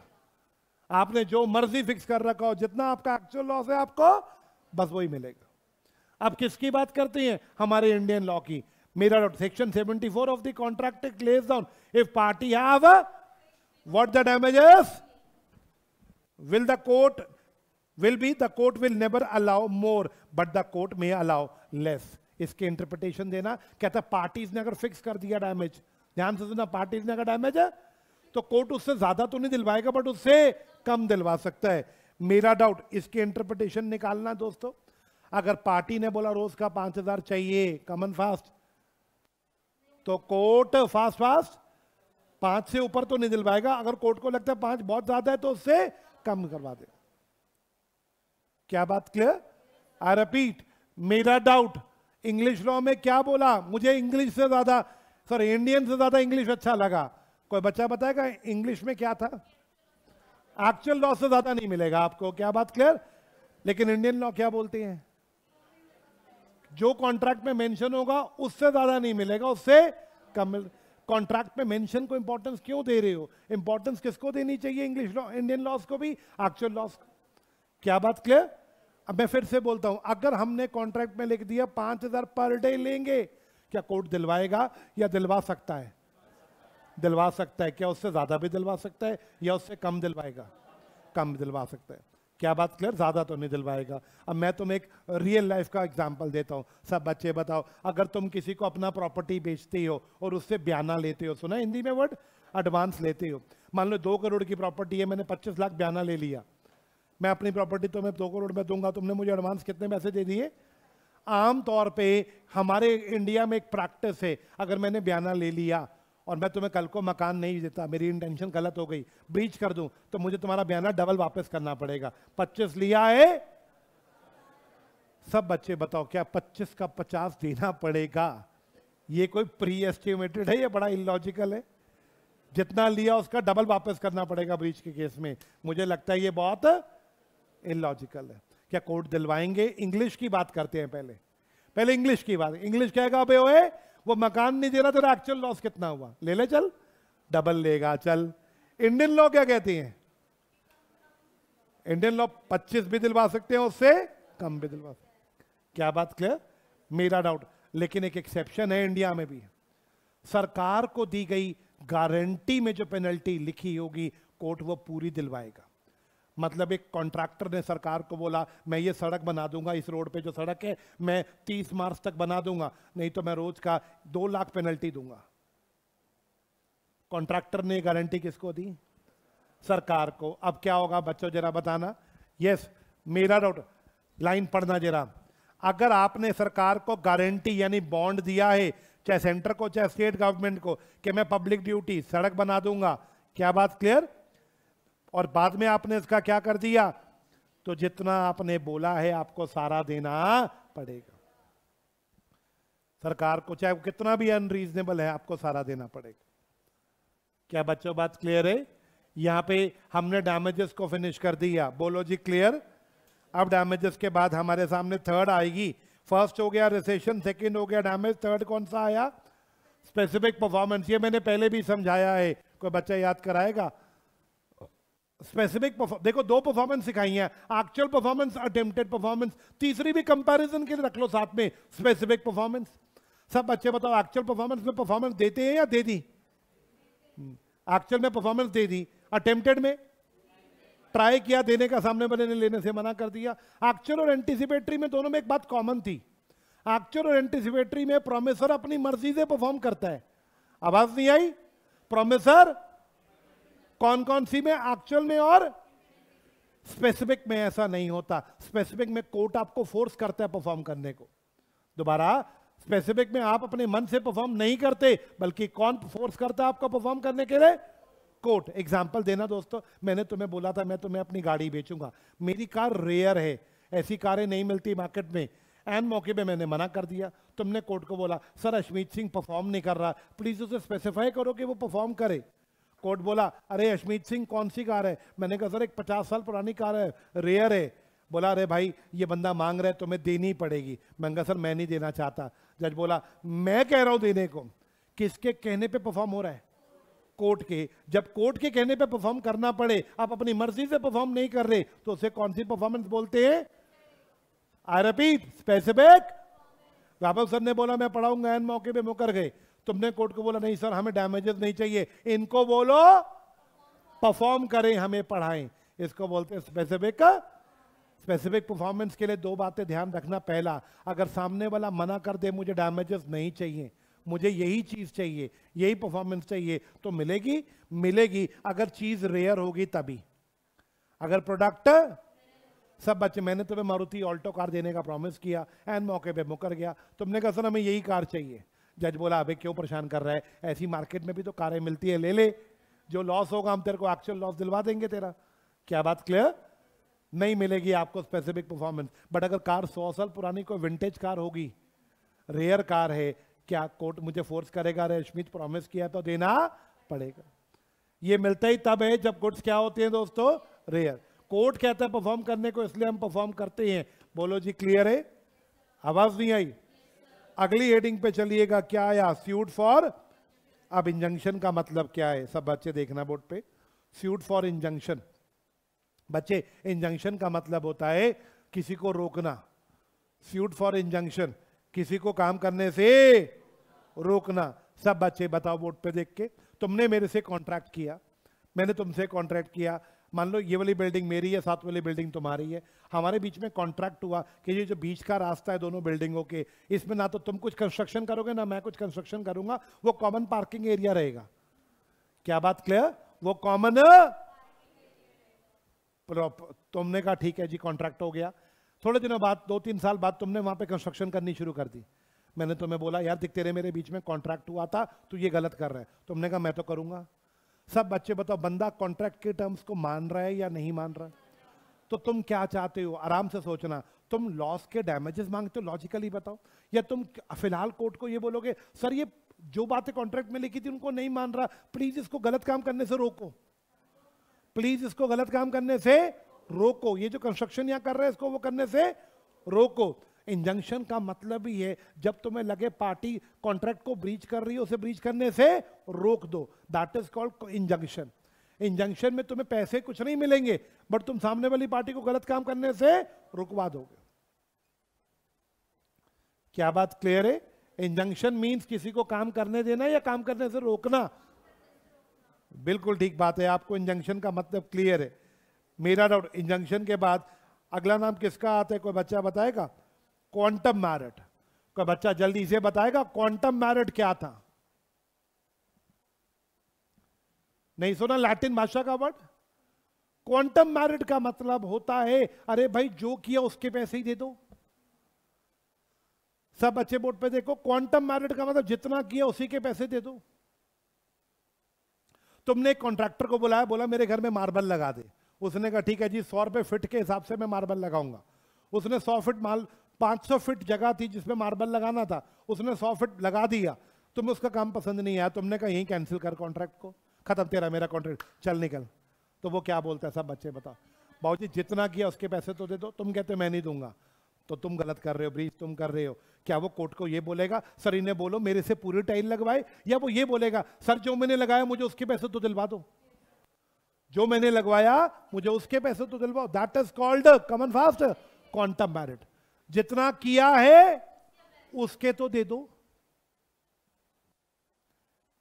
आपने जो मर्जी फिक्स कर रखा हो जितना आपका एक्चुअल लॉस है आपको बस वही मिलेगा अब किसकी बात करते हैं हमारे इंडियन लॉ की मेरा doubt section 74 of the contract it lays down if party have what the damages will the court will be the court will never allow more but the कोर्ट may अलाउ लेस इसके interpretation देना कहता parties ने अगर fix कर दिया damage ध्यान से सुना पार्टीज ने अगर डैमेज है तो कोर्ट उससे ज्यादा तो नहीं दिलवाएगा बट उससे कम दिलवा सकता है मेरा डाउट इसके इंटरप्रिटेशन निकालना दोस्तों अगर पार्टी ने बोला रोज का पांच हजार चाहिए कमन फास्ट तो कोर्ट फास्ट फास्ट पांच से ऊपर तो नहीं दिलवाएगा अगर कोर्ट को लगता है पांच बहुत ज्यादा है तो उससे कम करवा दे क्या बात क्लियर आई रिपीट मेरा डाउट इंग्लिश लॉ में क्या बोला मुझे इंग्लिश से ज़्यादा सॉरी इंडियन से ज़्यादा इंग्लिश अच्छा लगा कोई बच्चा बताएगा इंग्लिश में क्या था एक्चुअल लॉ से ज़्यादा नहीं मिलेगा आपको क्या बात क्लियर लेकिन इंडियन लॉ क्या बोलते हैं जो कॉन्ट्रैक्ट में मेंशन होगा उससे ज़्यादा नहीं मिलेगा उससे कम मिल कॉन्ट्रैक्ट में मेंशन को इंपॉर्टेंस क्यों दे रहे हो इंपॉर्टेंस किसको देनी चाहिए इंग्लिश लॉ इंडियन लॉस को भी एक्चुअल लॉस क्या बात क्लियर अब मैं फिर से बोलता हूं अगर हमने कॉन्ट्रैक्ट में लिख दिया पांच हजार पर डे लेंगे क्या कोर्ट दिलवाएगा या दिलवा सकता है दिलवा सकता है क्या उससे ज्यादा भी दिलवा सकता है या उससे कम दिलवाएगा कम दिलवा सकता है क्या बात क्लियर ज्यादा तो नहीं दिलवाएगा अब मैं तुम्हें एक रियल लाइफ का एग्जाम्पल देता हूँ सब बच्चे बताओ अगर तुम किसी को अपना प्रॉपर्टी बेचते हो और उससे बयाना लेते हो सुना हिंदी में वर्ड एडवांस लेते हो मान लो दो करोड़ की प्रॉपर्टी है मैंने पच्चीस लाख बयाना ले लिया मैं अपनी प्रॉपर्टी तुम्हें तो दो करोड़ में दूंगा तुमने मुझे एडवांस कितने पैसे दे दिए आम तौर पे हमारे इंडिया में एक प्रैक्टिस है अगर मैंने बयाना ले लिया और मैं तुम्हें कल को मकान नहीं देता मेरी इंटेंशन गलत हो गई ब्रीच कर दूं तो मुझे तुम्हारा बयाना डबल वापस करना पड़ेगा पच्चीस लिया है सब बच्चे बताओ क्या पच्चीस का पचास देना पड़ेगा ये कोई प्री एस्टिमेटेड है ये बड़ा इलॉजिकल है जितना लिया उसका डबल वापस करना पड़ेगा ब्रीच के केस में मुझे लगता है ये बहुत इलॉजिकल है क्या कोर्ट दिलवाएंगे इंग्लिश की बात करते हैं पहले पहले इंग्लिश की बात इंग्लिश कहेगा अबे ओए वो मकान नहीं दे रहा तेरा एक्चुअल लॉस कितना हुआ ले ले चल डबल लेगा चल इंडियन लॉ क्या कहती है इंडियन लॉ पच्चीस भी दिलवा सकते हैं उससे कम भी दिलवा सकते क्या बात क्लियर मेरा डाउट लेकिन एक एक्सेप्शन है इंडिया में भी सरकार को दी गई गारंटी में जो पेनल्टी लिखी होगी कोर्ट वो पूरी दिलवाएगा मतलब एक कॉन्ट्रैक्टर ने सरकार को बोला मैं ये सड़क बना दूंगा इस रोड पे जो सड़क है मैं 30 मार्च तक बना दूंगा नहीं तो मैं रोज का दो लाख पेनल्टी दूंगा कॉन्ट्रैक्टर ने गारंटी किसको दी सरकार को अब क्या होगा बच्चों जरा बताना यस मेरा डाउट लाइन पढ़ना जरा अगर आपने सरकार को गारंटी यानी बॉन्ड दिया है चाहे सेंटर को चाहे स्टेट गवर्नमेंट को कि मैं पब्लिक ड्यूटी सड़क बना दूंगा क्या बात क्लियर और बाद में आपने इसका क्या कर दिया तो जितना आपने बोला है आपको सारा देना पड़ेगा सरकार को चाहे कितना भी अनरीजनेबल है आपको सारा देना पड़ेगा क्या बच्चों बात क्लियर है यहां पे हमने डैमेजेस को फिनिश कर दिया बोलो जी क्लियर अब डैमेजेस के बाद हमारे सामने थर्ड आएगी फर्स्ट हो गया रिसेशन सेकेंड हो गया डैमेज थर्ड कौन सा आया स्पेसिफिक परफॉर्मेंस ये मैंने पहले भी समझाया है कोई बच्चा याद कराएगा स्पेसिफिक देखो दो परफॉर्मेंस सिखाई है एक्चुअल परफॉर्मेंस अटेम्प्टेड परफॉर्मेंस तीसरी भी कंपैरिजन के लिए रख लो साथ में स्पेसिफिक परफॉर्मेंस सब बच्चे बताओ एक्चुअल परफॉर्मेंस में परफॉर्मेंस देते हैं या दे दी एक्चुअल हम्म, में परफॉर्मेंस दे दी अटेम्प्टेड में ट्राई किया देने का सामने वाले ने लेने से मना कर दिया एक्चुअल और एंटीसिपेटरी में दोनों में एक बात कॉमन थी एक्चुअल और एंटीसिपेटरी में प्रोमेसर अपनी मर्जी से परफॉर्म करता है आवाज नहीं आई प्रोमेसर कौन कौन सी में एक्चुअल में और स्पेसिफिक में ऐसा नहीं होता स्पेसिफिक में कोर्ट आपको फोर्स करता है परफॉर्म करने को दोबारा स्पेसिफिक में आप अपने मन से परफॉर्म नहीं करते बल्कि कौन फोर्स करता है आपको परफॉर्म करने के लिए कोर्ट एग्जाम्पल देना दोस्तों मैंने तुम्हें बोला था मैं तुम्हें अपनी गाड़ी बेचूंगा मेरी कार रेयर है ऐसी कारें नहीं मिलती मार्केट में एन मौके पे मैंने मना कर दिया तुमने कोर्ट को बोला सर अश्मीत सिंह परफॉर्म नहीं कर रहा प्लीज़ उसे स्पेसिफाई करो कि वो परफॉर्म करे कोर्ट बोला अरे अश्मीत सिंह कौन सी कार है मैंने कहा सर एक पचास साल पुरानी कार है रेयर है बोला अरे भाई ये बंदा मांग रहा है तो तुम्हें देनी पड़ेगी मैंने कहा सर मैं नहीं देना चाहता जज बोला मैं कह रहा हूँ देने को किसके कहने पर परफॉर्म हो रहा है कोर्ट के जब कोर्ट के कहने पे परफॉर्म करना पड़े आप अपनी मर्जी से परफॉर्म नहीं कर रहे तो उसे कौन सी परफॉर्मेंस बोलते हैं I repeat specific Raghav sir ने बोला मैं पढ़ाऊंगा एन मौके पे मुकर गए तुमने कोर्ट को बोला नहीं सर हमें डैमेजेस नहीं चाहिए इनको बोलो परफॉर्म करें हमें पढ़ाएं इसको बोलते हैं स्पेसिफिक स्पेसिफिक परफॉर्मेंस के लिए दो बातें ध्यान रखना पहला अगर सामने वाला मना कर दे मुझे डैमेजेस नहीं चाहिए मुझे यही चीज़ चाहिए यही परफॉर्मेंस चाहिए तो मिलेगी मिलेगी अगर चीज़ रेयर होगी तभी अगर प्रोडक्ट सब बच्चे मैंने तुम्हें मारुति ऑल्टो कार देने का प्रॉमिस किया एंड मौके पे मुकर गया तुमने कहा सर हमें यही कार चाहिए जज बोला अबे क्यों परेशान कर रहा है ऐसी मार्केट में भी तो कारें मिलती है ले ले जो लॉस होगा हम तेरे को एक्चुअल लॉस दिलवा देंगे तेरा क्या बात क्लियर नहीं मिलेगी आपको स्पेसिफिक परफॉर्मेंस बट अगर कार सौ साल पुरानी कोई विंटेज कार होगी रेयर कार है क्या कोर्ट मुझे फोर्स करेगा अरे रश्मित प्रॉमिस किया तो देना पड़ेगा ये मिलता ही तब है जब गुड्स क्या होते हैं दोस्तों रेयर कोर्ट कहता है परफॉर्म करने को इसलिए हम परफॉर्म करते हैं बोलो जी क्लियर है आवाज नहीं आई अगली हेडिंग पे चलिएगा क्या आया स्यूट फॉर अब इंजंक्शन का मतलब क्या है सब बच्चे देखना बोर्ड पे स्यूट फॉर इंजंक्शन बच्चे इंजंक्शन का मतलब होता है किसी को रोकना स्यूट फॉर इंजंक्शन किसी को काम करने से रोकना सब बच्चे बताओ बोर्ड पे देख के तुमने मेरे से कॉन्ट्रैक्ट किया मैंने तुमसे कॉन्ट्रैक्ट किया मान लो ये वाली बिल्डिंग मेरी है सात वाली बिल्डिंग तुम्हारी है हमारे बीच में कॉन्ट्रैक्ट हुआ कि ये जो बीच का रास्ता है दोनों बिल्डिंगों के इसमें ना तो तुम कुछ कंस्ट्रक्शन करोगे ना मैं कुछ कंस्ट्रक्शन करूंगा वो कॉमन पार्किंग एरिया रहेगा क्या बात क्लियर वो कॉमन तुमने कहा ठीक है जी कॉन्ट्रैक्ट हो गया थोड़े दिनों बाद दो तीन साल बाद तुमने वहां पे कंस्ट्रक्शन करनी शुरू कर दी मैंने तुम्हें बोला यार दिख तेरे मेरे बीच में कॉन्ट्रैक्ट हुआ था तू ये गलत कर रहा है तुमने कहा मैं तो करूंगा सब बच्चे बताओ बंदा कॉन्ट्रैक्ट के टर्म्स को मान रहा है या नहीं मान रहा तो तुम क्या चाहते हो आराम से सोचना तुम लॉस के डैमेजेस मांगते हो लॉजिकली बताओ या तुम फिलहाल कोर्ट को ये बोलोगे सर ये जो बातें कॉन्ट्रैक्ट में लिखी थी उनको नहीं मान रहा प्लीज इसको गलत काम करने से रोको प्लीज इसको गलत काम करने से रोको ये जो कंस्ट्रक्शन यहां कर रहे हैं इसको वो करने से रोको इंजंक्शन का मतलब ही है जब तुम्हें लगे पार्टी कॉन्ट्रैक्ट को ब्रीच कर रही है उसे ब्रीच करने से रोक दो that is called injunction injunction में तुम्हें पैसे कुछ नहीं मिलेंगे बट तुम सामने वाली पार्टी को गलत काम करने से रुकवा दोगे क्या बात क्लियर है इंजंक्शन मींस किसी को काम करने देना या काम करने से रोकना बिल्कुल ठीक बात है आपको इंजंक्शन का मतलब क्लियर है मेरा डाउट इंजंक्शन के बाद अगला नाम किसका आता है कोई बच्चा बताएगा क्वांटम मैरिट कोई बच्चा जल्दी इसे बताएगा क्वांटम मैरिट क्या था नहीं सुना लैटिन भाषा का वर्ड क्वांटम मैरिट का मतलब होता है अरे भाई जो किया उसके पैसे ही दे दो सब बच्चे बोर्ड पे देखो क्वांटम मैरिट का मतलब जितना किया उसी के पैसे दे दो तुमने कॉन्ट्रैक्टर को बुलाया बोला मेरे घर में मार्बल लगा दे उसने कहा ठीक है जी सौ रुपए फिट के हिसाब से मैं मार्बल लगाऊंगा उसने सौ फिट माल 500 फीट जगह थी जिसमें मार्बल लगाना था उसने 100 फीट लगा दिया तुम्हें उसका काम पसंद नहीं आया तुमने कहा यहीं कैंसिल कर कॉन्ट्रैक्ट को खत्म तेरा मेरा कॉन्ट्रैक्ट चल निकल तो वो क्या बोलता है सब बच्चे बताओ बाबू जी जितना किया उसके पैसे तो दे दो तुम कहते मैं नहीं दूंगा तो तुम गलत कर रहे हो ब्रीज तुम कर रहे हो क्या वो कोर्ट को ये बोलेगा सर इन्हें बोलो मेरे से पूरी टाइल लगवाए या वो ये बोलेगा सर जो मैंने लगाया मुझे उसके पैसे तो दिलवा दो जो मैंने लगवाया मुझे उसके पैसे तो दिलवाओ that is called common fast quantum meruit जितना किया है उसके तो दे दो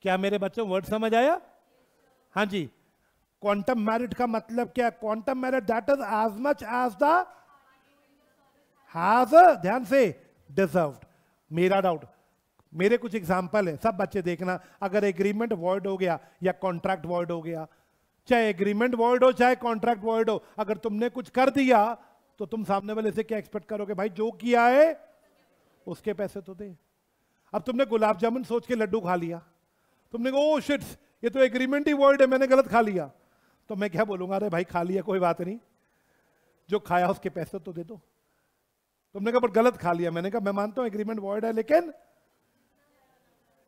क्या मेरे बच्चों वर्ड समझ आया हाँ जी क्वांटम मैरिट का मतलब क्या quantum meruit that is as much as the has ध्यान से डिजर्व मेरा डाउट मेरे कुछ एग्जाम्पल है सब बच्चे देखना अगर एग्रीमेंट वॉइड हो गया या कॉन्ट्रैक्ट वॉइड हो गया चाहे एग्रीमेंट वॉइड हो चाहे कॉन्ट्रैक्ट वॉइड हो अगर तुमने कुछ कर दिया तो तुम सामने वाले से क्या एक्सपेक्ट करोगे भाई जो किया है उसके पैसे तो दे अब तुमने गुलाब जामुन सोच के लड्डू खा लिया तुमने ओ शिट्स ये तो एग्रीमेंट ही वर्ड है मैंने गलत खा लिया तो मैं क्या बोलूंगा अरे भाई खा लिया कोई बात नहीं जो खाया उसके पैसे तो दे दो तुमने कहा पर गलत खा लिया मैंने कहा मैं मानता हूं एग्रीमेंट वर्ड है लेकिन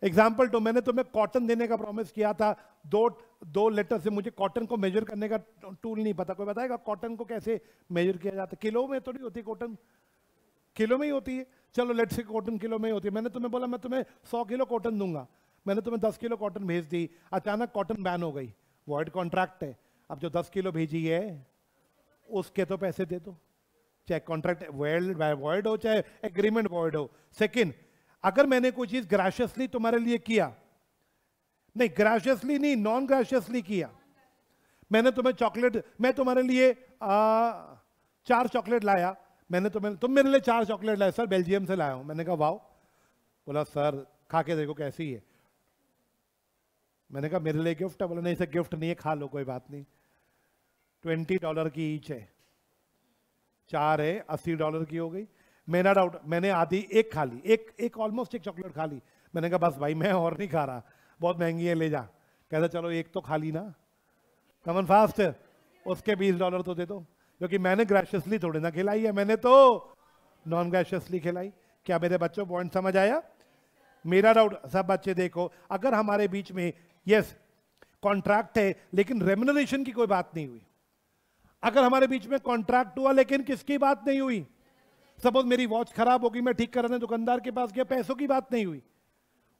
एग्जाम्पल टू तो मैंने तुम्हें कॉटन देने का प्रॉमिस किया था दो दो लेटर से मुझे कॉटन को मेजर करने का टूल नहीं पता कोई बताएगा कॉटन को कैसे मेजर किया जाता है किलो में तो नहीं होती कॉटन किलो में ही होती है चलो लेट से कॉटन किलो में ही होती है मैंने तुम्हें बोला मैं तुम्हें सौ किलो कॉटन दूंगा मैंने तुम्हें दस किलो कॉटन भेज दी अचानक कॉटन बैन हो गई वर्ड कॉन्ट्रैक्ट है अब जो दस किलो भेजी है उसके तो पैसे दे दो चाहे कॉन्ट्रैक्ट वर्ल्ड वर्ड हो चाहे एग्रीमेंट वर्ड हो सेकेंड अगर मैंने कोई चीज ग्राशियसली तुम्हारे लिए किया नहीं ग्राशियसली नहीं नॉन ग्राशियसली किया मैंने तुम्हें चॉकलेट मैं तुम्हारे लिए आ, चार चॉकलेट लाया मैंने तुम्हें तुम मेरे लिए चार चॉकलेट लाए सर बेल्जियम से लाया हूं मैंने कहा वाओ बोला सर खा के देखो कैसी है मैंने कहा मेरे लिए गिफ्ट है बोला नहीं सर गिफ्ट नहीं है खा लो कोई बात नहीं ट्वेंटी डॉलर की ईच है चार है अस्सी डॉलर की हो गई मेरा डाउट मैंने आधी एक खा ली एक एक ऑलमोस्ट एक चॉकलेट खा ली मैंने कहा बस भाई मैं और नहीं खा रहा बहुत महंगी है ले जा कहता चलो एक तो खा ली ना कमन फास्ट उसके बीस डॉलर तो दे दो क्योंकि मैंने ग्रेशियसली थोड़ी ना खिलाई है मैंने तो नॉन ग्रेशियसली खिलाई क्या मेरे बच्चों पॉइंट समझ आया मेरा डाउट सब बच्चे देखो अगर हमारे बीच में यस कॉन्ट्रैक्ट है लेकिन रेमुनरेशन की कोई बात नहीं हुई अगर हमारे बीच में कॉन्ट्रैक्ट हुआ लेकिन किसकी बात नहीं हुई सपोज मेरी वॉच खराब होगी मैं ठीक कराने दुकानदार के पास गया पैसों की बात नहीं हुई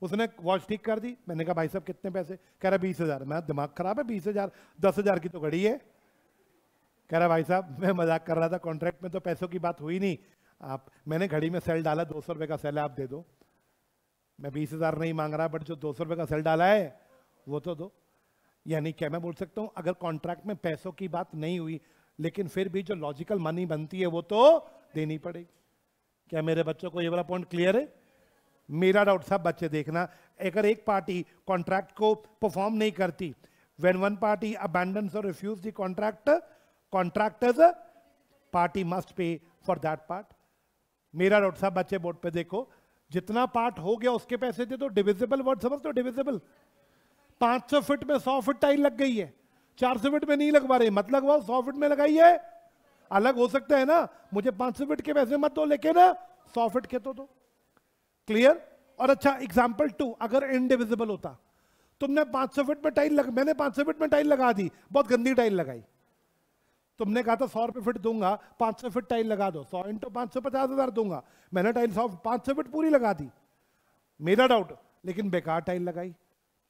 उसने वॉच ठीक कर दी मैंने कहा भाई साहब कितने पैसे कह रहा बीस हज़ार मैं दिमाग खराब है बीस हज़ार दस हज़ार की तो घड़ी है कह रहा भाई साहब मैं मजाक कर रहा था कॉन्ट्रैक्ट में तो पैसों की बात हुई नहीं आप मैंने घड़ी में सेल डाला दो सौ रुपये का सेल आप दे दो मैं बीस हज़ार नहीं मांग रहा बट जो दो सौ रुपये का सेल डाला है वो तो दो यानी क्या मैं बोल सकता हूँ अगर कॉन्ट्रैक्ट में पैसों की बात नहीं हुई लेकिन फिर भी जो लॉजिकल मनी बनती है वो तो देनी पड़ेगी क्या मेरे बच्चों को ये वाला पॉइंट क्लियर है मेरा डाउट था बच्चे देखना अगर एक पार्टी कॉन्ट्रैक्ट को परफॉर्म नहीं करती when one party abandons or refuses the contract contractors party must pay for that part मेरा डॉक्टर साहब बच्चे बोर्ड पे देखो जितना पार्ट हो गया उसके पैसे दे दो डिविजिबल वर्ड समझते हो डिविजिबल 500 फीट में सौ फिट टाइल लग गई है 400 फीट में नहीं लगवा रहे मत मतलब लगवाओ सौ फिट में लगाई है अलग हो सकता है ना मुझे पांच सौ फिट के पैसे मत दो लेकिन सौ फिट के तो दो क्लियर और अच्छा एग्जाम्पल टू अगर इनडिविजिबल होता तुमने 500 फीट में टाइल लग मैंने 500 फीट में टाइल लगा दी बहुत गंदी टाइल लगाई तुमने कहा था सौ रुपये फिट दूंगा 500 फीट टाइल लगा दो सौ इंटू पाँच सौ पचास हज़ार दूंगा मैंने टाइल सौ पाँच सौ फिट पूरी लगा दी मेरा डाउट लेकिन बेकार टाइल लगाई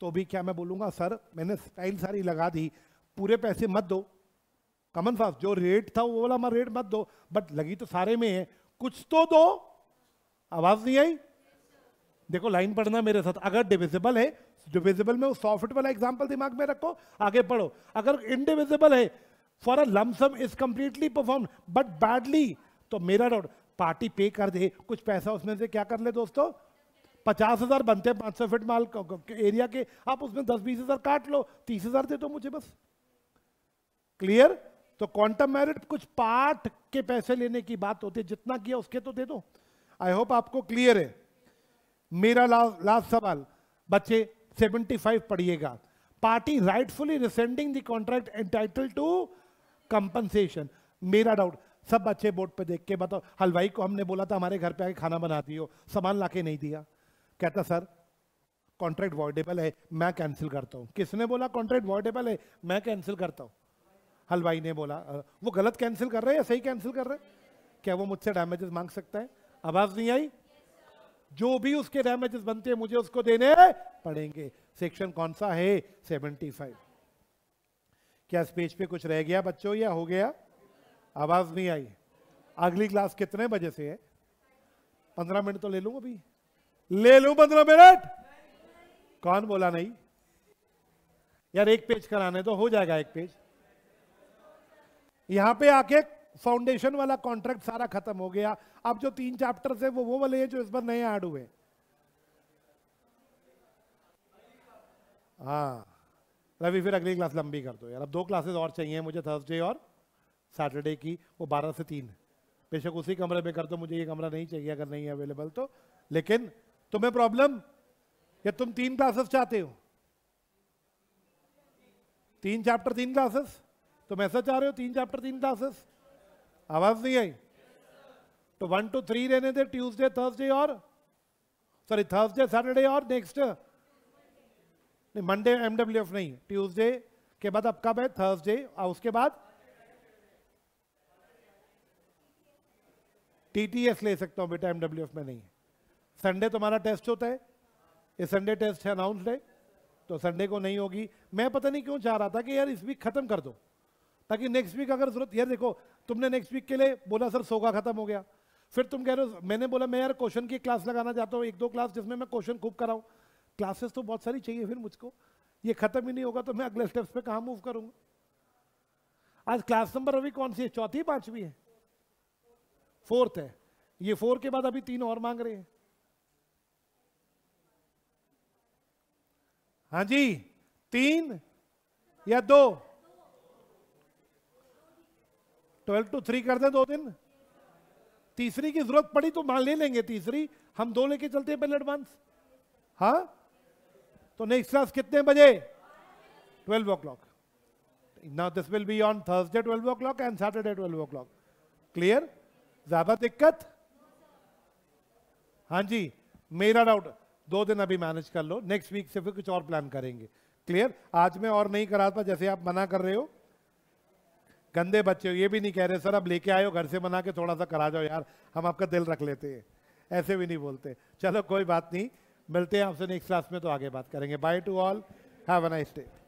तो भी क्या मैं बोलूंगा सर मैंने टाइल सारी लगा दी पूरे पैसे मत दो कमन फास्ट जो रेट था वो बोला रेट मत दो बट लगी तो सारे में है कुछ तो दो आवाज नहीं आई देखो लाइन पढ़ना मेरे साथ अगर डिविजिबल है डिविजिबल में सॉफ्ट वाला एग्जाम्पल दिमाग में रखो आगे पढ़ो अगर इनडिविजिबल है for a lump sum is completely perform but badly तो मेरा डाउट पार्टी पे कर दे कुछ पैसा उसमें से क्या कर ले दोस्तों पचास हजार बनते हैं पांच सौ फिट माल एरिया के आप उसमें दस बीस हजार काट लो तीस हजार दे दो मुझे बस क्लियर तो क्वांटम मेरिट कुछ पार्ट के पैसे लेने की बात होती है जितना किया उसके तो दे दो आई होप आपको क्लियर है मेरा लास्ट सवाल बच्चे 75 पढ़िएगा party rightfully rescinding the contract entitle to compensation मेरा डाउट सब बच्चे बोर्ड पे देख के बताओ हलवाई को हमने बोला था हमारे घर पे आके खाना बना दियो सामान लाके नहीं दिया कहता सर कॉन्ट्रैक्ट वॉर्डेबल है मैं कैंसिल करता हूँ किसने बोला कॉन्ट्रैक्ट वॉर्डेबल है मैं कैंसिल करता हूँ हलवाई ने बोला वो गलत कैंसिल कर रहे हैं या सही कैंसिल कर रहे हैं क्या वो मुझसे डैमेजेस मांग सकता है आवाज नहीं आई जो भी उसके डैमेजेस बनते हैं मुझे उसको देने पड़ेंगे सेक्शन कौन सा है सेवेंटी फाइव क्या स्पेज पे कुछ रह गया बच्चों या हो गया आवाज नहीं आई अगली क्लास कितने बजे से है पंद्रह मिनट तो ले लू अभी ले लू पंद्रह मिनट कौन बोला नहीं यार एक पेज कराने तो हो जाएगा एक पेज यहां पे आके फाउंडेशन वाला कॉन्ट्रैक्ट सारा खत्म हो गया अब जो तीन चैप्टर है वो वो वाले हैं जो इस बार नए ऐड हुए हाँ रवि फिर अगली क्लास लंबी कर दो यार अब दो क्लासेस और चाहिए मुझे थर्सडे और सैटरडे की वो बारह से तीन बेशक उसी कमरे में कर दो मुझे ये कमरा नहीं चाहिए अगर नहीं अवेलेबल तो लेकिन तुम्हें प्रॉब्लम या तुम तीन क्लासेस चाहते हो तीन चैप्टर तीन क्लासेस तो मैसेज आ रहे हो तीन चैप्टर तीन क्लासेस आवाज नहीं आई तो वन टू थ्री रहने थे ट्यूसडे थर्सडे और सॉरी थर्सडे सैटरडे और नेक्स्ट नहीं मंडे एमडब्ल्यूएफ नहीं ट्यूसडे के बाद अब कब है थर्सडे और उसके बाद टीटीएस ले सकता हूं बेटा एमडब्ल्यूएफ में नहीं संडे तुम्हारा टेस्ट होता है ये संडे टेस्ट है अनाउंसड है तो संडे को नहीं होगी मैं पता नहीं क्यों चाह रहा था कि यार इस वीक खत्म कर दो ताकि नेक्स्ट वीक अगर जरूरत यार देखो तुमने नेक्स्ट वीक के लिए बोला सर सोगा खत्म हो गया फिर तुम कह रहे हो मैंने बोला मैं यार क्वेश्चन की क्लास लगाना चाहता हूँ एक दो क्लास जिसमें मैं क्वेश्चन खूब कराऊँ क्लासेस तो बहुत सारी चाहिए फिर मुझको ये खत्म ही नहीं होगा तो मैं अगले स्टेप्स पे कहाँ मूव करूँगा आज क्लास नंबर अभी कौन सी है चौथी पांचवी है फोर्थ है ये फोर के बाद अभी तीन और मांग रहे हैं हाँ जी तीन या दो ट्वेल्व टू थ्री कर दे दो दिन तीसरी की जरूरत पड़ी तो मान ले लेंगे तीसरी हम दो लेके चलते हैं पहले एडवांस हाँ तो नेक्स्ट क्लास कितने बजे twelve o'clock will be on Thursday twelve o'clock and Saturday twelve o'clock clear ज्यादा दिक्कत हाँ जी मेरा डाउट दो दिन अभी मैनेज कर लो नेक्स्ट वीक से फिर कुछ और प्लान करेंगे क्लियर आज मैं और नहीं कराता जैसे आप मना कर रहे हो गंदे बच्चे हो ये भी नहीं कह रहे सर अब लेके आयो घर से बना के थोड़ा सा करा जाओ यार हम आपका दिल रख लेते हैं ऐसे भी नहीं बोलते चलो कोई बात नहीं मिलते हैं आपसे नेक्स्ट क्लास में तो आगे बात करेंगे bye to all have a nice day